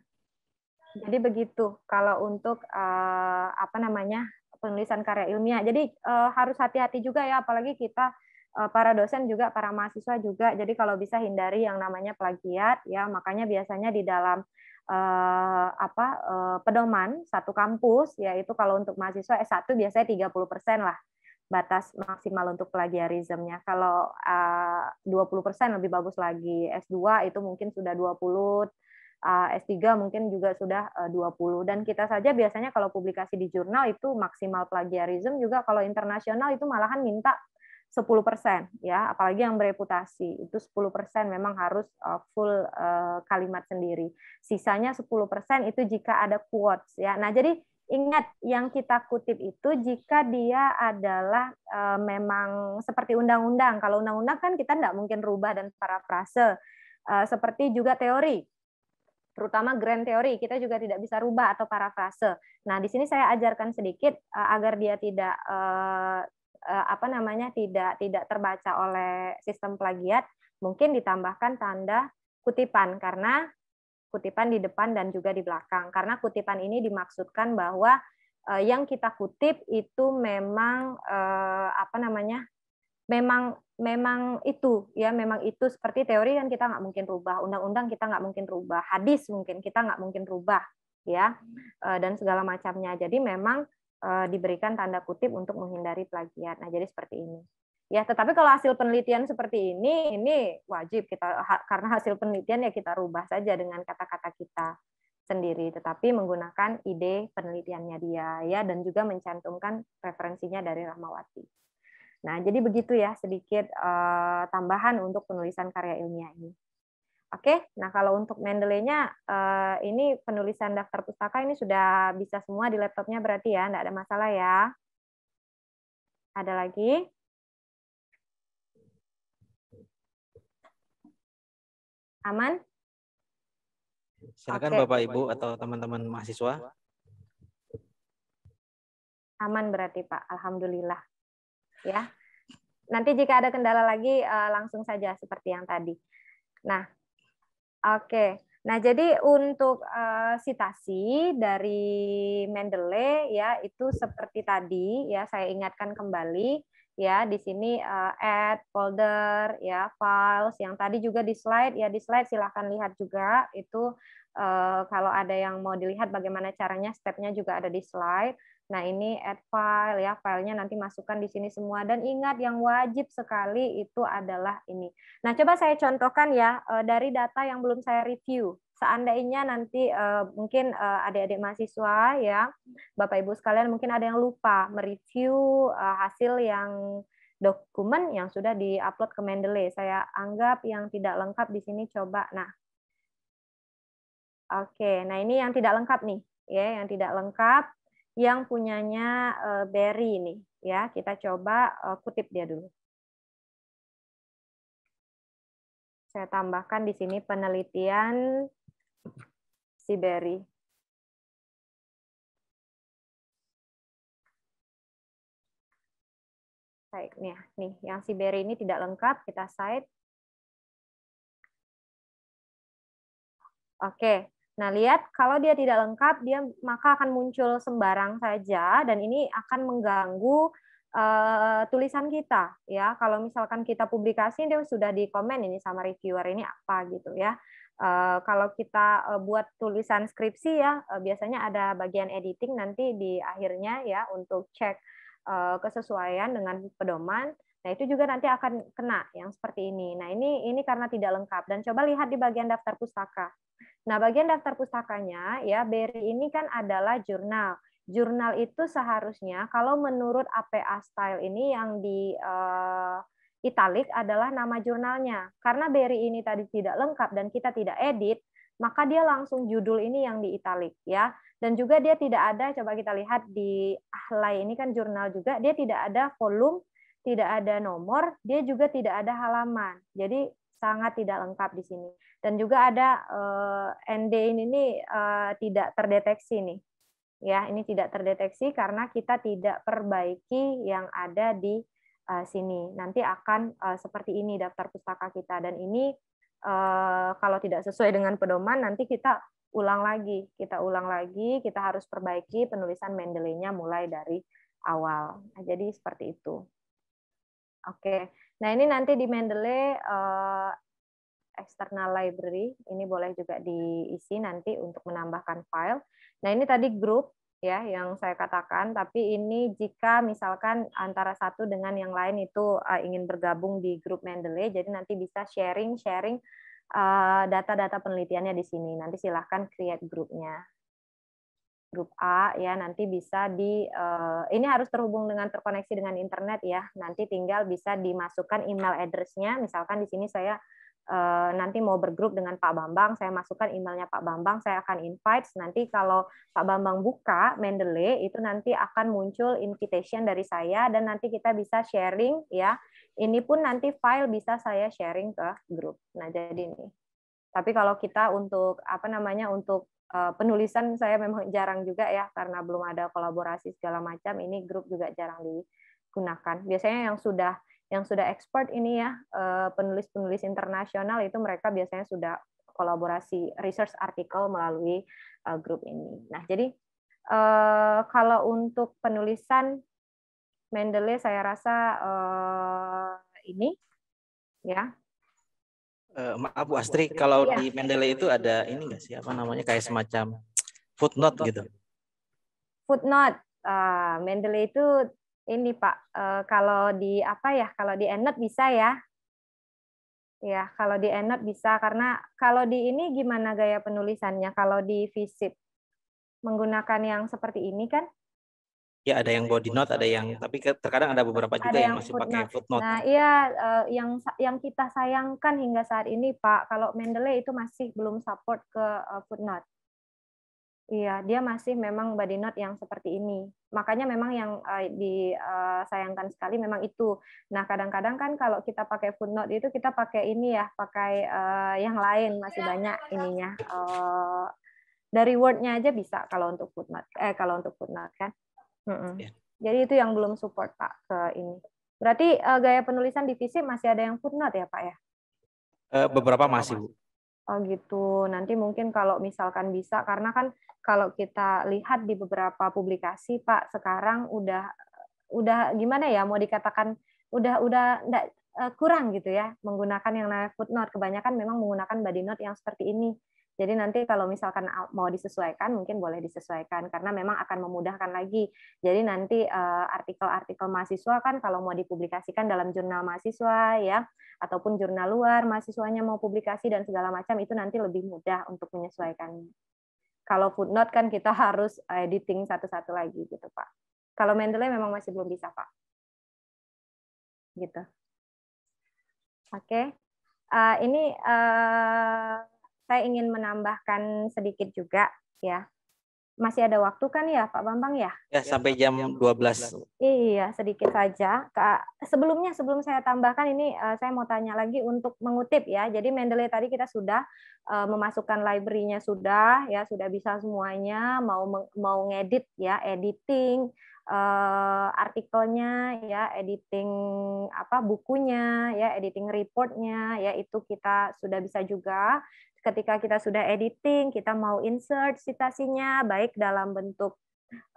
Jadi begitu kalau untuk uh, apa namanya penulisan karya ilmiah. Jadi uh, harus hati-hati juga ya, apalagi kita uh, para dosen juga para mahasiswa juga. Jadi kalau bisa hindari yang namanya plagiat ya. Makanya biasanya di dalam uh, apa uh, pedoman satu kampus yaitu kalau untuk mahasiswa S1 biasanya 30% lah batas maksimal untuk plagiarismnya. Kalau eh, uh, 20% lebih bagus lagi. S2 itu mungkin sudah 20, uh, S3 mungkin juga sudah eh, uh, 20. Dan kita saja biasanya kalau publikasi di jurnal itu maksimal plagiarism juga kalau internasional itu malahan minta 10% ya, apalagi yang bereputasi itu 10% memang harus uh, full uh, kalimat sendiri. Sisanya 10% itu jika ada quotes ya. Nah, jadi Ingat yang kita kutip itu jika dia adalah e, memang seperti undang-undang. Kalau undang-undang kan kita tidak mungkin rubah dan parafrase. E, seperti juga teori, terutama grand teori kita juga tidak bisa rubah atau parafrase. Nah di sini saya ajarkan sedikit e, agar dia tidak e, e, apa namanya tidak tidak terbaca oleh sistem plagiat. Mungkin ditambahkan tanda kutipan karena kutipan di depan dan juga di belakang. Karena kutipan ini dimaksudkan bahwa uh, yang kita kutip itu memang uh, apa namanya? memang memang itu ya memang itu seperti teori kan kita nggak mungkin rubah undang-undang kita nggak mungkin rubah hadis mungkin kita nggak mungkin rubah ya eh, dan segala macamnya jadi memang diberikan tanda kutip untuk menghindari plagiat nah jadi seperti ini Ya, tetapi kalau hasil penelitian seperti ini, ini wajib kita karena hasil penelitian ya kita rubah saja dengan kata-kata kita sendiri, tetapi menggunakan ide penelitiannya dia ya dan juga mencantumkan referensinya dari Rahmawati. Nah, jadi begitu ya sedikit uh, tambahan untuk penulisan karya ilmiah ini. Oke, nah kalau untuk Mendeley-nya uh, ini penulisan daftar pustaka ini sudah bisa semua di laptopnya berarti ya, tidak ada masalah ya. Ada lagi? Aman? Silakan okay. Bapak Ibu atau teman-teman mahasiswa. Aman berarti Pak, alhamdulillah. Ya. Nanti jika ada kendala lagi eh, langsung saja seperti yang tadi. Nah, oke. Okay. Nah, jadi untuk sitasi eh, dari Mendeley ya itu seperti tadi ya saya ingatkan kembali ya di sini uh, add folder ya files yang tadi juga di slide ya di slide silahkan lihat juga itu uh, kalau ada yang mau dilihat bagaimana caranya stepnya juga ada di slide nah ini add file ya filenya nanti masukkan di sini semua dan ingat yang wajib sekali itu adalah ini nah coba saya contohkan ya eh, dari data yang belum saya review seandainya nanti uh, mungkin uh, adik-adik mahasiswa ya Bapak Ibu sekalian mungkin ada yang lupa mereview uh, hasil yang dokumen yang sudah diupload ke Mendeley. Saya anggap yang tidak lengkap di sini coba. Nah. Oke, nah ini yang tidak lengkap nih, ya, yang tidak lengkap yang punyanya uh, Berry nih, ya. Kita coba uh, kutip dia dulu. Saya tambahkan di sini penelitian si Barry. Baik, nih, nih yang si Barry ini tidak lengkap, kita side. Oke, nah lihat kalau dia tidak lengkap, dia maka akan muncul sembarang saja dan ini akan mengganggu uh, tulisan kita ya kalau misalkan kita publikasi dia sudah di komen ini sama reviewer ini apa gitu ya Eh, kalau kita eh, buat tulisan skripsi ya eh, biasanya ada bagian editing nanti di akhirnya ya untuk cek kesesuaian dengan pedoman. Nah itu juga nanti akan kena yang seperti ini. Nah ini ini karena tidak lengkap dan coba lihat di bagian daftar pustaka. Nah bagian daftar pustakanya ya Beri ini kan adalah jurnal. Jurnal itu seharusnya kalau menurut APA style ini yang di uh, italik adalah nama jurnalnya. Karena beri ini tadi tidak lengkap dan kita tidak edit, maka dia langsung judul ini yang di italik ya. Dan juga dia tidak ada coba kita lihat di Ahlai ini kan jurnal juga dia tidak ada volume tidak ada nomor, dia juga tidak ada halaman. Jadi sangat tidak lengkap di sini. Dan juga ada eh, ND ini eh, tidak terdeteksi nih. Ya, ini tidak terdeteksi karena kita tidak perbaiki yang ada di Eh, sini. Nanti akan eh, seperti ini daftar pustaka kita dan ini eh, kalau tidak sesuai dengan pedoman nanti kita ulang lagi, kita ulang lagi, kita harus perbaiki penulisan Mendeley-nya mulai dari awal. Nah, jadi seperti itu. Oke. Nah, ini nanti di Mendeley eksternal external library, ini boleh juga diisi nanti untuk menambahkan file. Nah, ini tadi grup ya yang saya katakan tapi ini jika misalkan antara satu dengan yang lain itu uh, ingin bergabung di grup Mendeley jadi nanti bisa sharing sharing data eh, data-data penelitiannya di sini nanti silahkan create grupnya grup A ya nanti bisa di uh, ini harus terhubung dengan terkoneksi dengan internet ya nanti tinggal bisa dimasukkan email addressnya misalkan di sini saya Eh, nanti mau bergrup dengan Pak Bambang, saya masukkan emailnya Pak Bambang, saya akan invite. Nanti kalau Pak Bambang buka Mendeley itu nanti akan muncul invitation dari saya dan nanti kita bisa sharing ya. Ini pun nanti file bisa saya sharing ke grup. Nah, jadi ini. Tapi kalau kita untuk apa namanya untuk eh, penulisan saya memang jarang juga ya karena belum ada kolaborasi segala macam. Ini grup juga jarang digunakan. Biasanya yang sudah yang sudah expert ini ya eh, penulis-penulis internasional itu mereka biasanya sudah kolaborasi research artikel melalui eh, grup ini. Nah, jadi eh, kalau untuk penulisan Mendeley saya rasa ini ya. maaf Bu Astri, kalau iya. di Mendeley itu ada ini nggak sih apa namanya kayak semacam footnote gitu? Footnote, uh, Mendeley itu ini Pak, eh, kalau di apa ya, kalau di Enet bisa ya? Ya, kalau di Enet bisa karena kalau di ini gimana gaya penulisannya? Kalau di Visip menggunakan yang seperti ini kan? Ya, ada yang body note, ada yang tapi terkadang ada beberapa juga ada yang, yang masih footnote. pakai footnote. Nah, iya eh, yang yang kita sayangkan hingga saat ini Pak, kalau Mendeley itu masih belum support ke eh, footnote. Iya, dia masih memang body note yang seperti ini. Makanya memang yang uh, eh, disayangkan eh, sekali memang itu. Nah, kadang-kadang kan kalau kita pakai footnote itu kita pakai ini ya, pakai uh, yang lain masih banyak ininya. Uh, dari wordnya aja bisa kalau untuk footnote. Eh, kalau untuk footnote kan. Mm -mm. Yeah. Jadi itu yang belum support Pak ke ini. Berarti uh, gaya penulisan divisi masih ada yang footnote ya Pak ya? Uh, beberapa masih Bu. Oh gitu. Nanti mungkin kalau misalkan bisa, karena kan kalau kita lihat di beberapa publikasi, Pak, sekarang udah udah gimana ya mau dikatakan udah udah enggak, eh, kurang gitu ya menggunakan yang namanya footnote. Kebanyakan memang menggunakan body note yang seperti ini jadi nanti kalau misalkan mau disesuaikan mungkin boleh disesuaikan karena memang akan memudahkan lagi. Jadi nanti eh, artikel-artikel mahasiswa kan kalau mau dipublikasikan dalam jurnal mahasiswa ya ataupun jurnal luar mahasiswanya mau publikasi dan segala macam itu nanti lebih mudah untuk menyesuaikan. Kalau footnote kan kita harus editing satu-satu lagi gitu Pak. Kalau Mendeley memang masih belum bisa Pak. Gitu. Oke. Okay. Uh, eh, ini uh, saya ingin menambahkan sedikit juga ya. Masih ada waktu kan ya Pak Bambang ya? Ya, sampai jam 12. Iya, sedikit saja. Sebelumnya sebelum saya tambahkan ini eh, saya mau tanya lagi untuk mengutip ya. Jadi Mendeley tadi kita sudah eh, memasukkan library-nya sudah ya, sudah bisa semuanya mau mau ngedit ya, editing, uh, artikelnya ya editing apa bukunya ya editing reportnya ya itu kita sudah bisa juga ketika kita sudah editing kita mau insert citasinya baik dalam bentuk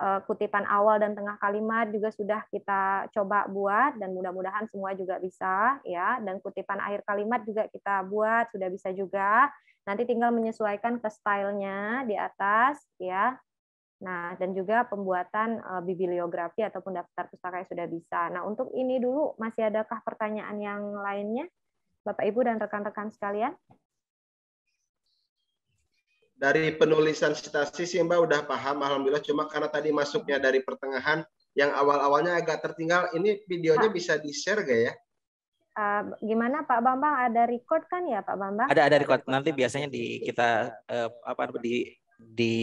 uh, kutipan awal dan tengah kalimat juga sudah kita coba buat dan mudah-mudahan semua juga bisa ya dan kutipan akhir kalimat juga kita buat sudah bisa juga nanti tinggal menyesuaikan ke stylenya di atas ya Nah, dan juga pembuatan uh, bibliografi ataupun daftar pustaka yang sudah bisa. Nah, untuk ini dulu masih adakah pertanyaan yang lainnya? Bapak Ibu dan rekan-rekan sekalian? Dari penulisan citasi sih Mbak udah paham alhamdulillah cuma karena tadi masuknya dari pertengahan yang awal-awalnya agak tertinggal ini videonya Pak. bisa di-share gak ya? Uh, gimana Pak Bambang ada record kan ya Pak Bambang? Ada ada record nanti biasanya di kita uh, apa di di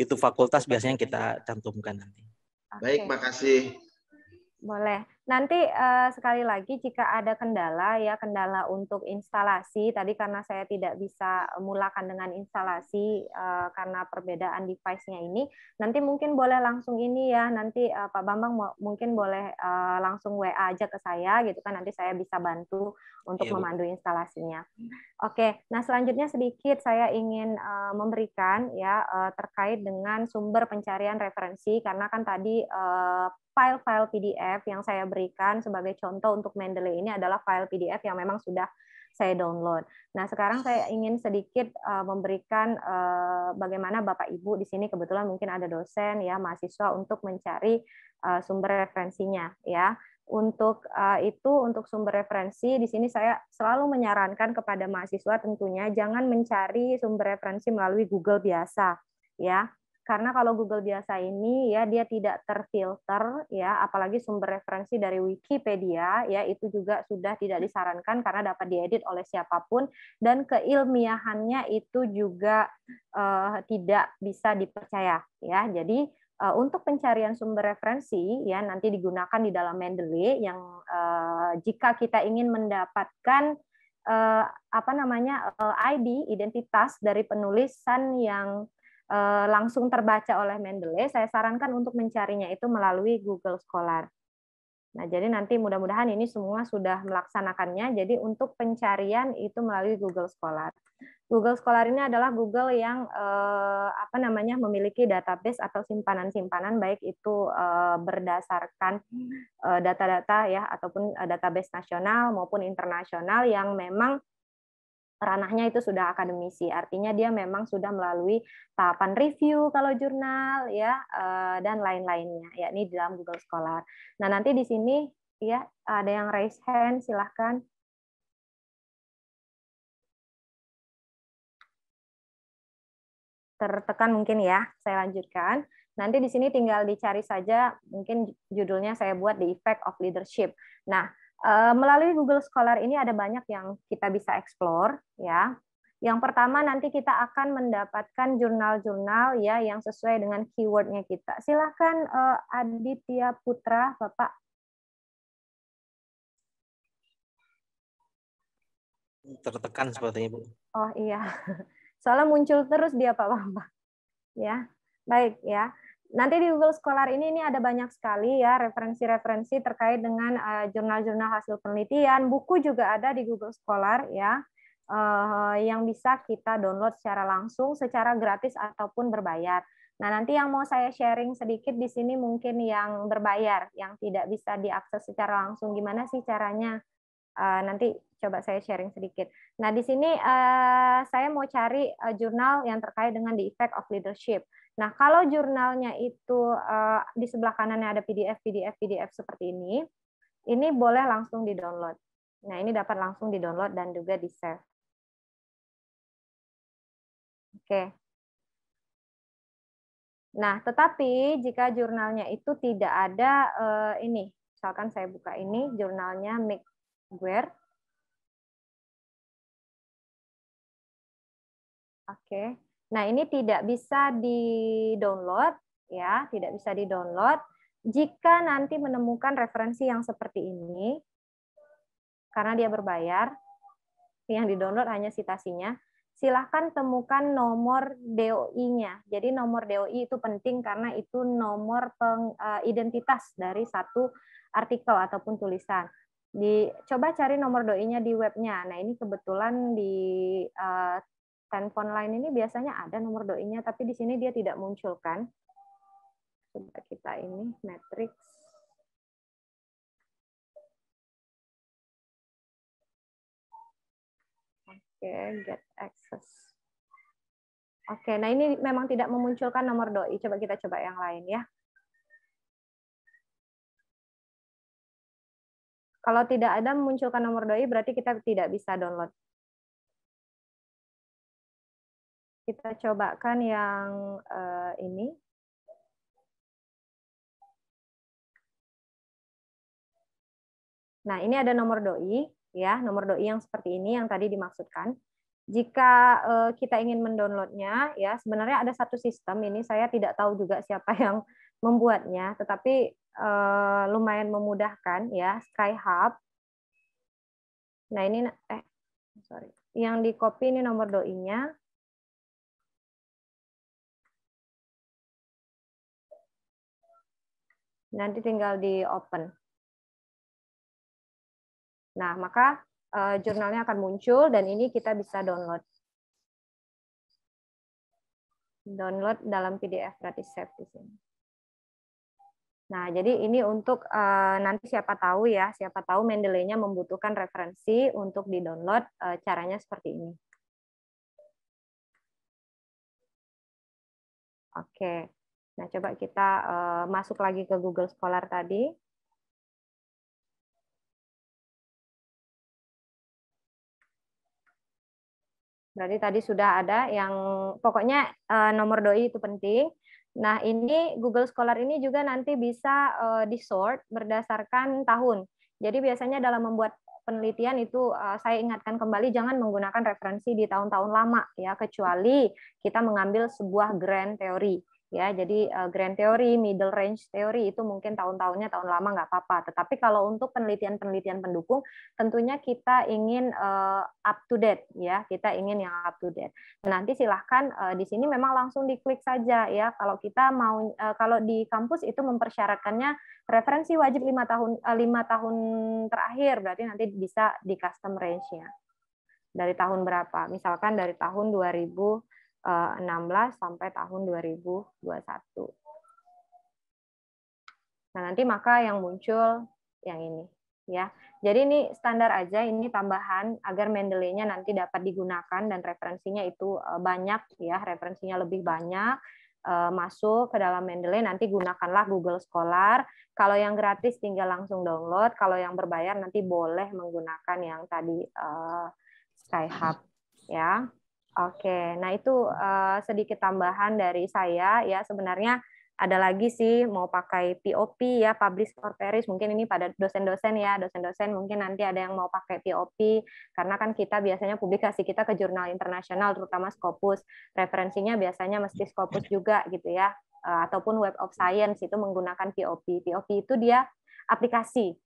itu fakultas biasanya kita cantumkan nanti. Okay. Baik, makasih. Boleh. Nanti uh, sekali lagi jika ada kendala ya kendala untuk instalasi tadi karena saya tidak bisa mulakan dengan instalasi uh, karena perbedaan device-nya ini, nanti mungkin boleh langsung ini ya nanti uh, Pak Bambang mungkin boleh uh, langsung WA aja ke saya gitu kan nanti saya bisa bantu untuk iya, memandu instalasinya. Oke, nah selanjutnya sedikit saya ingin uh, memberikan ya uh, terkait dengan sumber pencarian referensi karena kan tadi file-file PDF yang saya beri berikan sebagai contoh untuk Mendeley ini adalah file PDF yang memang sudah saya download. Nah, sekarang saya ingin sedikit uh, memberikan uh, bagaimana Bapak Ibu di sini kebetulan mungkin ada dosen ya, mahasiswa untuk mencari uh, sumber referensinya ya. Untuk uh, itu untuk sumber referensi di sini saya selalu menyarankan kepada mahasiswa tentunya jangan mencari sumber referensi melalui Google biasa ya karena kalau Google biasa ini ya dia tidak terfilter ya apalagi sumber referensi dari Wikipedia ya itu juga sudah tidak hmm. disarankan karena dapat diedit oleh siapapun dan keilmiahannya itu juga uh, tidak bisa dipercaya ya jadi uh, untuk pencarian sumber referensi ya nanti digunakan di dalam Mendeley yang uh, jika kita ingin mendapatkan eh, apa namanya eh, ID identitas dari penulisan yang Eh, langsung terbaca oleh Mendeley, saya sarankan untuk mencarinya itu melalui Google Scholar. Nah, jadi nanti mudah-mudahan ini semua sudah melaksanakannya. Jadi untuk pencarian itu melalui Google Scholar. Google Scholar ini adalah Google yang eh, apa namanya memiliki database atau simpanan-simpanan baik itu eh, berdasarkan data-data ya ataupun database nasional maupun internasional yang memang ranahnya itu sudah akademisi artinya dia memang sudah melalui tahapan review kalau jurnal ya eh, dan lain-lainnya ya ini di dalam Google Scholar nah nanti di sini ya ada yang raise hand silahkan tertekan mungkin ya saya lanjutkan nanti di sini tinggal dicari saja mungkin judulnya saya buat the effect of leadership nah Eh, melalui Google Scholar ini ada banyak yang kita bisa explore ya. Yang pertama nanti kita akan mendapatkan jurnal-jurnal ya yang sesuai dengan keywordnya kita. Silakan eh, Aditya Putra, Bapak. Tertekan sepertinya Bu. Oh iya, soalnya muncul terus dia Pak Bambang. Ya, baik ya. Nanti di Google Scholar ini ini ada banyak sekali ya referensi-referensi terkait dengan eh, jurnal-jurnal uh, hasil penelitian, buku juga ada di Google Scholar ya uh, yang bisa kita download secara langsung, secara gratis ataupun berbayar. Nah nanti yang mau saya sharing sedikit di sini mungkin yang berbayar, yang tidak bisa diakses secara langsung, gimana sih caranya? Uh, nanti coba saya sharing sedikit. Nah di sini uh, saya mau cari uh, jurnal yang terkait dengan the effect of leadership. Nah, kalau jurnalnya itu uh, di sebelah kanannya ada PDF, PDF, PDF seperti ini, ini boleh langsung di-download. Nah, ini dapat langsung di-download dan juga di-save. Oke. Nah, tetapi jika jurnalnya itu tidak ada uh, ini, misalkan saya buka ini, jurnalnya MakeWare Oke. Nah, ini tidak bisa di-download ya, tidak bisa di-download. Jika nanti menemukan referensi yang seperti ini karena dia berbayar, yang di-download hanya citasinya, silahkan temukan nomor DOI-nya. Jadi nomor DOI itu penting karena itu nomor peng, uh, identitas dari satu artikel ataupun tulisan. Di, coba cari nomor DOI-nya di webnya. Nah ini kebetulan di uh, Handphone lain ini biasanya ada nomor doinya, tapi di sini dia tidak munculkan. Coba kita ini matrix. Oke, get access. Oke, nah ini memang tidak memunculkan nomor doi. Coba kita coba yang lain ya. Kalau tidak ada memunculkan nomor doi, berarti kita tidak bisa download. Kita cobakan yang uh, ini. Nah, ini ada nomor doi, ya, nomor doi yang seperti ini yang tadi dimaksudkan. Jika uh, kita ingin mendownloadnya, ya, sebenarnya ada satu sistem ini saya tidak tahu juga siapa yang membuatnya, tetapi uh, lumayan memudahkan, ya, SkyHub. Nah, ini eh sorry, yang di copy ini nomor doinya. Nanti tinggal di open. Nah, maka uh, jurnalnya akan muncul dan ini kita bisa download. Download dalam PDF gratis save di sini. Nah, jadi ini untuk uh, nanti siapa tahu ya, siapa tahu Mendeley-nya membutuhkan referensi untuk di-download uh, caranya seperti ini. Oke. Nah, coba kita uh, masuk lagi ke Google Scholar tadi. Berarti tadi sudah ada yang pokoknya uh, nomor doi itu penting. Nah, ini Google Scholar ini juga nanti bisa uh, di-sort berdasarkan tahun. Jadi biasanya dalam membuat penelitian itu uh, saya ingatkan kembali jangan menggunakan referensi di tahun-tahun lama ya, kecuali kita mengambil sebuah grand teori ya jadi grand theory, middle range theory itu mungkin tahun-tahunnya tahun lama nggak apa-apa. Tetapi kalau untuk penelitian-penelitian pendukung, tentunya kita ingin up to date ya, kita ingin yang up to date. Nah, nanti silahkan di sini memang langsung diklik saja ya. Kalau kita mau, kalau di kampus itu mempersyaratkannya referensi wajib lima tahun lima tahun terakhir, berarti nanti bisa di custom range-nya dari tahun berapa? Misalkan dari tahun 2000 Eh, sampai tahun 2021. Nah, nanti maka yang muncul yang ini ya. Jadi ini standar aja ini tambahan agar Mendeley-nya nanti dapat digunakan dan referensinya itu eh, banyak ya, referensinya lebih banyak eh, masuk ke dalam Mendeley nanti gunakanlah Google Scholar. Kalau yang gratis tinggal langsung download, kalau yang berbayar nanti boleh menggunakan yang tadi uh, Skyhub ya. Oke, nah itu uh, sedikit tambahan dari saya ya sebenarnya ada lagi sih mau pakai POP ya publish for Paris mungkin ini pada dosen-dosen ya dosen-dosen mungkin nanti ada yang mau pakai POP karena kan kita biasanya publikasi kita ke jurnal internasional terutama Scopus referensinya biasanya mesti Scopus juga gitu ya eh, ataupun Web of Science itu menggunakan POP POP itu dia aplikasi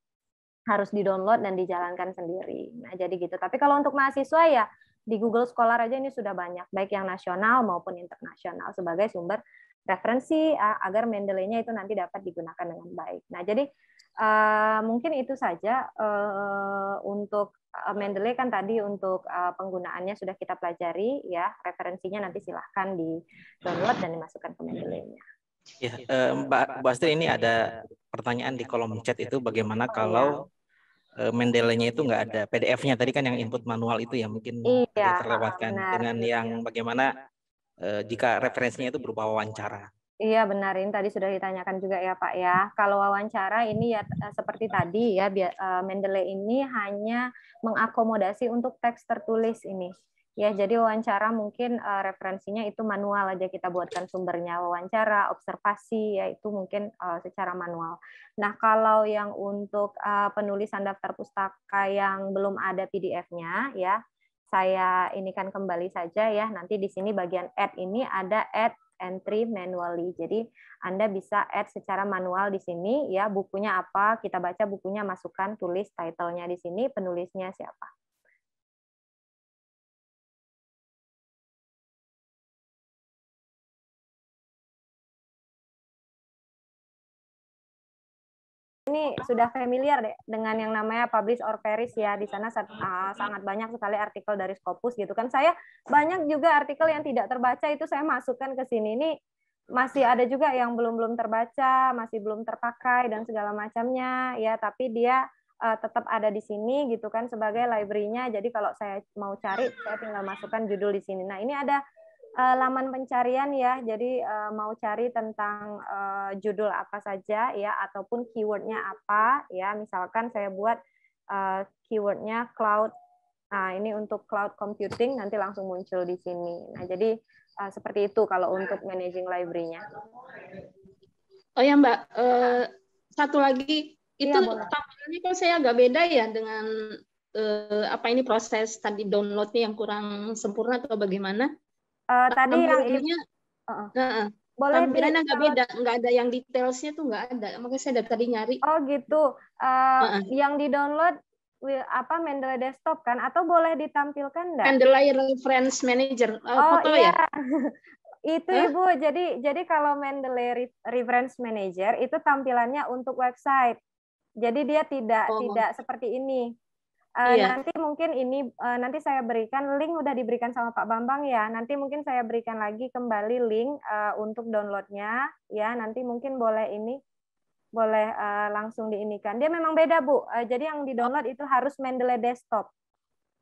harus di-download dan dijalankan sendiri. Nah, jadi gitu. Tapi kalau untuk mahasiswa ya di Google Scholar aja ini sudah banyak, baik yang nasional maupun internasional sebagai sumber referensi eh, agar Mendeley-nya itu nanti dapat digunakan dengan baik. Nah, jadi eh, mungkin itu saja eh, untuk Mendeley kan tadi untuk penggunaannya sudah kita pelajari ya, referensinya nanti silahkan di download dan dimasukkan ke Mendeley-nya. Ya, Mbak Astri ini ada pertanyaan di kolom chat itu bagaimana kalau Eh, Mendelenya itu nggak ada iya. PDF-nya tadi kan yang input manual itu ya mungkin iya, terlewatkan benar. dengan iya. yang bagaimana eh, jika referensinya itu berupa wawancara. Iya benarin tadi sudah ditanyakan juga ya Pak ya. Kalau wawancara ini ya eh, seperti tadi ya eh, Mendele ini hanya mengakomodasi untuk teks tertulis ini Ya, jadi wawancara mungkin uh, referensinya itu manual aja kita buatkan sumbernya wawancara, observasi yaitu mungkin uh, secara manual. Nah, kalau yang untuk uh, penulisan daftar pustaka yang belum ada PDF-nya ya, saya ini kan kembali saja ya. Nanti di sini bagian add ini ada add entry manually. Jadi Anda bisa add secara manual di sini ya bukunya apa, kita baca bukunya, masukkan tulis title-nya di sini, penulisnya siapa. ini sudah familiar deh dengan yang namanya publish or perish ya. Di sana ah, sangat banyak sekali artikel dari Scopus gitu kan. Saya banyak juga artikel yang tidak terbaca itu saya masukkan ke sini. Ini masih ada juga yang belum belum terbaca, masih belum terpakai dan segala macamnya ya, tapi dia uh, tetap ada di sini gitu kan sebagai library-nya. Jadi kalau saya mau cari, saya tinggal masukkan judul di sini. Nah, ini ada uh, laman pencarian ya. Jadi uh, mau cari tentang uh, judul apa saja ya, ataupun keywordnya apa ya. Misalkan saya buat uh, keywordnya cloud. Nah ini untuk cloud computing nanti langsung muncul di sini. Nah jadi uh, seperti itu kalau untuk managing library-nya. Oh ya Mbak, uh, satu lagi iya, itu ya, tampilannya kok saya agak beda ya dengan apa ini proses tadi downloadnya yang kurang sempurna atau bagaimana? Uh, tadi yang ini, uh, uh, uh, boleh tampilannya nggak beda, nggak ada yang detailsnya tuh nggak ada. Makanya saya dari tadi nyari. Oh gitu. Uh, uh, Yang di download apa Mendeley Desktop kan? Atau boleh ditampilkan nggak? Mendeley Reference Manager. Uh, oh foto ya? iya. ya. itu huh? ibu. Jadi jadi kalau Mendeley Reference Manager itu tampilannya untuk website. Jadi dia tidak oh. tidak seperti ini. Eh, iya. Nanti mungkin ini uh, nanti saya berikan link udah diberikan sama Pak Bambang ya. Nanti mungkin saya berikan lagi kembali link uh, untuk downloadnya ya. Nanti mungkin boleh ini boleh uh, langsung diinikan. Dia memang beda bu. Uh, jadi yang di download itu harus Mendeley desktop.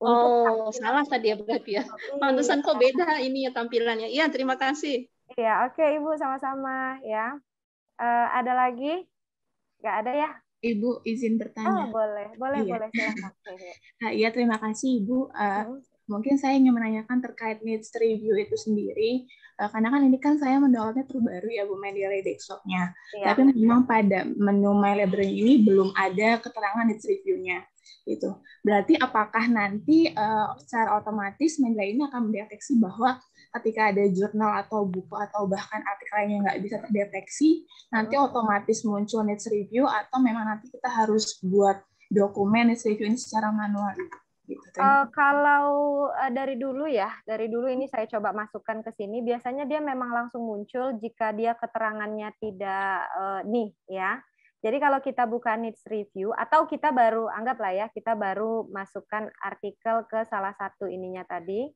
oh salah tadi ya berarti ya. Iya. Pantesan kok beda ini ya tampilannya. Iya terima kasih. Iya oke okay, ibu sama-sama ya. Uh, ada lagi? Gak ada ya? Ibu izin bertanya. Oh, boleh, boleh, iya. boleh. nah, iya, terima kasih Ibu. Uh, hmm. Mungkin saya ingin menanyakan terkait needs review itu sendiri, uh, karena kan ini kan saya mendownloadnya terbaru ya Bu Mendeley tekstonya. Iya. Tapi memang pada menu My Library ini belum ada keterangan needs reviewnya gitu. Berarti apakah nanti uh, secara otomatis menilai ini akan mendeteksi bahwa ketika ada jurnal atau buku atau bahkan artikel yang nggak bisa terdeteksi, nanti hmm. otomatis muncul needs review atau memang nanti kita harus buat dokumen needs review ini secara manual. Gitu, uh, kalau uh, dari dulu ya, dari dulu ini saya coba masukkan ke sini. Biasanya dia memang langsung muncul jika dia keterangannya tidak uh, nih ya. Jadi kalau kita buka needs review atau kita baru anggaplah ya kita baru masukkan artikel ke salah satu ininya tadi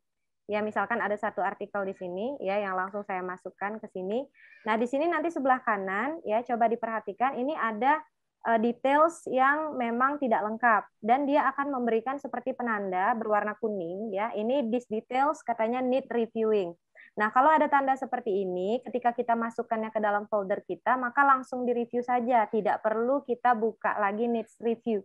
ya misalkan ada satu artikel di sini ya yang langsung saya masukkan ke sini. Nah, di sini nanti sebelah kanan ya coba diperhatikan ini ada eh, details yang memang tidak lengkap dan dia akan memberikan seperti penanda berwarna kuning ya. Ini these details katanya need reviewing. Nah, kalau ada tanda seperti ini, ketika kita masukkannya ke dalam folder kita, maka langsung di review saja, tidak perlu kita buka lagi needs review.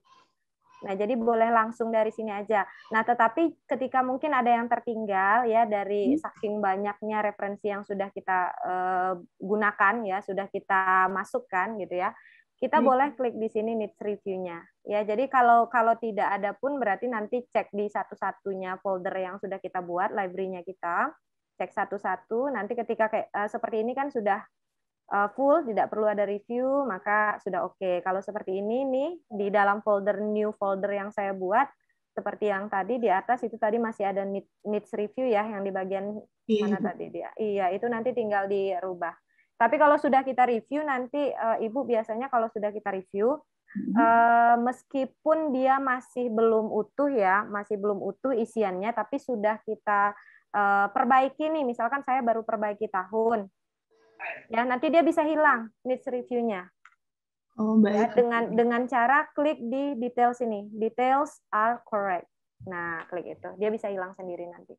Nah, jadi boleh langsung dari sini aja. Nah, tetapi ketika mungkin ada yang tertinggal ya dari hmm. saking banyaknya referensi yang sudah kita uh, gunakan ya, sudah kita masukkan gitu ya. Kita hmm. boleh klik di sini needs review-nya. Ya, jadi kalau kalau tidak ada pun berarti nanti cek di satu-satunya folder yang sudah kita buat, library-nya kita cek satu-satu. Nanti ketika kayak uh, seperti ini kan sudah Uh, full, tidak perlu ada review, maka sudah oke. Okay. Kalau seperti ini nih, di dalam folder new folder yang saya buat, seperti yang tadi di atas itu tadi masih ada needs review ya, yang di bagian iya. mana tadi dia. Iya, itu nanti tinggal dirubah. Tapi kalau sudah kita review nanti uh, ibu biasanya kalau sudah kita review mm-hmm. uh, meskipun dia masih belum utuh ya, masih belum utuh isiannya, tapi sudah kita perbaiki nih. Misalkan saya baru perbaiki tahun, Ya, nanti dia bisa hilang needs reviewnya. Oh, ya, baik. Ya, dengan dengan cara klik di details ini. Details are correct. Nah, klik itu. Dia bisa hilang sendiri nanti.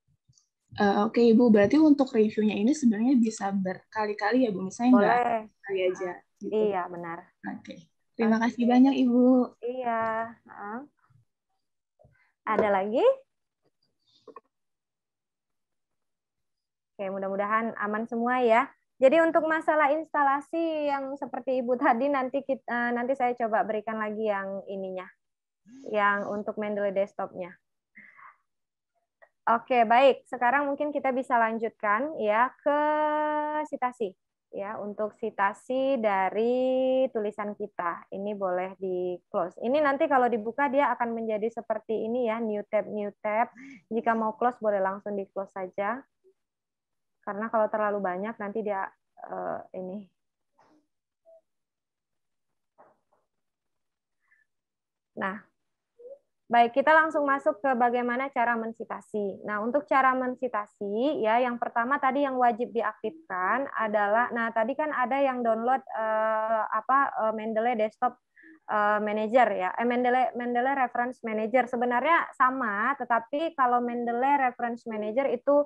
Uh, Oke, okay, Ibu. Berarti untuk reviewnya ini sebenarnya bisa berkali-kali ya, Bu. Misalnya Boleh. enggak kali aja. Ah, gitu. Iya, benar. Oke. Okay. Terima okay. kasih banyak, Ibu. Iya. Uh. Ada lagi? Oke, mudah-mudahan aman semua ya. Jadi untuk masalah instalasi yang seperti Ibu tadi nanti kita eh, nanti saya coba berikan lagi yang ininya. Yang untuk Mendeley desktopnya. Oke, baik. Sekarang mungkin kita bisa lanjutkan ya ke sitasi ya untuk sitasi dari tulisan kita. Ini boleh di close. Ini nanti kalau dibuka dia akan menjadi seperti ini ya, new tab new tab. Jika mau close boleh langsung di close saja karena kalau terlalu banyak nanti dia uh, ini nah Baik, kita langsung masuk ke bagaimana cara mensitasi. Nah, untuk cara mensitasi, ya, yang pertama tadi yang wajib diaktifkan adalah, nah, tadi kan ada yang download uh, apa uh, Mendeley Desktop Manager ya, eh, Mendeley Mendeley Reference Manager. Sebenarnya sama, tetapi kalau Mendeley Reference Manager itu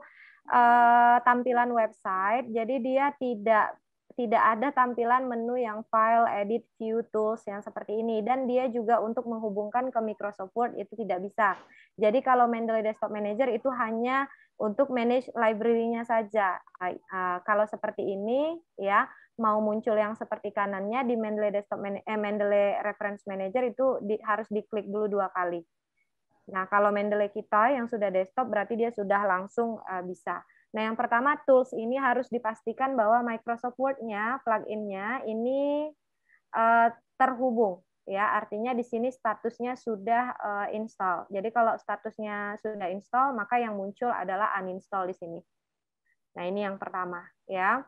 uh, tampilan website. Jadi dia tidak tidak ada tampilan menu yang file, edit, view, tools yang seperti ini. Dan dia juga untuk menghubungkan ke Microsoft Word itu tidak bisa. Jadi kalau Mendeley Desktop Manager itu hanya untuk manage library-nya saja. Uh, kalau seperti ini, ya mau muncul yang seperti kanannya di Mendeley Desktop Man eh, Mendeley Reference Manager itu di, harus diklik dulu dua kali. Nah, kalau Mendeley kita yang sudah desktop berarti dia sudah langsung uh, bisa. Nah, yang pertama tools ini harus dipastikan bahwa Microsoft Word-nya, plugin-nya ini uh, terhubung ya. Artinya di sini statusnya sudah uh, install. Jadi kalau statusnya sudah install, maka yang muncul adalah uninstall di sini. Nah, ini yang pertama ya.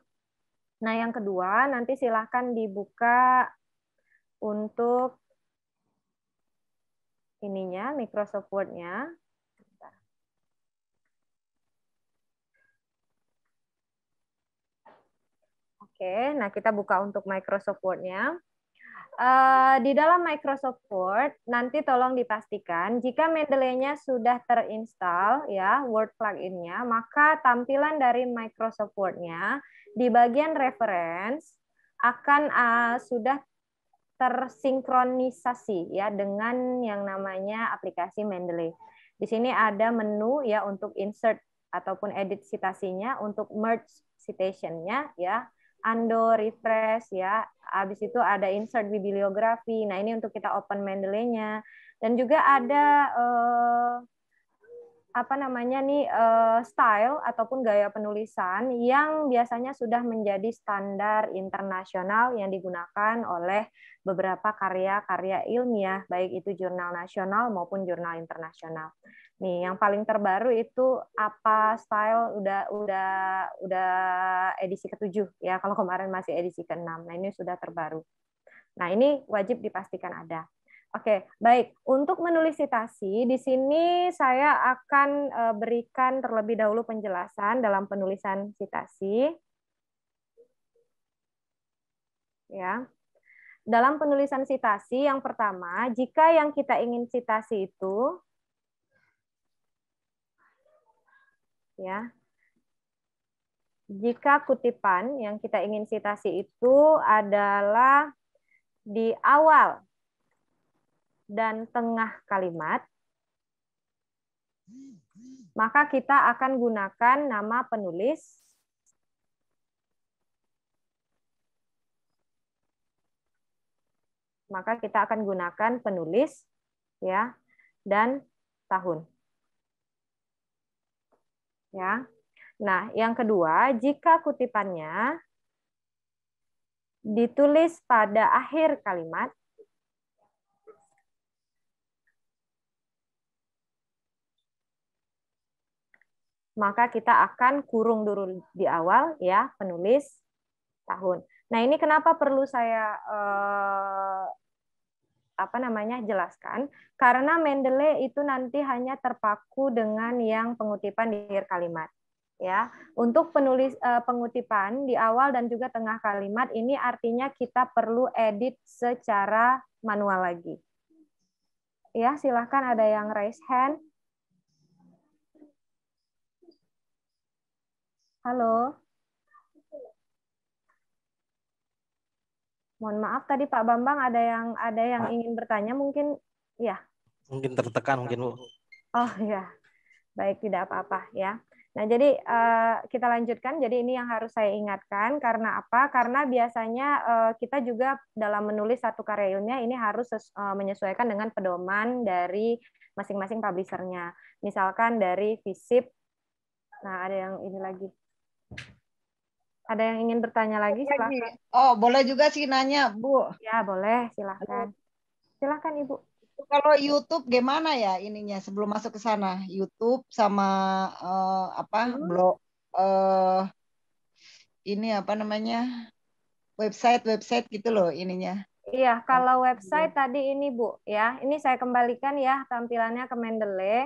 Nah, yang kedua nanti silahkan dibuka untuk ininya Microsoft Word-nya. Oke, nah kita buka untuk Microsoft Word-nya. Uh, di dalam Microsoft Word, nanti tolong dipastikan jika Mendeley-nya sudah terinstall, ya Word plugin-nya, maka tampilan dari Microsoft Word-nya di bagian reference akan uh, sudah tersinkronisasi ya dengan yang namanya aplikasi Mendeley. Di sini ada menu ya untuk insert ataupun edit citasinya, untuk merge citation-nya ya, undo, refresh ya. Habis itu ada insert bibliografi. Nah, ini untuk kita open Mendeley-nya. Dan juga ada eh, apa namanya nih eh, style ataupun gaya penulisan yang biasanya sudah menjadi standar internasional yang digunakan oleh beberapa karya-karya ilmiah baik itu jurnal nasional maupun jurnal internasional. Nih, yang paling terbaru itu apa style udah udah udah edisi ketujuh ya kalau kemarin masih edisi ke keenam. Nah, ini sudah terbaru. Nah, ini wajib dipastikan ada. Oke, baik. Untuk menulis citasi, di sini saya akan eh, berikan terlebih dahulu penjelasan dalam penulisan citasi. Ya. Dalam penulisan citasi yang pertama, jika yang kita ingin citasi itu ya. Jika kutipan yang kita ingin citasi itu adalah di awal dan tengah kalimat, maka kita akan gunakan nama penulis maka kita akan gunakan penulis ya dan tahun. Ya. Nah, yang kedua, jika kutipannya ditulis pada akhir kalimat maka kita akan kurung dulu di awal ya penulis tahun. Nah, ini kenapa perlu saya eh, apa namanya jelaskan? Karena Mendeley itu nanti hanya terpaku dengan yang pengutipan di akhir kalimat. Ya, untuk penulis eh, pengutipan di awal dan juga tengah kalimat ini artinya kita perlu edit secara manual lagi. Ya, silahkan ada yang raise hand. Halo. Mohon maaf tadi Pak Bambang ada yang ada yang Pak. Ah. ingin bertanya mungkin ya. Mungkin tertekan mungkin Bu. Oh ya. Baik, tidak apa-apa ya. Nah, jadi eh, kita lanjutkan. Jadi ini yang harus saya ingatkan karena apa? Karena biasanya eh, kita juga dalam menulis satu karya ilmiah ini harus eh, menyesuaikan dengan pedoman dari masing-masing publisernya. Misalkan dari FISIP. Nah, ada yang ini lagi. Ada yang ingin bertanya lagi? Silahkan. Oh, boleh juga sih nanya, Bu. Ya, boleh. Silahkan. Silahkan, Ibu. Kalau YouTube gimana ya ininya sebelum masuk ke sana? YouTube sama uh, apa? Hmm. Blog uh, eh, ini apa namanya? website-website gitu loh ininya. Iya, kalau website tadi ini Bu ya, ini saya kembalikan ya tampilannya ke Mendeley.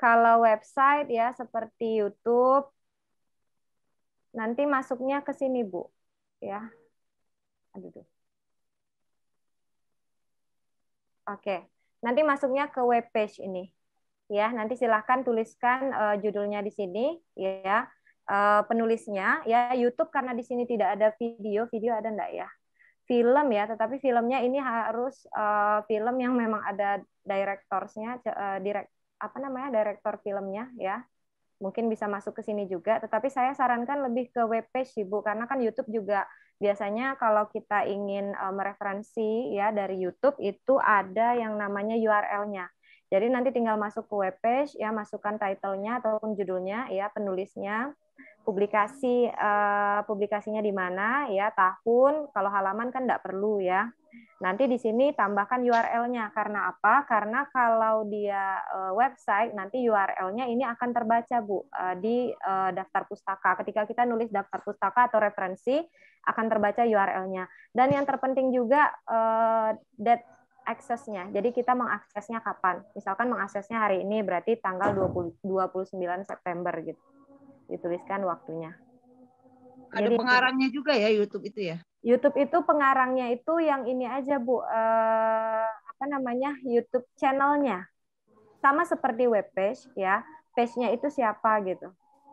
Kalau website ya seperti YouTube, Nanti masuknya ke sini, Bu. Ya. Aduh. oke Oke. Nanti masuknya ke web page ini. Ya, nanti silahkan tuliskan uh, judulnya di sini, ya. Uh, penulisnya ya YouTube karena di sini tidak ada video, video ada enggak ya? Film ya, tetapi filmnya ini harus uh, film yang memang ada direktorsnya, uh, direk apa namanya direktor filmnya ya mungkin bisa masuk ke sini juga. Tetapi saya sarankan lebih ke web page sih Bu, karena kan YouTube juga biasanya kalau kita ingin e, mereferensi ya dari YouTube itu ada yang namanya URL-nya. Jadi nanti tinggal masuk ke web page ya, masukkan title-nya ataupun judulnya ya, penulisnya publikasi uh, publikasinya di mana ya tahun kalau halaman kan tidak perlu ya nanti di sini tambahkan URL-nya karena apa karena kalau dia uh, website nanti URL-nya ini akan terbaca bu uh, di uh, daftar pustaka ketika kita nulis daftar pustaka atau referensi akan terbaca URL-nya dan yang terpenting juga uh, date aksesnya. Jadi kita mengaksesnya kapan? Misalkan mengaksesnya hari ini berarti tanggal 20, 29 September gitu dituliskan waktunya. Ada Jadi, pengarangnya juga ya YouTube itu ya? YouTube itu pengarangnya itu yang ini aja Bu, eh, apa namanya YouTube channelnya sama seperti web page ya, page-nya itu siapa gitu,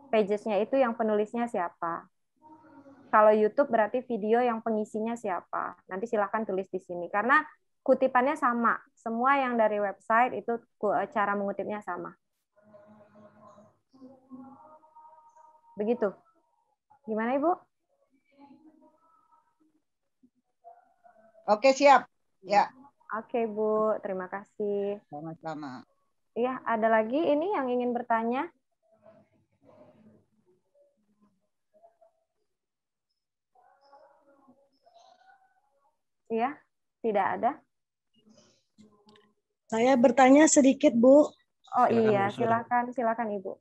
Pages nya itu yang penulisnya siapa. Kalau YouTube berarti video yang pengisinya siapa. Nanti silahkan tulis di sini karena kutipannya sama. Semua yang dari website itu eh, cara mengutipnya sama. Begitu. Gimana Ibu? Oke, siap. Ya. Oke, Bu. Terima kasih. Sama-sama. Iya, -sama. ada lagi ini yang ingin bertanya? Iya, tidak ada. Saya bertanya sedikit, Bu. Oh silakan, iya, silakan, silakan Ibu.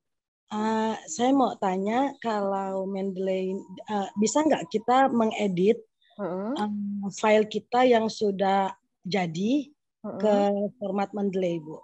Uh, saya mau tanya kalau Mendeley uh, bisa nggak kita mengedit uh um, file kita yang sudah jadi uh ke format Mendeley, Bu?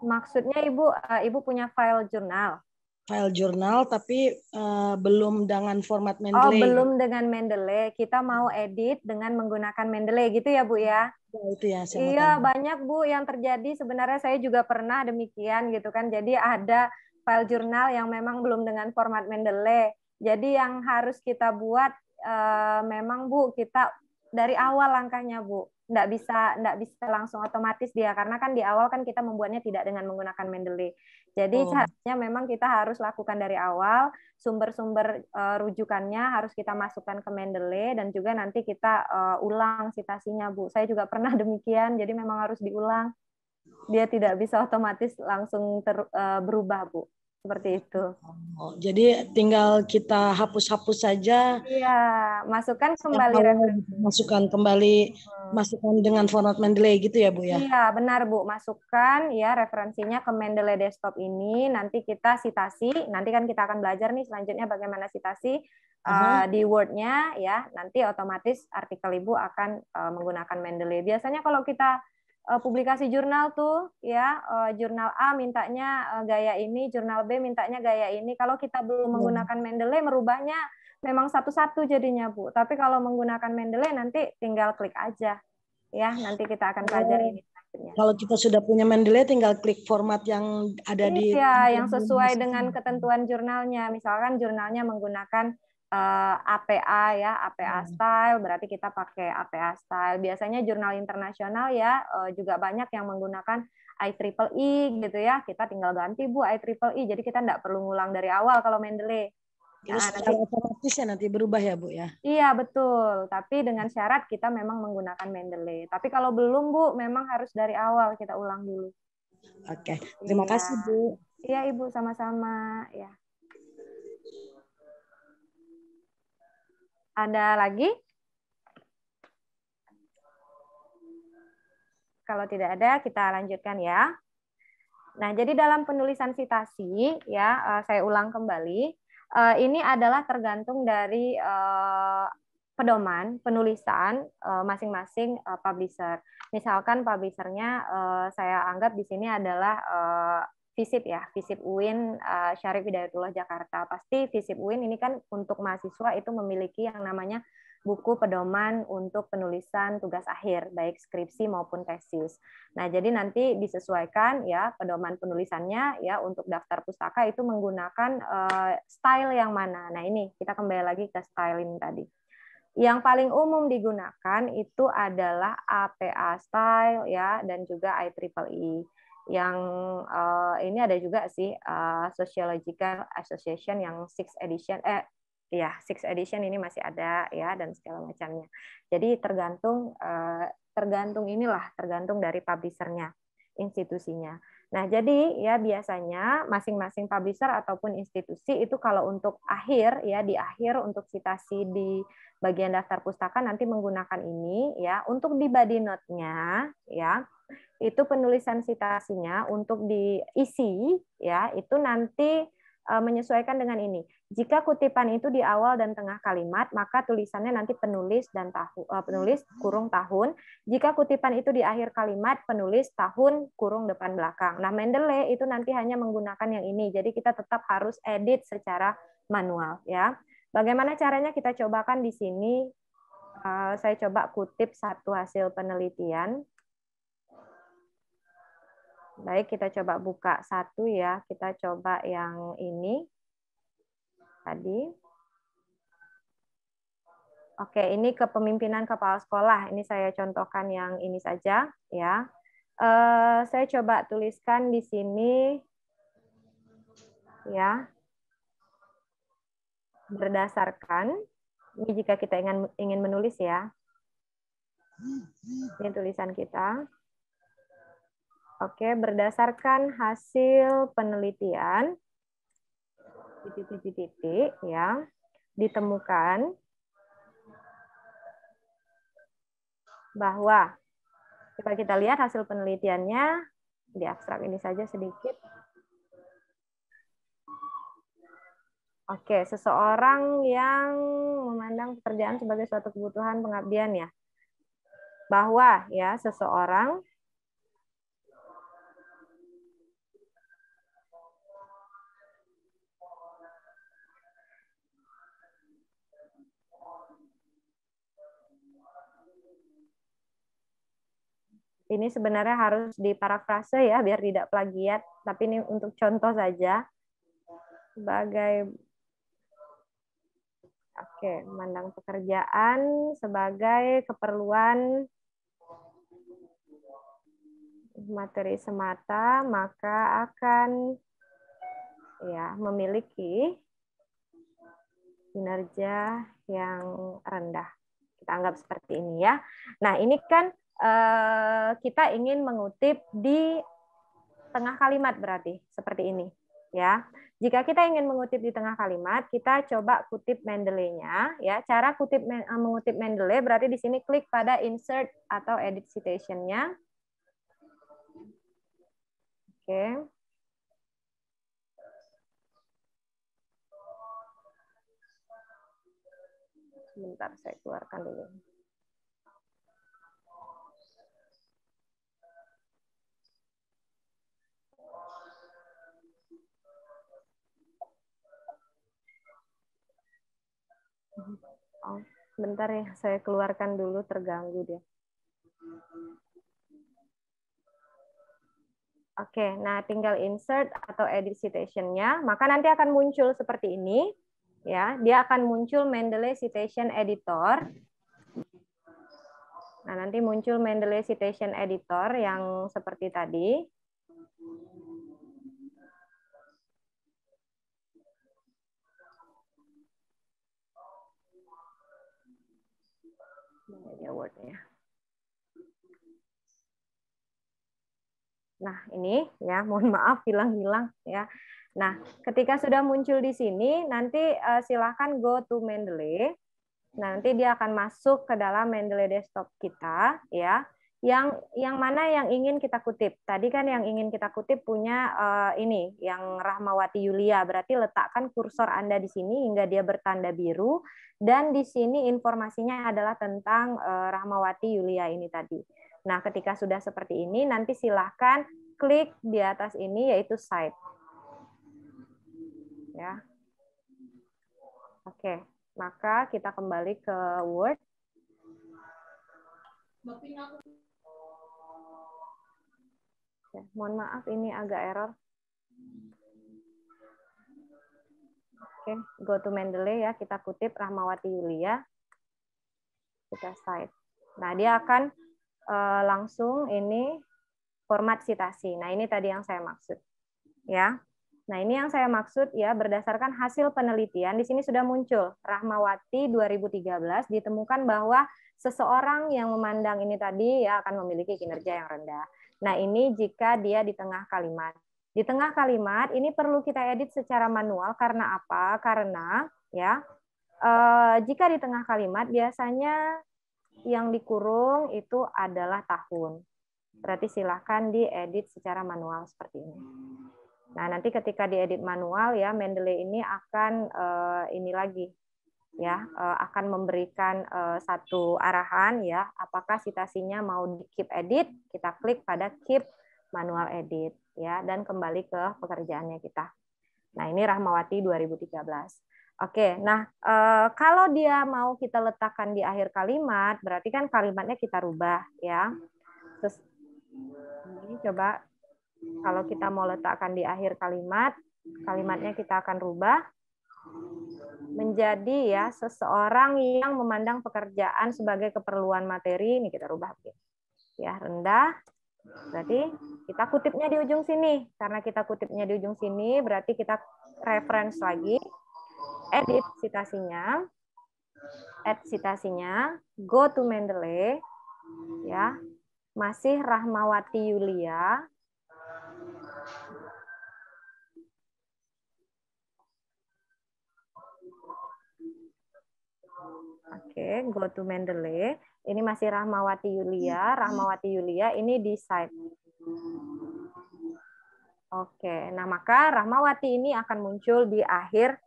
Maksudnya Ibu, uh, Ibu punya file jurnal? File jurnal tapi uh, belum dengan format oh, Mendeley. Oh, belum dengan Mendeley. Kita mau edit dengan menggunakan Mendeley gitu ya, Bu ya? ya itu ya. iya, banyak Bu yang terjadi. Sebenarnya saya juga pernah demikian gitu kan. Jadi ada file jurnal yang memang belum dengan format Mendeley. Jadi yang harus kita buat eh, memang Bu kita dari awal langkahnya Bu. tidak bisa nggak bisa langsung otomatis dia karena kan di awal kan kita membuatnya tidak dengan menggunakan Mendeley. Jadi oh. seharusnya memang kita harus lakukan dari awal sumber-sumber eh, rujukannya harus kita masukkan ke Mendeley dan juga nanti kita eh, ulang citasinya Bu. Saya juga pernah demikian jadi memang harus diulang dia tidak bisa otomatis langsung ter, uh, berubah bu seperti itu. Oh, jadi tinggal kita hapus-hapus saja. Iya, masukkan kembali Masukkan kembali, hmm. masukkan dengan format Mendeley gitu ya Bu ya? Iya, benar Bu. Masukkan ya referensinya ke Mendeley Desktop ini. Nanti kita sitasi. Nanti kan kita akan belajar nih selanjutnya bagaimana sitasi eh, di Word-nya ya. Nanti otomatis artikel Ibu akan uh, menggunakan Mendeley. Biasanya kalau kita uh, publikasi jurnal tuh ya uh, jurnal A mintanya uh, gaya ini jurnal B mintanya gaya ini kalau kita belum hmm. menggunakan Mendeley merubahnya memang satu-satu jadinya Bu tapi kalau menggunakan Mendeley nanti tinggal klik aja ya nanti kita akan pelajari oh. ini kalau kita sudah punya Mendeley tinggal klik format yang ada di Iya, yang sesuai dengan ketentuan jurnalnya. Misalkan jurnalnya menggunakan uh, eh, APA ya, APA hmm. style berarti kita pakai APA style. Biasanya jurnal internasional ya uh, juga banyak yang menggunakan I triple I e gitu ya. Kita tinggal ganti Bu I triple I e. jadi kita tidak perlu ngulang dari awal kalau Mendeley. Nah, otomatis ya nanti berubah ya Bu ya? Iya betul, tapi dengan syarat kita memang menggunakan Mendeley. Tapi kalau belum Bu, memang harus dari awal kita ulang dulu. Oke, terima ya. kasih Bu. Iya Ibu, sama-sama. Ya. Ada lagi? Kalau tidak ada, kita lanjutkan ya. Nah, jadi dalam penulisan citasi, ya, eh, saya ulang kembali, eh, ini adalah tergantung dari eh, pedoman penulisan masing-masing publisher. Misalkan publishernya saya anggap di sini adalah Visip ya, Visip UIN uh, Syarif Hidayatullah Jakarta. Pasti Visip UIN ini kan untuk mahasiswa itu memiliki yang namanya buku pedoman untuk penulisan tugas akhir, baik skripsi maupun tesis. Nah, jadi nanti disesuaikan ya pedoman penulisannya ya untuk daftar pustaka itu menggunakan uh, style yang mana. Nah, ini kita kembali lagi ke styling tadi. Yang paling umum digunakan itu adalah APA style ya dan juga IEEE yang uh, ini ada juga sih uh, Sociological Association yang six edition eh ya six edition ini masih ada ya dan segala macamnya. Jadi tergantung uh, tergantung inilah tergantung dari publishernya, institusinya. Nah, jadi ya biasanya masing-masing publisher ataupun institusi itu kalau untuk akhir ya di akhir untuk citasi di bagian daftar pustaka nanti menggunakan ini ya untuk di body note-nya ya itu penulisan sitasinya untuk diisi ya itu nanti e, menyesuaikan dengan ini. Jika kutipan itu di awal dan tengah kalimat, maka tulisannya nanti penulis dan tahu e, penulis kurung tahun. Jika kutipan itu di akhir kalimat, penulis tahun kurung depan belakang. Nah, Mendeley itu nanti hanya menggunakan yang ini. Jadi kita tetap harus edit secara manual ya. Bagaimana caranya kita cobakan di sini e, saya coba kutip satu hasil penelitian Baik, kita coba buka satu ya. Kita coba yang ini tadi. Oke, ini kepemimpinan kepala sekolah. Ini saya contohkan yang ini saja ya. Eh, saya coba tuliskan di sini ya. Berdasarkan ini jika kita ingin ingin menulis ya. Ini tulisan kita. Oke, berdasarkan hasil penelitian titik-titik ya ditemukan bahwa coba kita lihat hasil penelitiannya di abstrak ini saja sedikit. Oke, seseorang yang memandang pekerjaan sebagai suatu kebutuhan pengabdian ya bahwa ya seseorang ini sebenarnya harus diparafrase ya biar tidak plagiat, tapi ini untuk contoh saja. Sebagai Oke, mandang pekerjaan sebagai keperluan materi semata, maka akan ya memiliki kinerja yang rendah. Kita anggap seperti ini ya. Nah, ini kan Eh, kita ingin mengutip di tengah kalimat berarti seperti ini ya. Jika kita ingin mengutip di tengah kalimat, kita coba kutip Mendeley-nya ya. Cara kutip eh, mengutip Mendeley berarti di sini klik pada insert atau edit citation-nya. Oke. Sebentar saya keluarkan dulu. Oh, bentar ya, saya keluarkan dulu terganggu dia. Oke, nah tinggal insert atau edit citation-nya, maka nanti akan muncul seperti ini. ya. Dia akan muncul Mendeley Citation Editor. Nah, nanti muncul Mendeley Citation Editor yang seperti tadi. awardnya. Ya. Nah, ini ya, mohon maaf hilang-hilang ya. Nah, ketika sudah muncul di sini, nanti uh, eh, silahkan go to Mendeley. Nanti dia akan masuk ke dalam Mendeley Desktop kita ya yang yang mana yang ingin kita kutip tadi kan yang ingin kita kutip punya uh, ini yang Rahmawati Yulia berarti letakkan kursor anda di sini hingga dia bertanda biru dan di sini informasinya adalah tentang uh, Rahmawati Yulia ini tadi nah ketika sudah seperti ini nanti silahkan klik di atas ini yaitu site ya oke maka kita kembali ke Word ya. Mohon maaf ini agak error. Oke, okay. go to Mendeley ya, kita kutip Rahmawati Yulia. Kita cite. Nah, dia akan uh, langsung ini format citasi. Nah, ini tadi yang saya maksud. Ya. Nah, ini yang saya maksud ya berdasarkan hasil penelitian di sini sudah muncul Rahmawati 2013 ditemukan bahwa seseorang yang memandang ini tadi ya akan memiliki kinerja yang rendah. Nah, ini jika dia di tengah kalimat. Di tengah kalimat ini perlu kita edit secara manual karena apa? Karena ya eh, jika di tengah kalimat biasanya yang dikurung itu adalah tahun. Berarti silahkan diedit secara manual seperti ini. Nah, nanti ketika diedit manual ya Mendeley ini akan eh, ini lagi ya eh, akan memberikan eh, satu arahan ya apakah citasinya mau di keep edit kita klik pada keep manual edit ya dan kembali ke pekerjaannya kita nah ini Rahmawati 2013 Oke, nah eh, kalau dia mau kita letakkan di akhir kalimat, berarti kan kalimatnya kita rubah ya. Terus ini coba kalau kita mau letakkan di akhir kalimat, kalimatnya kita akan rubah menjadi ya seseorang yang memandang pekerjaan sebagai keperluan materi ini kita rubah Ya, rendah berarti kita kutipnya di ujung sini. Karena kita kutipnya di ujung sini berarti kita reference lagi edit citasinya add citasinya go to Mendeley ya masih Rahmawati Yulia Oke, okay, go to Mendeley. Ini masih Rahmawati Yulia. Iya. Rahmawati Yulia ini di site. Oke, okay. nah maka Rahmawati ini akan muncul di akhir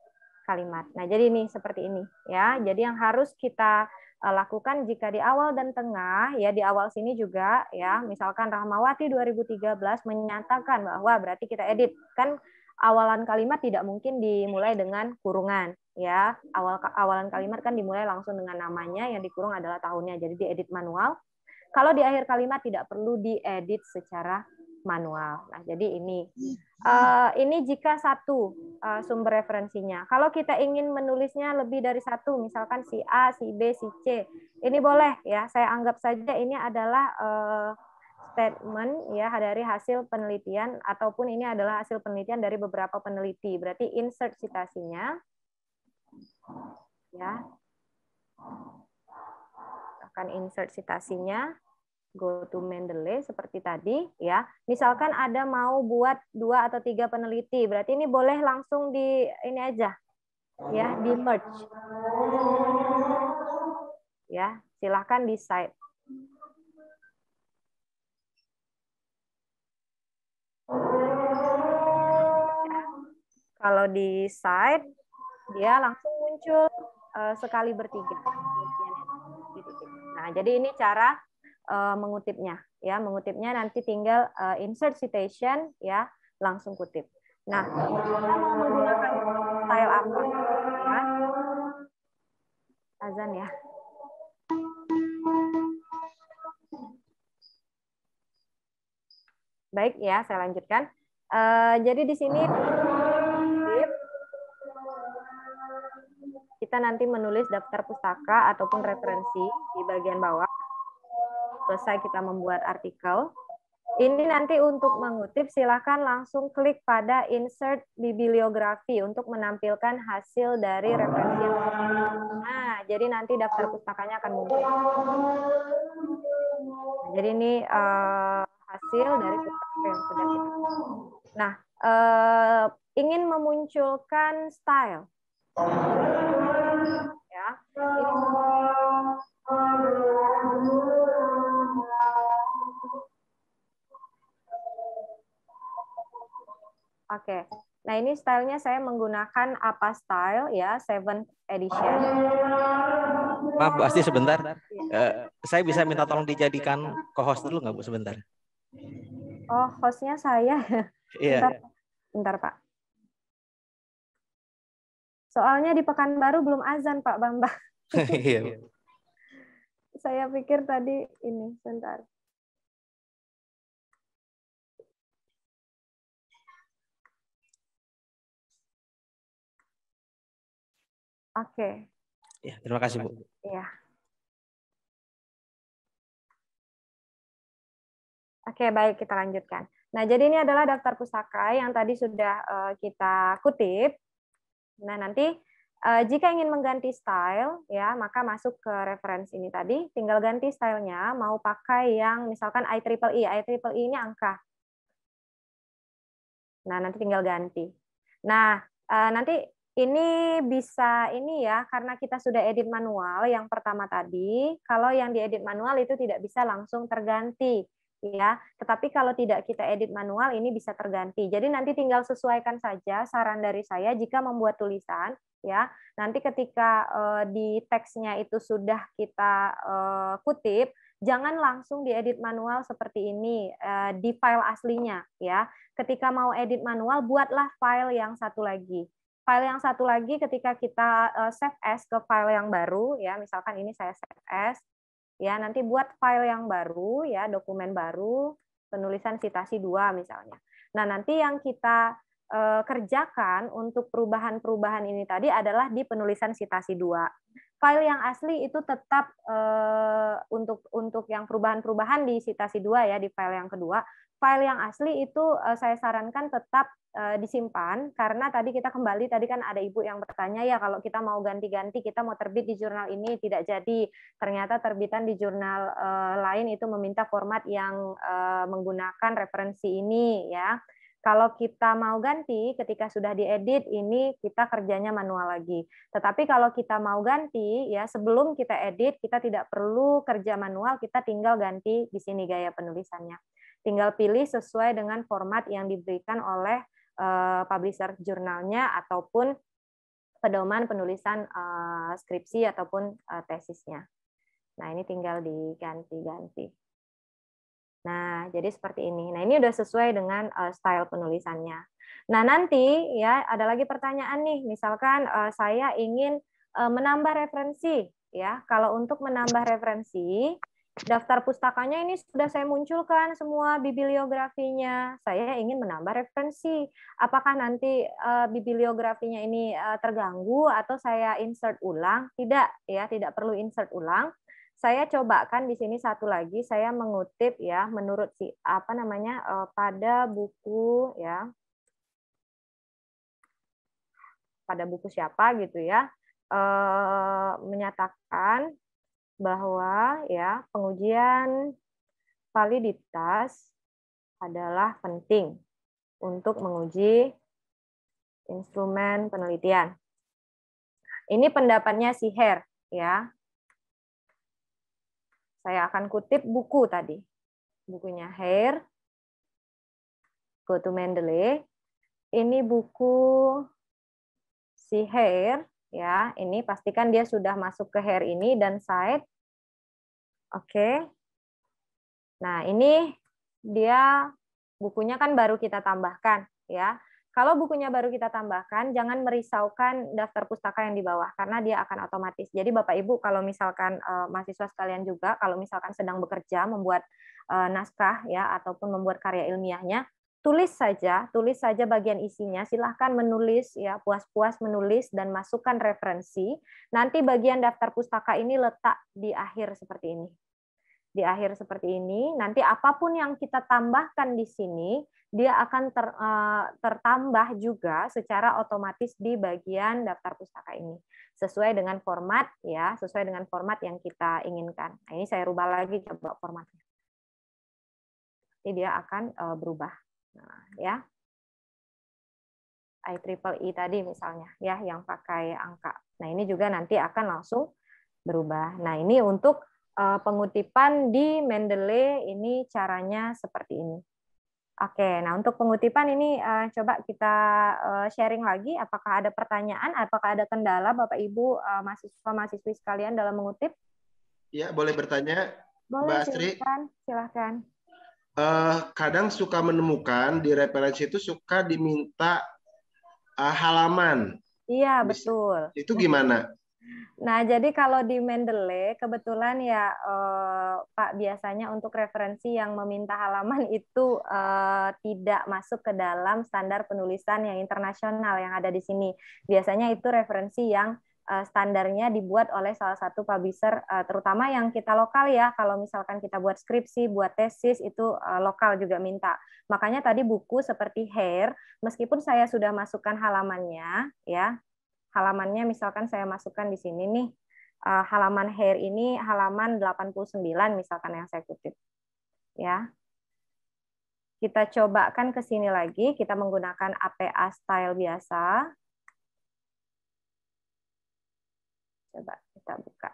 kalimat. Nah, jadi ini seperti ini ya. Jadi yang harus kita eh, lakukan jika di awal dan tengah ya di awal sini juga ya, misalkan Rahmawati 2013 menyatakan bahwa berarti kita edit kan awalan kalimat tidak mungkin dimulai dengan kurungan ya awal awalan kalimat kan dimulai langsung dengan namanya yang dikurung adalah tahunnya jadi diedit manual kalau di akhir kalimat tidak perlu diedit secara manual nah jadi ini uh, ini jika satu uh, sumber referensinya kalau kita ingin menulisnya lebih dari satu misalkan si A si B si C ini boleh ya saya anggap saja ini adalah uh, statement ya dari hasil penelitian ataupun ini adalah hasil penelitian dari beberapa peneliti. Berarti insert citasinya. Ya. Akan insert citasinya go to Mendeley seperti tadi ya. Misalkan ada mau buat dua atau tiga peneliti, berarti ini boleh langsung di ini aja ya di merge. Ya, silahkan decide. Kalau di side, dia langsung muncul uh, sekali bertiga. Nah, jadi ini cara uh, mengutipnya. Ya, mengutipnya nanti tinggal uh, insert citation, ya, langsung kutip. Nah, kita mau menggunakan style apa? Ya. Azan ya. Baik ya, saya lanjutkan. Uh, jadi di sini kita nanti menulis daftar pustaka ataupun referensi di bagian bawah. Selesai kita membuat artikel. Ini nanti untuk mengutip silakan langsung klik pada insert bibliografi untuk menampilkan hasil dari referensi. Nah, jadi nanti daftar pustakanya akan muncul. Nah, jadi ini uh, hasil dari pustaka yang sudah kita. Nah, uh, ingin memunculkan style ya Oke, nah ini stylenya saya menggunakan apa style ya, Seven edition. Maaf Bu Asti sebentar, ya. uh, saya bisa minta tolong dijadikan co-host dulu nggak Bu sebentar? Oh, hostnya saya. Iya. Bentar, bentar Pak. Soalnya di Pekanbaru belum azan, Pak Bambang. Iya, Saya pikir tadi ini, sebentar. Oke. Ya, terima kasih, Bu. Iya. Oke, baik kita lanjutkan. Nah, jadi ini adalah daftar pusaka yang tadi sudah eh, kita kutip Nah, nanti uh, jika ingin mengganti style ya, maka masuk ke reference ini tadi, tinggal ganti stylenya mau pakai yang misalkan i e. i i IEEE, i ini angka. Nah, nanti tinggal ganti. Nah, uh, nanti ini bisa ini ya karena kita sudah edit manual yang pertama tadi kalau yang diedit manual itu tidak bisa langsung terganti ya. Tetapi kalau tidak kita edit manual ini bisa terganti. Jadi nanti tinggal sesuaikan saja saran dari saya jika membuat tulisan ya. Nanti ketika uh, di teksnya itu sudah kita uh, kutip, jangan langsung diedit manual seperti ini eh, di file aslinya ya. Ketika mau edit manual buatlah file yang satu lagi. File yang satu lagi ketika kita save as ke file yang baru ya, misalkan ini saya save as ya nanti buat file yang baru ya dokumen baru penulisan citasi dua misalnya nah nanti yang kita eh, kerjakan untuk perubahan-perubahan ini tadi adalah di penulisan citasi dua file yang asli itu tetap eh, untuk untuk yang perubahan-perubahan di citasi dua ya di file yang kedua file yang asli itu eh, saya sarankan tetap eh, disimpan karena tadi kita kembali tadi kan ada ibu yang bertanya ya kalau kita mau ganti-ganti kita mau terbit di jurnal ini tidak jadi ternyata terbitan di jurnal eh, lain itu meminta format yang menggunakan referensi ini ya kalau kita mau ganti ketika sudah diedit ini kita kerjanya manual lagi. Tetapi kalau kita mau ganti ya sebelum kita edit kita tidak perlu kerja manual, kita tinggal ganti di sini gaya penulisannya. Tinggal pilih sesuai dengan format yang diberikan oleh eh, publisher jurnalnya ataupun pedoman penulisan eh, skripsi ataupun eh, tesisnya. Nah, ini tinggal diganti-ganti. Nah, jadi seperti ini. Nah, ini sudah sesuai dengan style penulisannya. Nah, nanti ya ada lagi pertanyaan nih. Misalkan saya ingin menambah referensi ya. Kalau untuk menambah referensi, Daftar pustakanya ini sudah saya munculkan semua bibliografinya. Saya ingin menambah referensi. Apakah nanti eh, bibliografinya ini eh, terganggu atau saya insert ulang? Tidak, ya, tidak perlu insert ulang. Saya cobakan di sini satu lagi. Saya mengutip ya, menurut si apa namanya eh, pada buku ya, pada buku siapa gitu ya, menyatakan bahwa ya pengujian validitas adalah penting untuk menguji instrumen penelitian. Ini pendapatnya si Her ya. Saya akan kutip buku tadi. Bukunya Her Go to Mendeley. Ini buku si Her ya ini pastikan dia sudah masuk ke hair ini dan side oke okay. nah ini dia bukunya kan baru kita tambahkan ya kalau bukunya baru kita tambahkan jangan merisaukan daftar pustaka yang di bawah karena dia akan otomatis jadi bapak ibu kalau misalkan eh, mahasiswa sekalian juga kalau misalkan sedang bekerja membuat eh, naskah ya ataupun membuat karya ilmiahnya tulis saja, tulis saja bagian isinya. Silahkan menulis ya, puas-puas menulis dan masukkan referensi. Nanti bagian daftar pustaka ini letak di akhir seperti ini. Di akhir seperti ini, nanti apapun yang kita tambahkan di sini, dia akan ter, eh, tertambah juga secara otomatis di bagian daftar pustaka ini sesuai dengan format ya, sesuai dengan format yang kita inginkan. Nah, ini saya rubah lagi coba formatnya. Jadi dia akan eh, berubah. Nah, ya, I triple I e tadi misalnya ya yang pakai angka. Nah, ini juga nanti akan langsung berubah. Nah, ini untuk eh, pengutipan di Mendeley ini caranya seperti ini. Oke, nah untuk pengutipan ini eh, coba kita eh, sharing lagi. Apakah ada pertanyaan? Apakah ada kendala, Bapak Ibu mahasiswa-mahasiswi sekalian dalam mengutip? Ya, boleh bertanya. Boleh, Mbak Astri. Silahkan, silahkan uh, kadang suka menemukan di referensi itu suka diminta uh, halaman. Iya, betul. Itu gimana? Nah, jadi kalau di Mendeley kebetulan ya eh, Pak biasanya untuk referensi yang meminta halaman itu eh, tidak masuk ke dalam standar penulisan yang internasional yang ada di sini. Biasanya itu referensi yang Eh, standarnya dibuat oleh salah satu publisher eh, terutama yang kita lokal ya kalau misalkan kita buat skripsi buat tesis itu eh, lokal juga minta makanya tadi buku seperti hair meskipun saya sudah masukkan halamannya ya halamannya misalkan saya masukkan di sini nih halaman hair ini halaman 89 misalkan yang saya kutip ya kita cobakan ke sini lagi kita menggunakan APA style biasa Coba kita buka.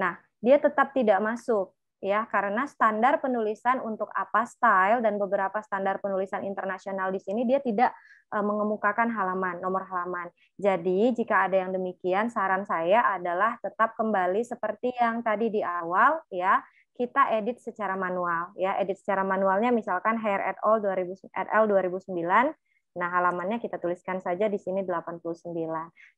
Nah, dia tetap tidak masuk ya karena standar penulisan untuk apa style dan beberapa standar penulisan internasional di sini dia tidak eh, mengemukakan halaman nomor halaman. Jadi jika ada yang demikian saran saya adalah tetap kembali seperti yang tadi di awal ya kita edit secara manual ya edit secara manualnya misalkan Hair at all 2000 at 2009 Nah, halamannya kita tuliskan saja di sini 89.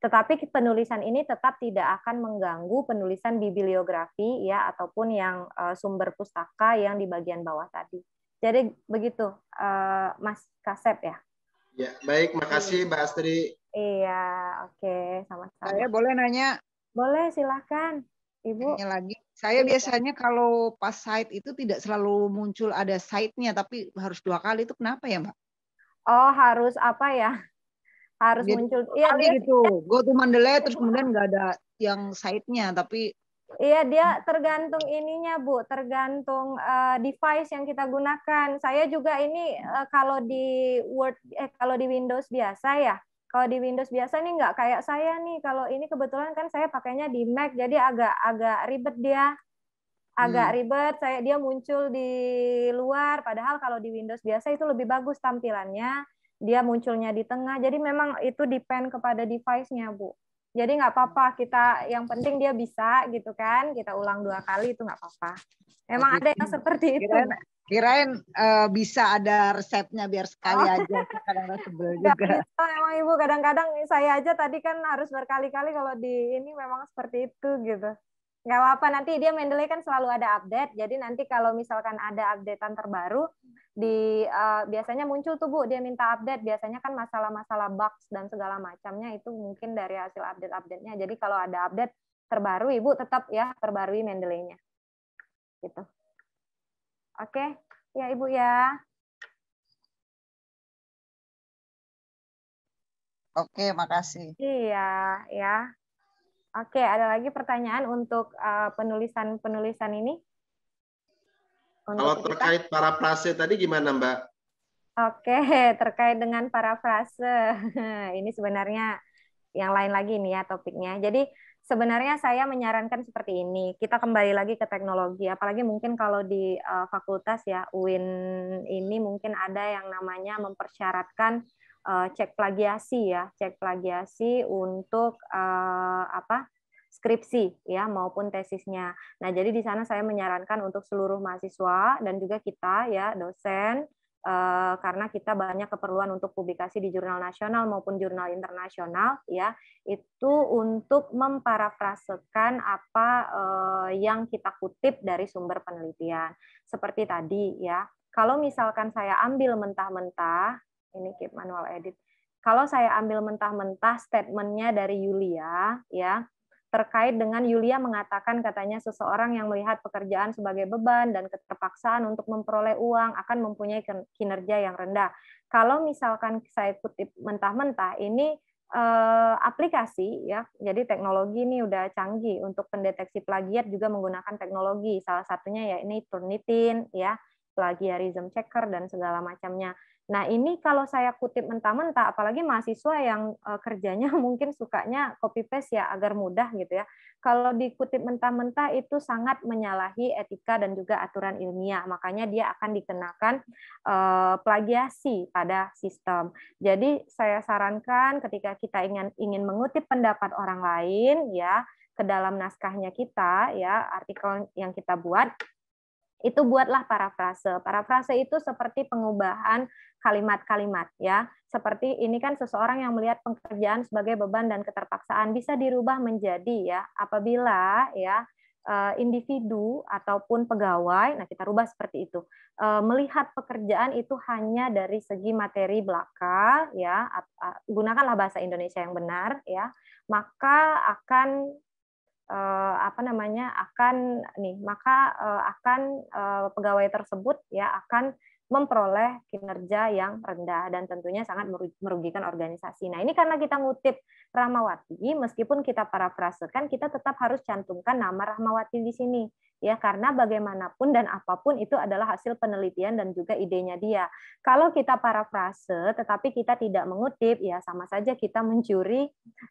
Tetapi penulisan ini tetap tidak akan mengganggu penulisan bibliografi ya ataupun yang uh, sumber pustaka yang di bagian bawah tadi. Jadi begitu uh, Mas Kasep ya. Ya, baik, makasih Mbak Astri. Iya, oke, okay, sama-sama. Saya boleh nanya? Boleh, silakan. Ibu. Nanya lagi. Saya iya. biasanya kalau pas site itu tidak selalu muncul ada site-nya tapi harus dua kali itu kenapa ya, Mbak? oh harus apa ya harus gitu, muncul iya dia gitu gue tuh mandele terus kemudian nggak ada yang side-nya tapi Iya, dia tergantung ininya, Bu, tergantung uh, device yang kita gunakan. Saya juga ini uh, kalau di Word eh kalau di Windows biasa ya. Kalau di Windows biasa nih nggak kayak saya nih. Kalau ini kebetulan kan saya pakainya di Mac, jadi agak agak ribet dia agak hmm. ribet saya dia muncul di luar padahal kalau di Windows biasa itu lebih bagus tampilannya dia munculnya di tengah jadi memang itu depend kepada device-nya bu jadi nggak apa-apa kita yang penting dia bisa gitu kan kita ulang dua kali itu nggak apa-apa emang ada yang seperti itu kirain, kirain uh, bisa ada resepnya biar sekali oh. aja kadang-kadang sebel juga bisa, emang ibu kadang-kadang saya aja tadi kan harus berkali-kali kalau di ini memang seperti itu gitu nggak apa-apa nanti dia Mendeley kan selalu ada update jadi nanti kalau misalkan ada updatean terbaru di uh, biasanya muncul tuh Bu dia minta update biasanya kan masalah-masalah bugs dan segala macamnya itu mungkin dari hasil update updatenya jadi kalau ada update terbaru Ibu tetap ya perbarui Mendeley-nya gitu oke ya Ibu ya oke makasih iya ya Oke, ada lagi pertanyaan untuk eh, penulisan-penulisan uh, ini? Untuk Kalau kita? para parafrase tadi gimana, Mbak? Oke, terkait dengan parafrase. ini sebenarnya yang lain lagi nih ya topiknya. Jadi sebenarnya saya menyarankan seperti ini. Kita kembali lagi ke teknologi, apalagi mungkin kalau di uh, fakultas ya UIN ini mungkin ada yang namanya mempersyaratkan Eh, cek plagiasi ya, cek plagiasi untuk uh, apa? skripsi ya maupun tesisnya. Nah, jadi di sana saya menyarankan untuk seluruh mahasiswa dan juga kita ya dosen eh, karena kita banyak keperluan untuk publikasi di jurnal nasional maupun jurnal internasional ya, itu untuk memparafrasekan apa yang kita kutip dari sumber penelitian. Seperti tadi ya, kalau misalkan saya ambil mentah-mentah ini keep manual edit. Kalau saya ambil mentah-mentah statementnya dari Yulia, ya terkait dengan Yulia mengatakan katanya seseorang yang melihat pekerjaan sebagai beban dan keterpaksaan untuk memperoleh uang akan mempunyai kinerja yang rendah. Kalau misalkan saya kutip mentah-mentah ini eh, aplikasi ya, jadi teknologi ini udah canggih untuk pendeteksi plagiat juga menggunakan teknologi. Salah satunya ya ini Turnitin ya, plagiarism checker dan segala macamnya. Nah, ini kalau saya kutip mentah-mentah, apalagi mahasiswa yang eh, kerjanya mungkin sukanya copy paste ya agar mudah gitu ya. Kalau dikutip mentah-mentah itu sangat menyalahi etika dan juga aturan ilmiah, makanya dia akan dikenakan eh, plagiasi pada sistem. Jadi saya sarankan ketika kita ingin ingin mengutip pendapat orang lain ya ke dalam naskahnya kita ya artikel yang kita buat itu buatlah parafrase. Parafrase itu seperti pengubahan kalimat-kalimat ya. Seperti ini kan seseorang yang melihat pekerjaan sebagai beban dan keterpaksaan bisa dirubah menjadi ya apabila ya eh, individu ataupun pegawai, nah kita rubah seperti itu, eh, melihat pekerjaan itu hanya dari segi materi belaka, ya gunakanlah bahasa Indonesia yang benar, ya maka akan eh, apa namanya akan nih maka eh, akan eh, pegawai tersebut ya akan memperoleh kinerja yang rendah dan tentunya sangat merugikan organisasi. Nah, ini karena kita ngutip Rahmawati, meskipun kita parafrasekan, kita tetap harus cantumkan nama Rahmawati di sini. Ya, karena bagaimanapun dan apapun itu adalah hasil penelitian dan juga idenya dia. Kalau kita parafrase tetapi kita tidak mengutip, ya sama saja kita mencuri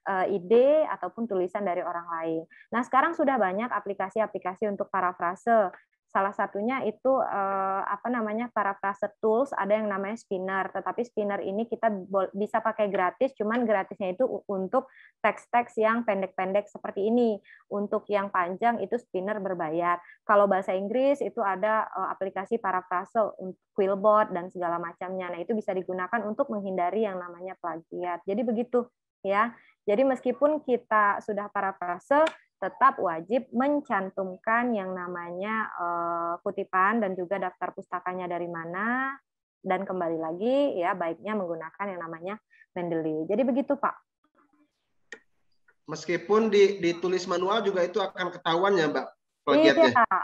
uh, ide ataupun tulisan dari orang lain. Nah, sekarang sudah banyak aplikasi-aplikasi untuk parafrase. Salah satunya itu eh, apa namanya parafrase tools, ada yang namanya spinner. Tetapi spinner ini kita bisa pakai gratis, cuman gratisnya itu untuk teks-teks yang pendek-pendek seperti ini. Untuk yang panjang itu spinner berbayar. Kalau bahasa Inggris itu ada eh, aplikasi parafrase Quillbot dan segala macamnya. Nah, itu bisa digunakan untuk menghindari yang namanya plagiat. Jadi begitu ya. Jadi meskipun kita sudah parafrase tetap wajib mencantumkan yang namanya eh, kutipan dan juga daftar pustakanya dari mana dan kembali lagi ya baiknya menggunakan yang namanya Mendeley. Jadi begitu Pak. Meskipun ditulis manual juga itu akan ketahuan ya Mbak Iya,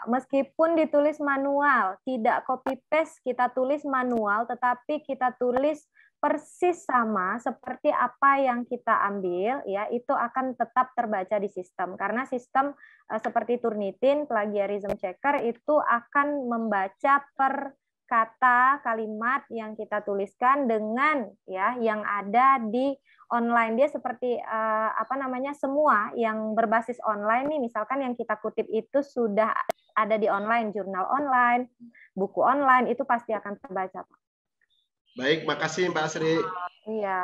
meskipun ditulis manual, tidak copy paste kita tulis manual, tetapi kita tulis persis sama seperti apa yang kita ambil ya itu akan tetap terbaca di sistem karena sistem eh, seperti Turnitin plagiarism checker itu akan membaca per kata kalimat yang kita tuliskan dengan ya yang ada di online dia seperti eh, apa namanya semua yang berbasis online nih misalkan yang kita kutip itu sudah ada di online jurnal online buku online itu pasti akan terbaca Pak Baik, makasih Mbak Asri. Ah, iya.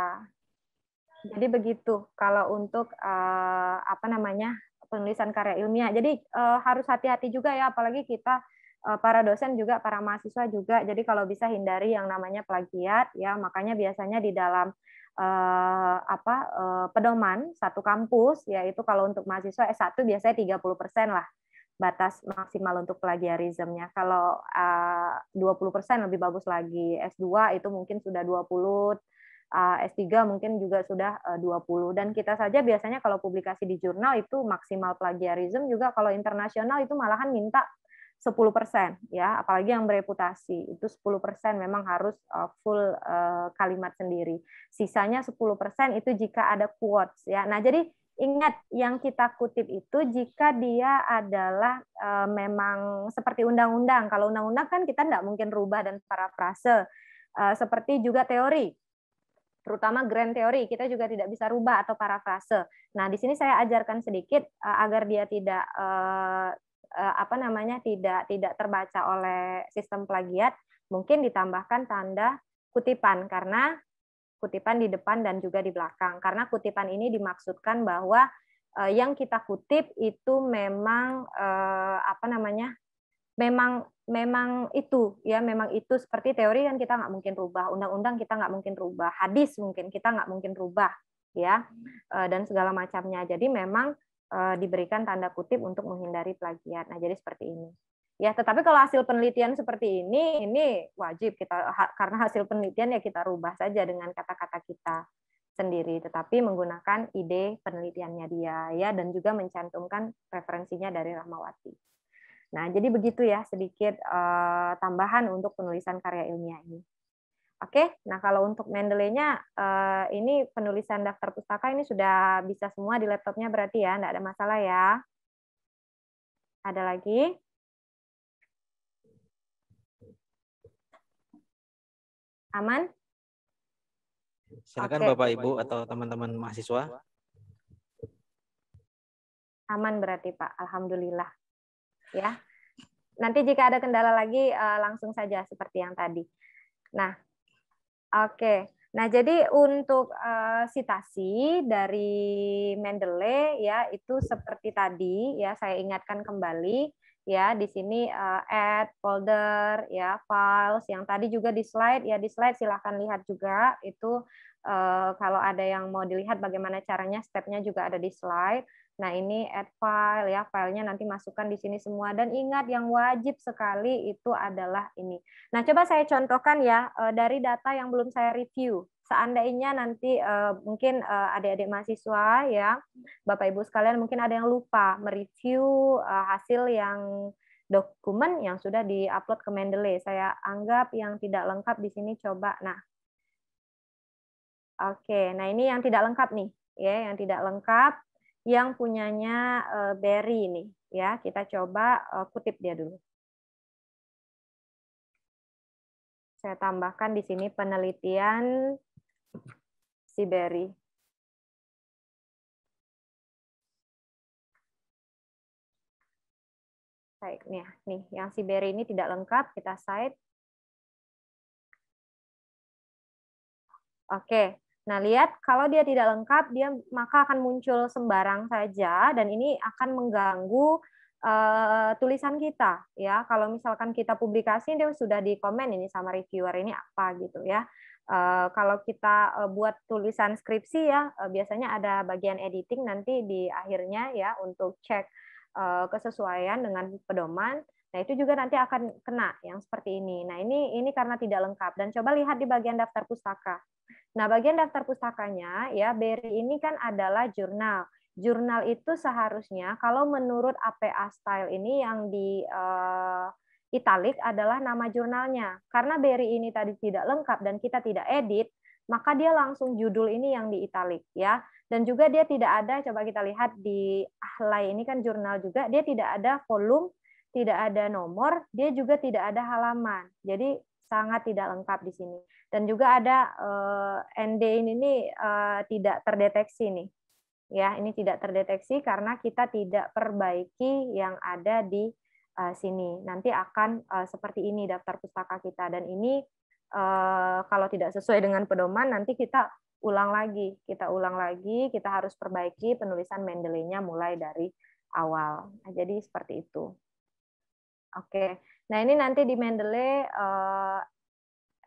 Jadi begitu kalau untuk uh, apa namanya penulisan karya ilmiah. Jadi uh, harus hati-hati juga ya, apalagi kita uh, para dosen juga para mahasiswa juga. Jadi kalau bisa hindari yang namanya plagiat ya, makanya biasanya di dalam uh, apa uh, pedoman satu kampus yaitu kalau untuk mahasiswa S1 biasanya 30% lah batas maksimal untuk plagiarismnya. Kalau eh, uh, 20% lebih bagus lagi. S2 itu mungkin sudah 20, uh, S3 mungkin juga sudah eh, uh, 20. Dan kita saja biasanya kalau publikasi di jurnal itu maksimal plagiarism juga kalau internasional itu malahan minta 10% ya, apalagi yang bereputasi. Itu 10% memang harus uh, full uh, kalimat sendiri. Sisanya 10% itu jika ada quotes ya. Nah, jadi Ingat yang kita kutip itu jika dia adalah e, memang seperti undang-undang. Kalau undang-undang kan kita tidak mungkin rubah dan parafrase. E, seperti juga teori, terutama grand teori kita juga tidak bisa rubah atau parafrase. Nah di sini saya ajarkan sedikit e, agar dia tidak e, e, apa namanya tidak tidak terbaca oleh sistem plagiat. Mungkin ditambahkan tanda kutipan karena kutipan di depan dan juga di belakang. Karena kutipan ini dimaksudkan bahwa uh, yang kita kutip itu memang uh, apa namanya? memang memang itu ya memang itu seperti teori kan kita nggak mungkin rubah undang-undang kita nggak mungkin rubah hadis mungkin kita nggak mungkin rubah ya eh, dan segala macamnya jadi memang diberikan tanda kutip untuk menghindari plagiat nah jadi seperti ini Ya, tetapi kalau hasil penelitian seperti ini, ini wajib kita karena hasil penelitian ya kita rubah saja dengan kata-kata kita sendiri, tetapi menggunakan ide penelitiannya dia ya dan juga mencantumkan referensinya dari Rahmawati. Nah, jadi begitu ya sedikit uh, tambahan untuk penulisan karya ilmiah ini. Oke, nah kalau untuk Mendeley-nya uh, ini penulisan daftar pustaka ini sudah bisa semua di laptopnya berarti ya, enggak ada masalah ya. Ada lagi? Aman? Silakan Bapak Ibu atau teman-teman mahasiswa. Aman berarti Pak, alhamdulillah. Ya. Nanti jika ada kendala lagi eh, langsung saja seperti yang tadi. Nah, oke. Okay. Nah, jadi untuk eh, sitasi dari Mendeley ya itu seperti tadi ya saya ingatkan kembali ya di sini uh, add folder ya files yang tadi juga di slide ya di slide silahkan lihat juga itu uh, kalau ada yang mau dilihat bagaimana caranya stepnya juga ada di slide nah ini add file ya filenya nanti masukkan di sini semua dan ingat yang wajib sekali itu adalah ini nah coba saya contohkan ya uh, dari data yang belum saya review seandainya nanti uh, mungkin uh, adik-adik mahasiswa ya, Bapak Ibu sekalian mungkin ada yang lupa mereview uh, hasil yang dokumen yang sudah diupload ke Mendeley. Saya anggap yang tidak lengkap di sini coba. Nah, oke. Okay. Nah ini yang tidak lengkap nih, ya, yang tidak lengkap, yang punyanya uh, Berry nih, ya. Kita coba uh, kutip dia dulu. Saya tambahkan di sini penelitian si Barry. Baik, nih, nih yang si Barry ini tidak lengkap, kita side. Oke, nah lihat kalau dia tidak lengkap, dia maka akan muncul sembarang saja dan ini akan mengganggu uh, tulisan kita ya. Kalau misalkan kita publikasi dia sudah di komen ini sama reviewer ini apa gitu ya. Eh, kalau kita eh, buat tulisan skripsi ya eh, biasanya ada bagian editing nanti di akhirnya ya untuk cek kesesuaian dengan pedoman. Nah, itu juga nanti akan kena yang seperti ini. Nah, ini ini karena tidak lengkap dan coba lihat di bagian daftar pustaka. Nah, bagian daftar pustakanya ya BRI ini kan adalah jurnal. Jurnal itu seharusnya kalau menurut APA style ini yang di uh, italik adalah nama jurnalnya. Karena beri ini tadi tidak lengkap dan kita tidak edit, maka dia langsung judul ini yang di italik ya. Dan juga dia tidak ada coba kita lihat di Ahlai ini kan jurnal juga, dia tidak ada volume, tidak ada nomor, dia juga tidak ada halaman. Jadi sangat tidak lengkap di sini. Dan juga ada eh, ND ini nih eh, tidak terdeteksi nih. Ya, ini tidak terdeteksi karena kita tidak perbaiki yang ada di Eh, sini. Nanti akan eh, seperti ini daftar pustaka kita dan ini eh, kalau tidak sesuai dengan pedoman nanti kita ulang lagi, kita ulang lagi, kita harus perbaiki penulisan Mendeley-nya mulai dari awal. Nah, jadi seperti itu. Oke. Nah, ini nanti di Mendeley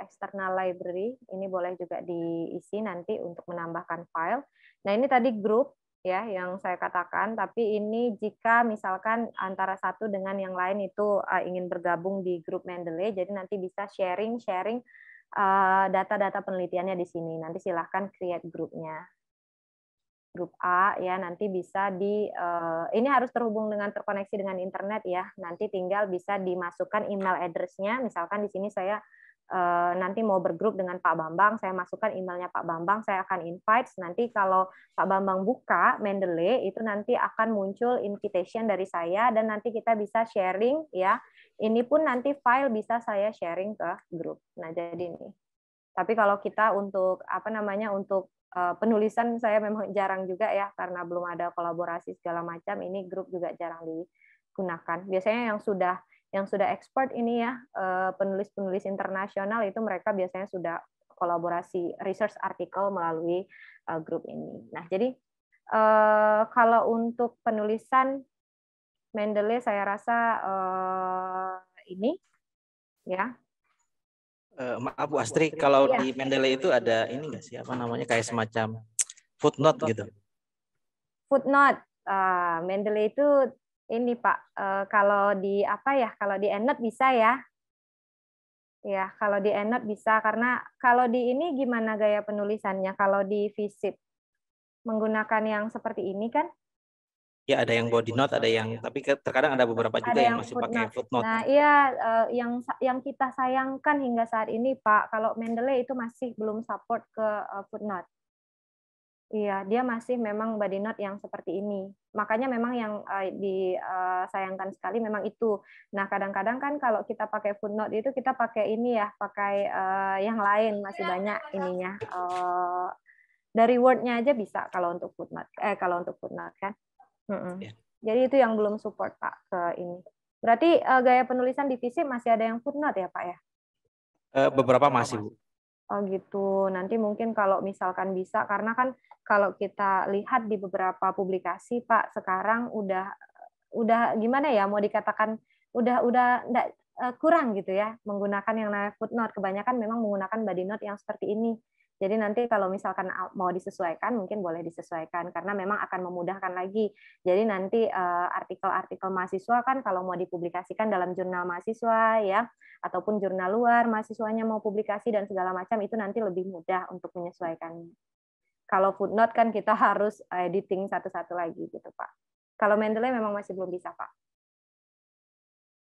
external library, ini boleh juga diisi nanti untuk menambahkan file. Nah, ini tadi grup ya yang saya katakan tapi ini jika misalkan antara satu dengan yang lain itu uh, ingin bergabung di grup Mendeley jadi nanti bisa sharing sharing data eh, data-data penelitiannya di sini nanti silahkan create grupnya grup A ya nanti bisa di uh, ini harus terhubung dengan terkoneksi dengan internet ya nanti tinggal bisa dimasukkan email addressnya misalkan di sini saya Eh, nanti mau bergrup dengan Pak Bambang, saya masukkan emailnya Pak Bambang, saya akan invite. Nanti kalau Pak Bambang buka Mendeley itu nanti akan muncul invitation dari saya dan nanti kita bisa sharing ya. Ini pun nanti file bisa saya sharing ke grup. Nah, jadi ini. Tapi kalau kita untuk apa namanya untuk eh, penulisan saya memang jarang juga ya karena belum ada kolaborasi segala macam. Ini grup juga jarang digunakan. Biasanya yang sudah yang sudah expert ini ya eh, penulis-penulis internasional itu mereka biasanya sudah kolaborasi research artikel melalui eh, grup ini. Nah, jadi eh, kalau untuk penulisan Mendeley saya rasa ini ya. maaf Bu Astri, Astri. kalau ya. di Mendeley itu ada ini nggak sih apa namanya kayak semacam footnote gitu. Footnote. Uh, Mendeley itu ini Pak, eh, kalau di apa ya, kalau di Endnote bisa ya? Ya, kalau di Endnote bisa karena kalau di ini gimana gaya penulisannya? Kalau di visit menggunakan yang seperti ini kan? Ya, ada yang body note, ada yang tapi terkadang ada beberapa juga ada yang, yang masih footnote. pakai footnote. Nah, iya eh, yang yang kita sayangkan hingga saat ini Pak, kalau Mendeley itu masih belum support ke eh, footnote. Iya, dia masih memang body not yang seperti ini. Makanya memang yang uh, eh, disayangkan eh, sekali memang itu. Nah, kadang-kadang kan kalau kita pakai footnote itu kita pakai ini ya, pakai uh, yang lain masih iya, banyak ininya. Uh, dari wordnya aja bisa kalau untuk footnote. Eh, kalau untuk footnote kan. Yeah. Jadi itu yang belum support Pak ke ini. Berarti uh, gaya penulisan divisi masih ada yang footnote ya Pak ya? beberapa masih Bu. Oh gitu. Nanti mungkin kalau misalkan bisa, karena kan kalau kita lihat di beberapa publikasi, Pak, sekarang udah udah gimana ya mau dikatakan udah udah enggak, eh, kurang gitu ya menggunakan yang namanya footnote. Kebanyakan memang menggunakan body note yang seperti ini. Jadi nanti kalau misalkan mau disesuaikan mungkin boleh disesuaikan karena memang akan memudahkan lagi. Jadi nanti eh, artikel-artikel mahasiswa kan kalau mau dipublikasikan dalam jurnal mahasiswa ya ataupun jurnal luar mahasiswanya mau publikasi dan segala macam itu nanti lebih mudah untuk menyesuaikan. Kalau footnote kan kita harus editing satu-satu lagi gitu Pak. Kalau Mendeley memang masih belum bisa Pak.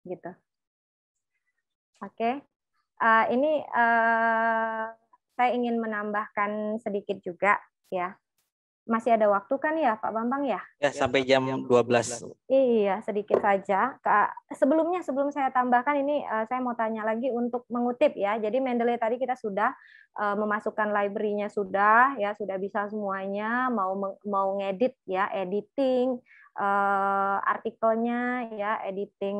Gitu. Oke. Okay. Uh, eh, ini uh, saya ingin menambahkan sedikit juga ya. Masih ada waktu kan ya Pak Bambang ya? Ya, sampai jam 12. Iya, sedikit saja. Sebelumnya sebelum saya tambahkan ini eh, saya mau tanya lagi untuk mengutip ya. Jadi Mendeley tadi kita sudah eh, memasukkan library-nya sudah ya, sudah bisa semuanya mau mau ngedit ya, editing uh, artikelnya ya editing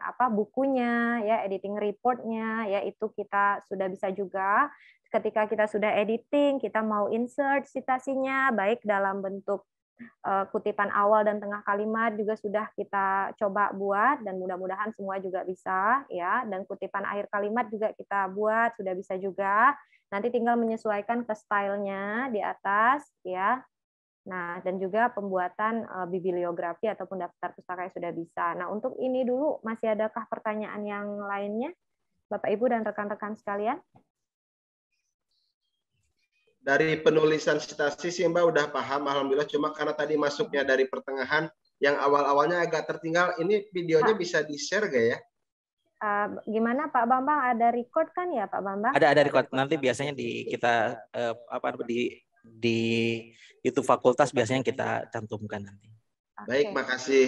apa bukunya ya editing reportnya ya itu kita sudah bisa juga ketika kita sudah editing kita mau insert citasinya baik dalam bentuk uh, kutipan awal dan tengah kalimat juga sudah kita coba buat dan mudah-mudahan semua juga bisa ya dan kutipan akhir kalimat juga kita buat sudah bisa juga nanti tinggal menyesuaikan ke stylenya di atas ya Nah, dan juga pembuatan uh, bibliografi ataupun daftar pustaka yang sudah bisa. Nah, untuk ini dulu masih adakah pertanyaan yang lainnya? Bapak Ibu dan rekan-rekan sekalian? Dari penulisan citasi sih Mbak udah paham alhamdulillah cuma karena tadi masuknya dari pertengahan yang awal-awalnya agak tertinggal ini videonya Pak. bisa di-share gak ya? Uh, gimana Pak Bambang ada record kan ya Pak Bambang? Ada ada record nanti biasanya di kita uh, apa di di itu fakultas biasanya kita cantumkan nanti. Baik, okay. makasih.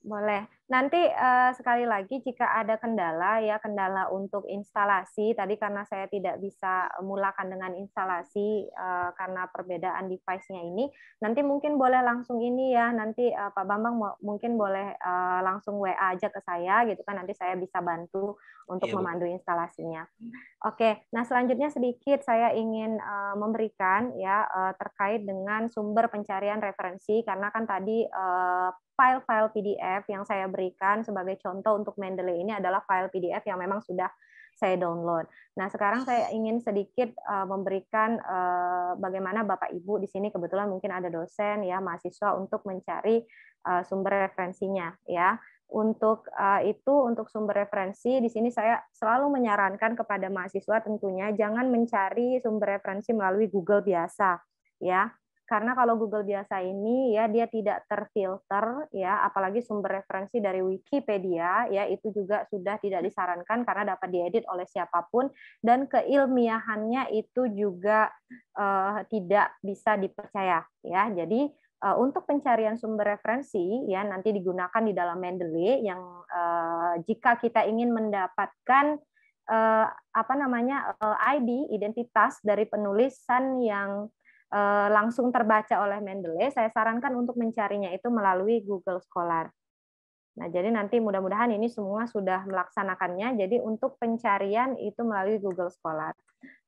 Boleh. Nanti uh, sekali lagi jika ada kendala ya kendala untuk instalasi tadi karena saya tidak bisa mulakan dengan instalasi uh, karena perbedaan device-nya ini, nanti mungkin boleh langsung ini ya nanti uh, Pak Bambang mungkin boleh uh, langsung WA aja ke saya gitu kan nanti saya bisa bantu untuk iya, memandu instalasinya. Oke, nah selanjutnya sedikit saya ingin uh, memberikan ya uh, terkait dengan sumber pencarian referensi karena kan tadi uh, file-file PDF yang saya berikan sebagai contoh untuk Mendeley ini adalah file PDF yang memang sudah saya download. Nah, sekarang saya ingin sedikit uh, memberikan uh, bagaimana Bapak Ibu di sini kebetulan mungkin ada dosen ya, mahasiswa untuk mencari uh, sumber referensinya ya. Untuk uh, itu untuk sumber referensi di sini saya selalu menyarankan kepada mahasiswa tentunya jangan mencari sumber referensi melalui Google biasa ya karena kalau Google biasa ini ya dia tidak terfilter ya apalagi sumber referensi dari Wikipedia ya itu juga sudah tidak hmm. disarankan karena dapat diedit oleh siapapun dan keilmiahannya itu juga uh, tidak bisa dipercaya ya jadi uh, untuk pencarian sumber referensi ya nanti digunakan di dalam Mendeley yang uh, jika kita ingin mendapatkan uh, apa namanya uh, ID identitas dari penulisan yang Eh, langsung terbaca oleh Mendeley, saya sarankan untuk mencarinya itu melalui Google Scholar. Nah, jadi nanti mudah-mudahan ini semua sudah melaksanakannya. Jadi untuk pencarian itu melalui Google Scholar.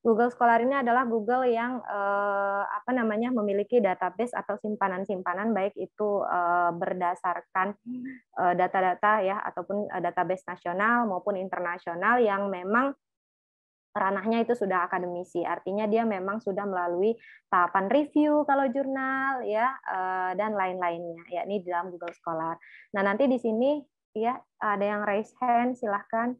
Google Scholar ini adalah Google yang eh, apa namanya memiliki database atau simpanan-simpanan baik itu eh, berdasarkan eh, data-data eh, ya ataupun eh, database nasional maupun internasional yang memang ranahnya itu sudah akademisi. Artinya dia memang sudah melalui tahapan review kalau jurnal ya eh, dan lain-lainnya Ini di dalam Google Scholar. Nah, nanti di sini ya ada yang raise hand silahkan.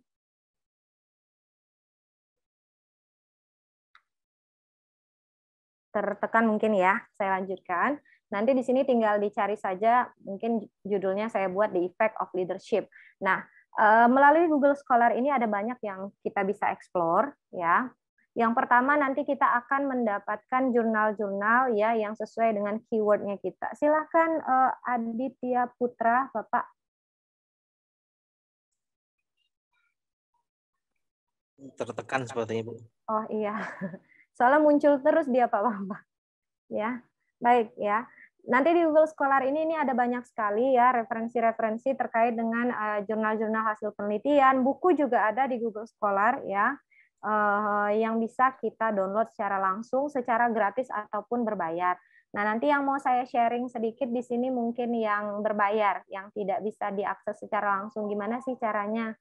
tertekan mungkin ya. Saya lanjutkan. Nanti di sini tinggal dicari saja mungkin judulnya saya buat the effect of leadership. Nah, Eh, melalui Google Scholar ini ada banyak yang kita bisa explore ya. Yang pertama nanti kita akan mendapatkan jurnal-jurnal ya yang sesuai dengan keywordnya kita. Silahkan eh, Aditya Putra, Bapak. Tertekan sepertinya Bu. Oh iya, soalnya muncul terus dia Pak Bambang. Ya, baik ya. Nanti di Google Scholar ini ini ada banyak sekali ya referensi-referensi terkait dengan eh, jurnal-jurnal uh, hasil penelitian, buku juga ada di Google Scholar ya uh, yang bisa kita download secara langsung, secara gratis ataupun berbayar. Nah, nanti yang mau saya sharing sedikit di sini mungkin yang berbayar, yang tidak bisa diakses secara langsung. Gimana sih caranya?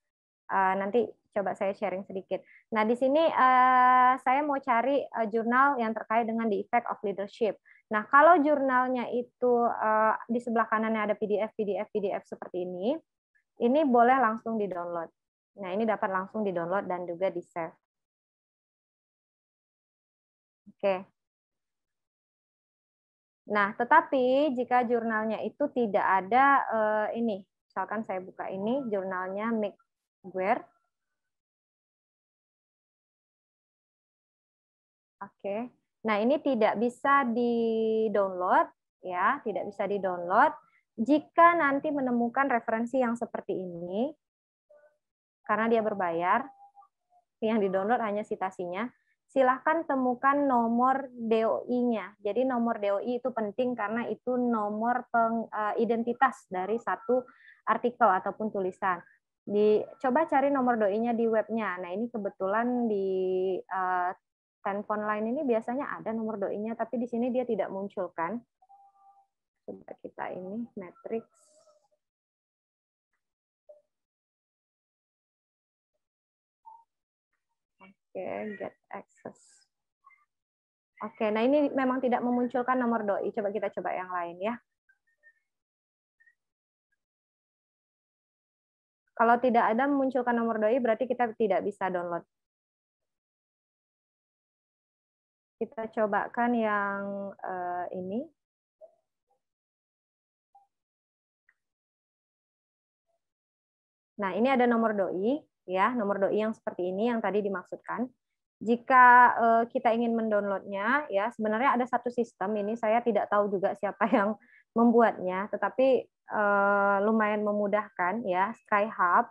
Uh, nanti coba saya sharing sedikit. Nah, di sini uh, saya mau cari uh, jurnal yang terkait dengan the effect of leadership. Nah, kalau jurnalnya itu uh, di sebelah kanannya ada PDF, PDF, PDF seperti ini, ini boleh langsung di-download. Nah, ini dapat langsung di-download dan juga di-save. Oke. Nah, tetapi jika jurnalnya itu tidak ada uh, ini, misalkan saya buka ini, jurnalnya Mixware. Oke. Nah, ini tidak bisa di-download ya, tidak bisa di-download jika nanti menemukan referensi yang seperti ini karena dia berbayar yang di-download hanya citasinya. Silahkan temukan nomor DOI-nya. Jadi nomor DOI itu penting karena itu nomor peng, uh, identitas dari satu artikel ataupun tulisan di coba cari nomor doi-nya di webnya. Nah ini kebetulan di uh, handphone lain ini biasanya ada nomor doinya, tapi di sini dia tidak munculkan. Coba kita ini matrix. Oke, get access. Oke, nah ini memang tidak memunculkan nomor doi. Coba kita coba yang lain ya. Kalau tidak ada memunculkan nomor doi, berarti kita tidak bisa download Kita cobakan yang uh, ini. Nah, ini ada nomor doi, ya, nomor doi yang seperti ini yang tadi dimaksudkan. Jika uh, kita ingin mendownloadnya, ya, sebenarnya ada satu sistem ini saya tidak tahu juga siapa yang membuatnya, tetapi uh, lumayan memudahkan, ya, SkyHub.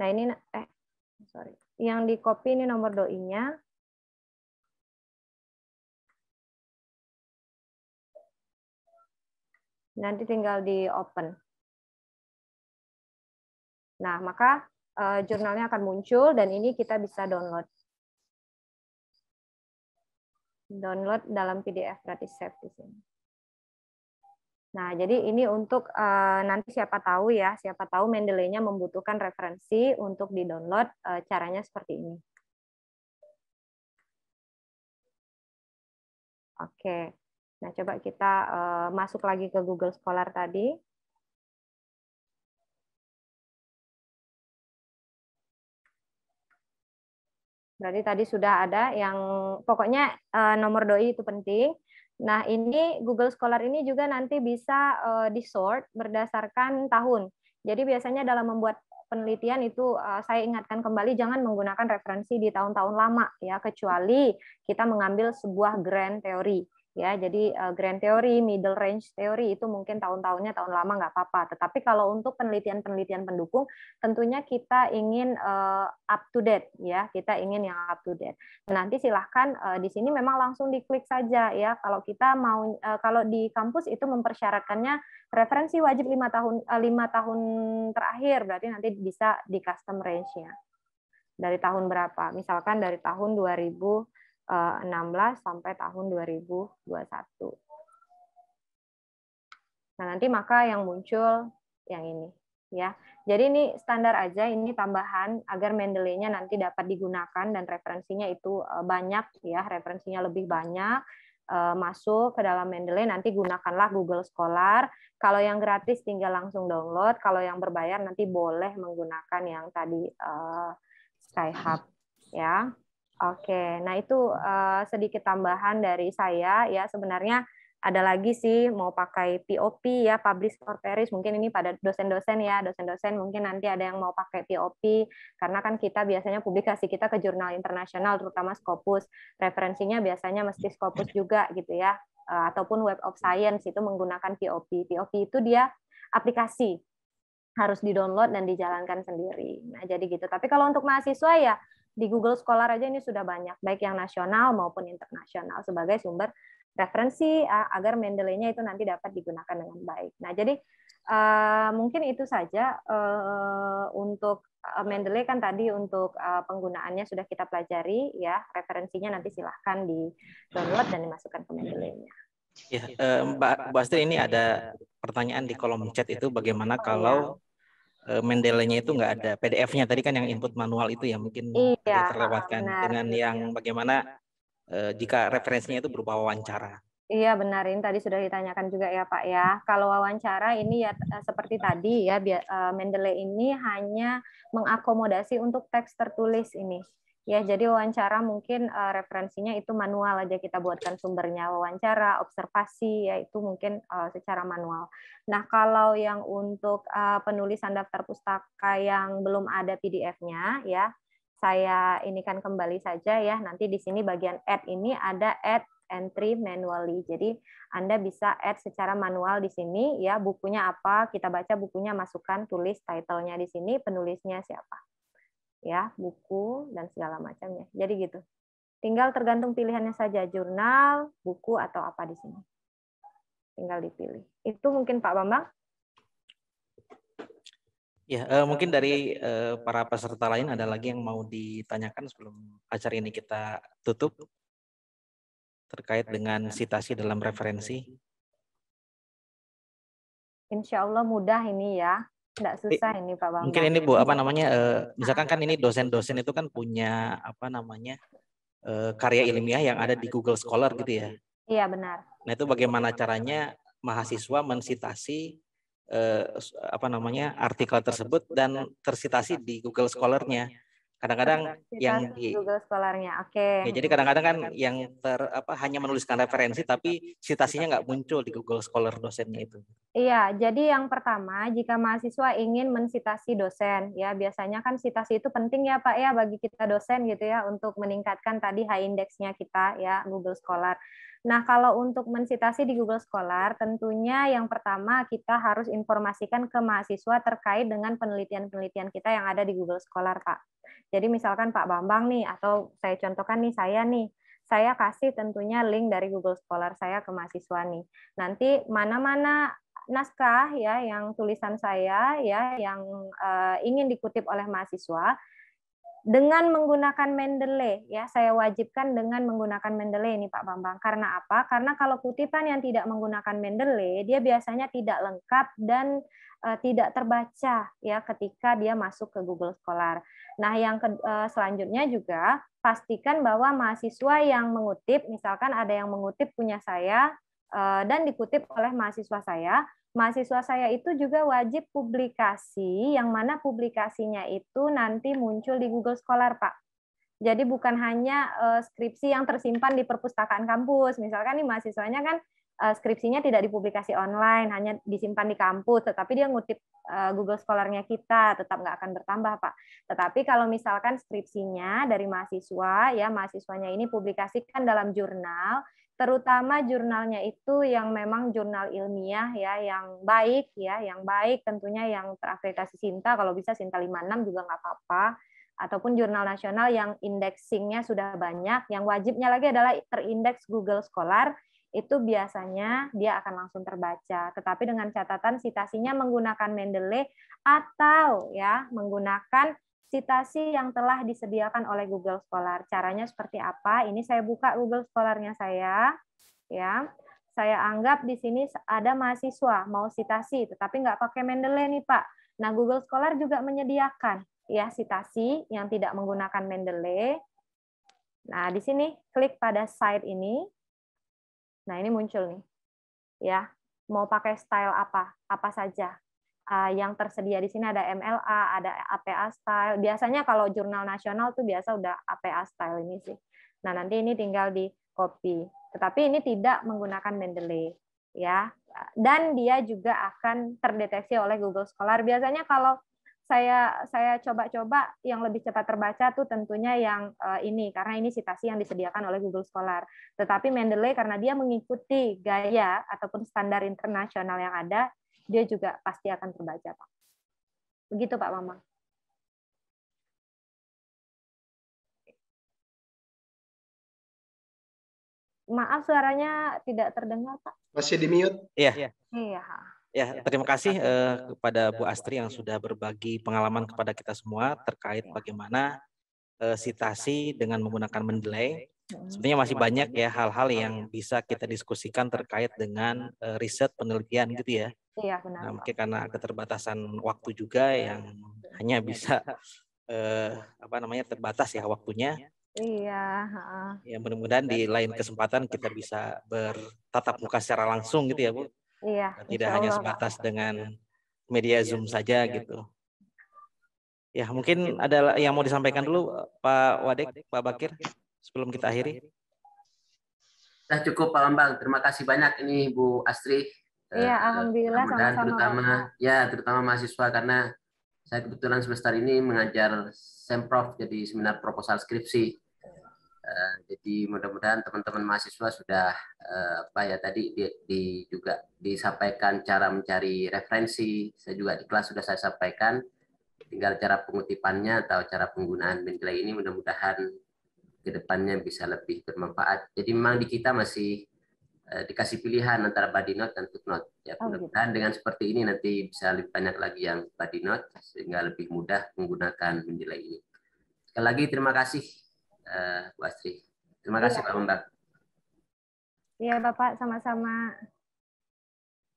Nah, ini eh sorry, yang di copy ini nomor doinya. Nanti tinggal di open. Nah, maka uh, jurnalnya akan muncul dan ini kita bisa download. Download dalam PDF berarti save di sini. Nah, jadi ini untuk uh, nanti siapa tahu ya, siapa tahu Mendeley-nya membutuhkan referensi untuk di-download uh, caranya seperti ini. Oke. Nah, coba kita uh, masuk lagi ke Google Scholar tadi. Berarti tadi sudah ada yang pokoknya uh, nomor doi itu penting. Nah, ini Google Scholar ini juga nanti bisa uh, di-sort berdasarkan tahun. Jadi biasanya dalam membuat penelitian itu uh, saya ingatkan kembali jangan menggunakan referensi di tahun-tahun lama ya kecuali kita mengambil sebuah grand teori ya jadi uh, grand theory, middle range theory itu mungkin tahun-tahunnya tahun lama nggak apa-apa. Tetapi kalau untuk penelitian-penelitian pendukung, tentunya kita ingin uh, up to date ya, kita ingin yang up to date. Nah, nanti silahkan uh, di sini memang langsung diklik saja ya. Kalau kita mau uh, kalau di kampus itu mempersyaratkannya referensi wajib lima tahun lima uh, tahun terakhir, berarti nanti bisa di custom range-nya. Dari tahun berapa? Misalkan dari tahun 2000 2016 eh, sampai tahun 2021. Nah, nanti maka yang muncul yang ini ya. Jadi ini standar aja ini tambahan agar Mendeley-nya nanti dapat digunakan dan referensinya itu eh, banyak ya, referensinya lebih banyak eh, masuk ke dalam Mendeley nanti gunakanlah Google Scholar. Kalau yang gratis tinggal langsung download, kalau yang berbayar nanti boleh menggunakan yang tadi uh, SkyHub ya. Oke, nah itu uh, sedikit tambahan dari saya ya sebenarnya ada lagi sih mau pakai POP ya publish for Paris mungkin ini pada dosen-dosen ya dosen-dosen mungkin nanti ada yang mau pakai POP karena kan kita biasanya publikasi kita ke jurnal internasional terutama Scopus referensinya biasanya mesti Scopus juga gitu ya eh, ataupun Web of Science itu menggunakan POP POP itu dia aplikasi harus di-download dan dijalankan sendiri. Nah, jadi gitu. Tapi kalau untuk mahasiswa ya di Google Scholar aja ini sudah banyak, baik yang nasional maupun internasional sebagai sumber referensi eh, agar Mendeley-nya itu nanti dapat digunakan dengan baik. Nah, jadi eh, mungkin itu saja eh, untuk Mendeley kan tadi untuk penggunaannya sudah kita pelajari ya, referensinya nanti silahkan di download dan dimasukkan ke Mendeley-nya. Ya, Mbak Astri ini ada pertanyaan di kolom chat itu bagaimana oh, iya. kalau Eh, Mendelenya itu nggak iya, ada PDF-nya tadi kan yang input manual itu ya mungkin iya, terlewatkan benar. dengan iya. yang bagaimana eh, jika referensinya itu berupa wawancara. Iya benar ini tadi sudah ditanyakan juga ya Pak ya. Kalau wawancara ini ya eh, seperti tadi ya eh, Mendeley ini hanya mengakomodasi untuk teks tertulis ini. Ya, jadi wawancara mungkin uh, referensinya itu manual aja kita buatkan sumbernya wawancara, observasi yaitu mungkin uh, secara manual. Nah, kalau yang untuk uh, penulisan daftar pustaka yang belum ada PDF-nya ya, saya ini kan kembali saja ya. Nanti di sini bagian add ini ada add entry manually. Jadi Anda bisa add secara manual di sini ya, bukunya apa, kita baca bukunya, masukkan tulis title-nya di sini, penulisnya siapa ya buku dan segala macamnya jadi gitu tinggal tergantung pilihannya saja jurnal buku atau apa di sini tinggal dipilih itu mungkin Pak Bambang ya eh, mungkin eh, dari eh, para peserta lain ada lagi yang mau ditanyakan sebelum acara ini kita tutup terkait dengan sitasi dalam referensi Insya Allah mudah ini ya tidak susah ini Pak bang Mungkin ini Bu apa iya. namanya eh, misalkan kan ini dosen-dosen itu kan punya apa namanya eh, karya ilmiah yang ada di Google Scholar gitu ya. Iya benar. Nah itu bagaimana caranya mahasiswa mensitasi eh, apa namanya artikel tersebut dan tersitasi di Google Scholar-nya kadang-kadang yang di Google Scholar-nya. Oke. Okay. Ya, jadi kadang-kadang kan yang ter apa hanya menuliskan referensi tapi citasinya nggak muncul di Google Scholar dosennya itu. Iya, jadi yang pertama jika mahasiswa ingin mensitasi dosen ya biasanya kan citasi itu penting ya Pak ya bagi kita dosen gitu ya untuk meningkatkan tadi high indexnya kita ya Google Scholar. Nah, kalau untuk mensitasi di Google Scholar, tentunya yang pertama kita harus informasikan ke mahasiswa terkait dengan penelitian-penelitian kita yang ada di Google Scholar, Pak. Jadi misalkan Pak Bambang nih, atau saya contohkan nih saya nih, saya kasih tentunya link dari Google Scholar saya ke mahasiswa nih. Nanti mana-mana naskah ya yang tulisan saya ya yang uh, ingin dikutip oleh mahasiswa dengan menggunakan Mendeley ya saya wajibkan dengan menggunakan Mendeley ini Pak Bambang karena apa karena kalau kutipan yang tidak menggunakan Mendeley dia biasanya tidak lengkap dan uh, tidak terbaca ya ketika dia masuk ke Google Scholar nah yang ke, uh, selanjutnya juga pastikan bahwa mahasiswa yang mengutip misalkan ada yang mengutip punya saya uh, dan dikutip oleh mahasiswa saya mahasiswa saya itu juga wajib publikasi, yang mana publikasinya itu nanti muncul di Google Scholar, Pak. Jadi bukan hanya eh, skripsi yang tersimpan di perpustakaan kampus. Misalkan nih mahasiswanya kan eh, skripsinya tidak dipublikasi online, hanya disimpan di kampus, tetapi dia ngutip eh, Google Scholar-nya kita, tetap nggak akan bertambah, Pak. Tetapi kalau misalkan skripsinya dari mahasiswa, ya mahasiswanya ini publikasikan dalam jurnal, terutama jurnalnya itu yang memang jurnal ilmiah ya yang baik ya yang baik tentunya yang terakreditasi Sinta kalau bisa Sinta 56 juga nggak apa-apa ataupun jurnal nasional yang indexingnya sudah banyak yang wajibnya lagi adalah terindeks Google Scholar itu biasanya dia akan langsung terbaca tetapi dengan catatan citasinya menggunakan Mendeley atau ya menggunakan sitasi yang telah disediakan oleh Google Scholar. Caranya seperti apa? Ini saya buka Google Scholar-nya saya, ya. Saya anggap di sini ada mahasiswa mau sitasi, tetapi nggak pakai Mendeley nih Pak. Nah Google Scholar juga menyediakan ya sitasi yang tidak menggunakan Mendeley. Nah di sini klik pada site ini. Nah ini muncul nih, ya. Mau pakai style apa? Apa saja? uh, yang tersedia di sini ada MLA, ada APA style. Biasanya kalau jurnal nasional tuh biasa udah APA style ini sih. Nah, nanti ini tinggal di copy. Tetapi ini tidak menggunakan Mendeley ya. Dan dia juga akan terdeteksi oleh Google Scholar. Biasanya kalau saya saya coba-coba yang lebih cepat terbaca tuh tentunya yang uh, ini karena ini citasi yang disediakan oleh Google Scholar. Tetapi Mendeley karena dia mengikuti gaya ataupun standar internasional yang ada, dia juga pasti akan terbaca Pak. Begitu Pak Mama. Maaf suaranya tidak terdengar Pak. Masih di mute? Iya. Iya. iya. Ya, terima kasih eh, eh, kepada Bu Astri yang sudah berbagi pengalaman kepada kita semua terkait iya. bagaimana eh, sitasi dengan menggunakan mendelay Sebenarnya masih banyak ya hal-hal yang bisa kita diskusikan terkait dengan eh, riset penelitian gitu ya. Iya benar. Nah, mungkin karena keterbatasan iya, waktu juga yang iya, hanya iya, bisa eh, apa namanya terbatas ya waktunya. Iya. Ya mudah-mudahan di lain kesempatan kita bisa bertatap muka secara langsung gitu ya Bu. Gitu ya. Iya. Tidak hanya sebatas dengan media Zoom saja gitu. gitu. Ya, ya mungkin ada yang mau disampaikan dulu Pak Wadek, Pak Bakir sebelum kita akhiri? Sudah cukup Pak Bambang. Terima kasih banyak ini Bu Astri. Eh, iya, alhamdulillah sama-sama. Terutama ya terutama mahasiswa karena saya kebetulan semester ini mengajar semprov jadi seminar proposal skripsi. Eh, jadi mudah-mudahan teman-teman mahasiswa sudah eh, apa ya tadi di, di juga disampaikan cara mencari referensi. Saya juga di kelas sudah saya sampaikan. Tinggal cara pengutipannya atau cara penggunaan Mendeley ini mudah-mudahan ke depannya bisa lebih bermanfaat. Jadi memang di kita masih uh, dikasih pilihan antara body note dan footnote. Ya, mudahan oh, gitu. dengan seperti ini nanti bisa lebih banyak lagi yang body note sehingga lebih mudah menggunakan menilai ini. Sekali lagi terima kasih uh, Bu Astri. Terima kasih ya. Pak Mbak. Iya Bapak sama-sama.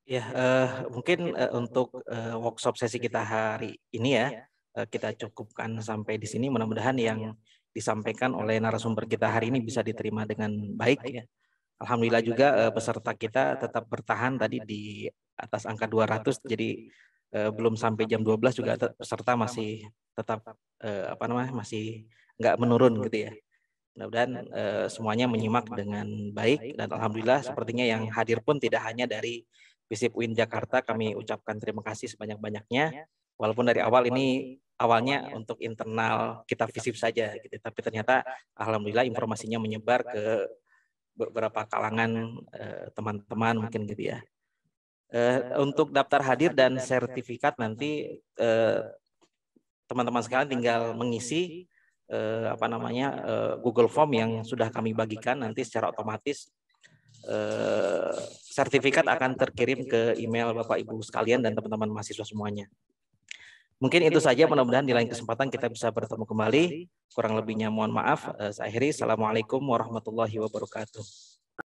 Ya, uh, mungkin uh, untuk uh, workshop sesi kita hari ini ya, uh, kita cukupkan sampai di sini. Mudah-mudahan yang iya disampaikan oleh narasumber kita hari ini bisa diterima dengan baik ya. Alhamdulillah juga eh, peserta kita tetap bertahan tadi di atas angka 200 jadi eh, eh, belum sampai jam 12 juga peserta masih tetap apa namanya masih nggak menurun gitu ya. Gitu ya. Mudah-mudahan semuanya menyimak dengan baik dan alhamdulillah sepertinya yang hadir pun tidak hanya dari Visip Win Jakarta kami ucapkan terima kasih sebanyak-banyaknya. Walaupun dari awal ini awalnya untuk internal kita visip saja gitu tapi gitu. ternyata alhamdulillah informasinya menyebar ke beberapa kalangan eh, teman-teman eh, mungkin gitu ya iya. eh, eh, untuk daftar hadir dan sertifikat nanti eh, teman-teman eh, sekalian tinggal mengisi apa namanya Google Form yang sudah kami bagikan nanti secara otomatis sertifikat akan terkirim ke email Bapak Ibu sekalian dan teman-teman mahasiswa semuanya. Mungkin itu saja mudah-mudahan di lain kesempatan kita bisa bertemu kembali. Kurang lebihnya mohon maaf. Eh, saya akhiri. Iya. Assalamualaikum warahmatullahi wabarakatuh.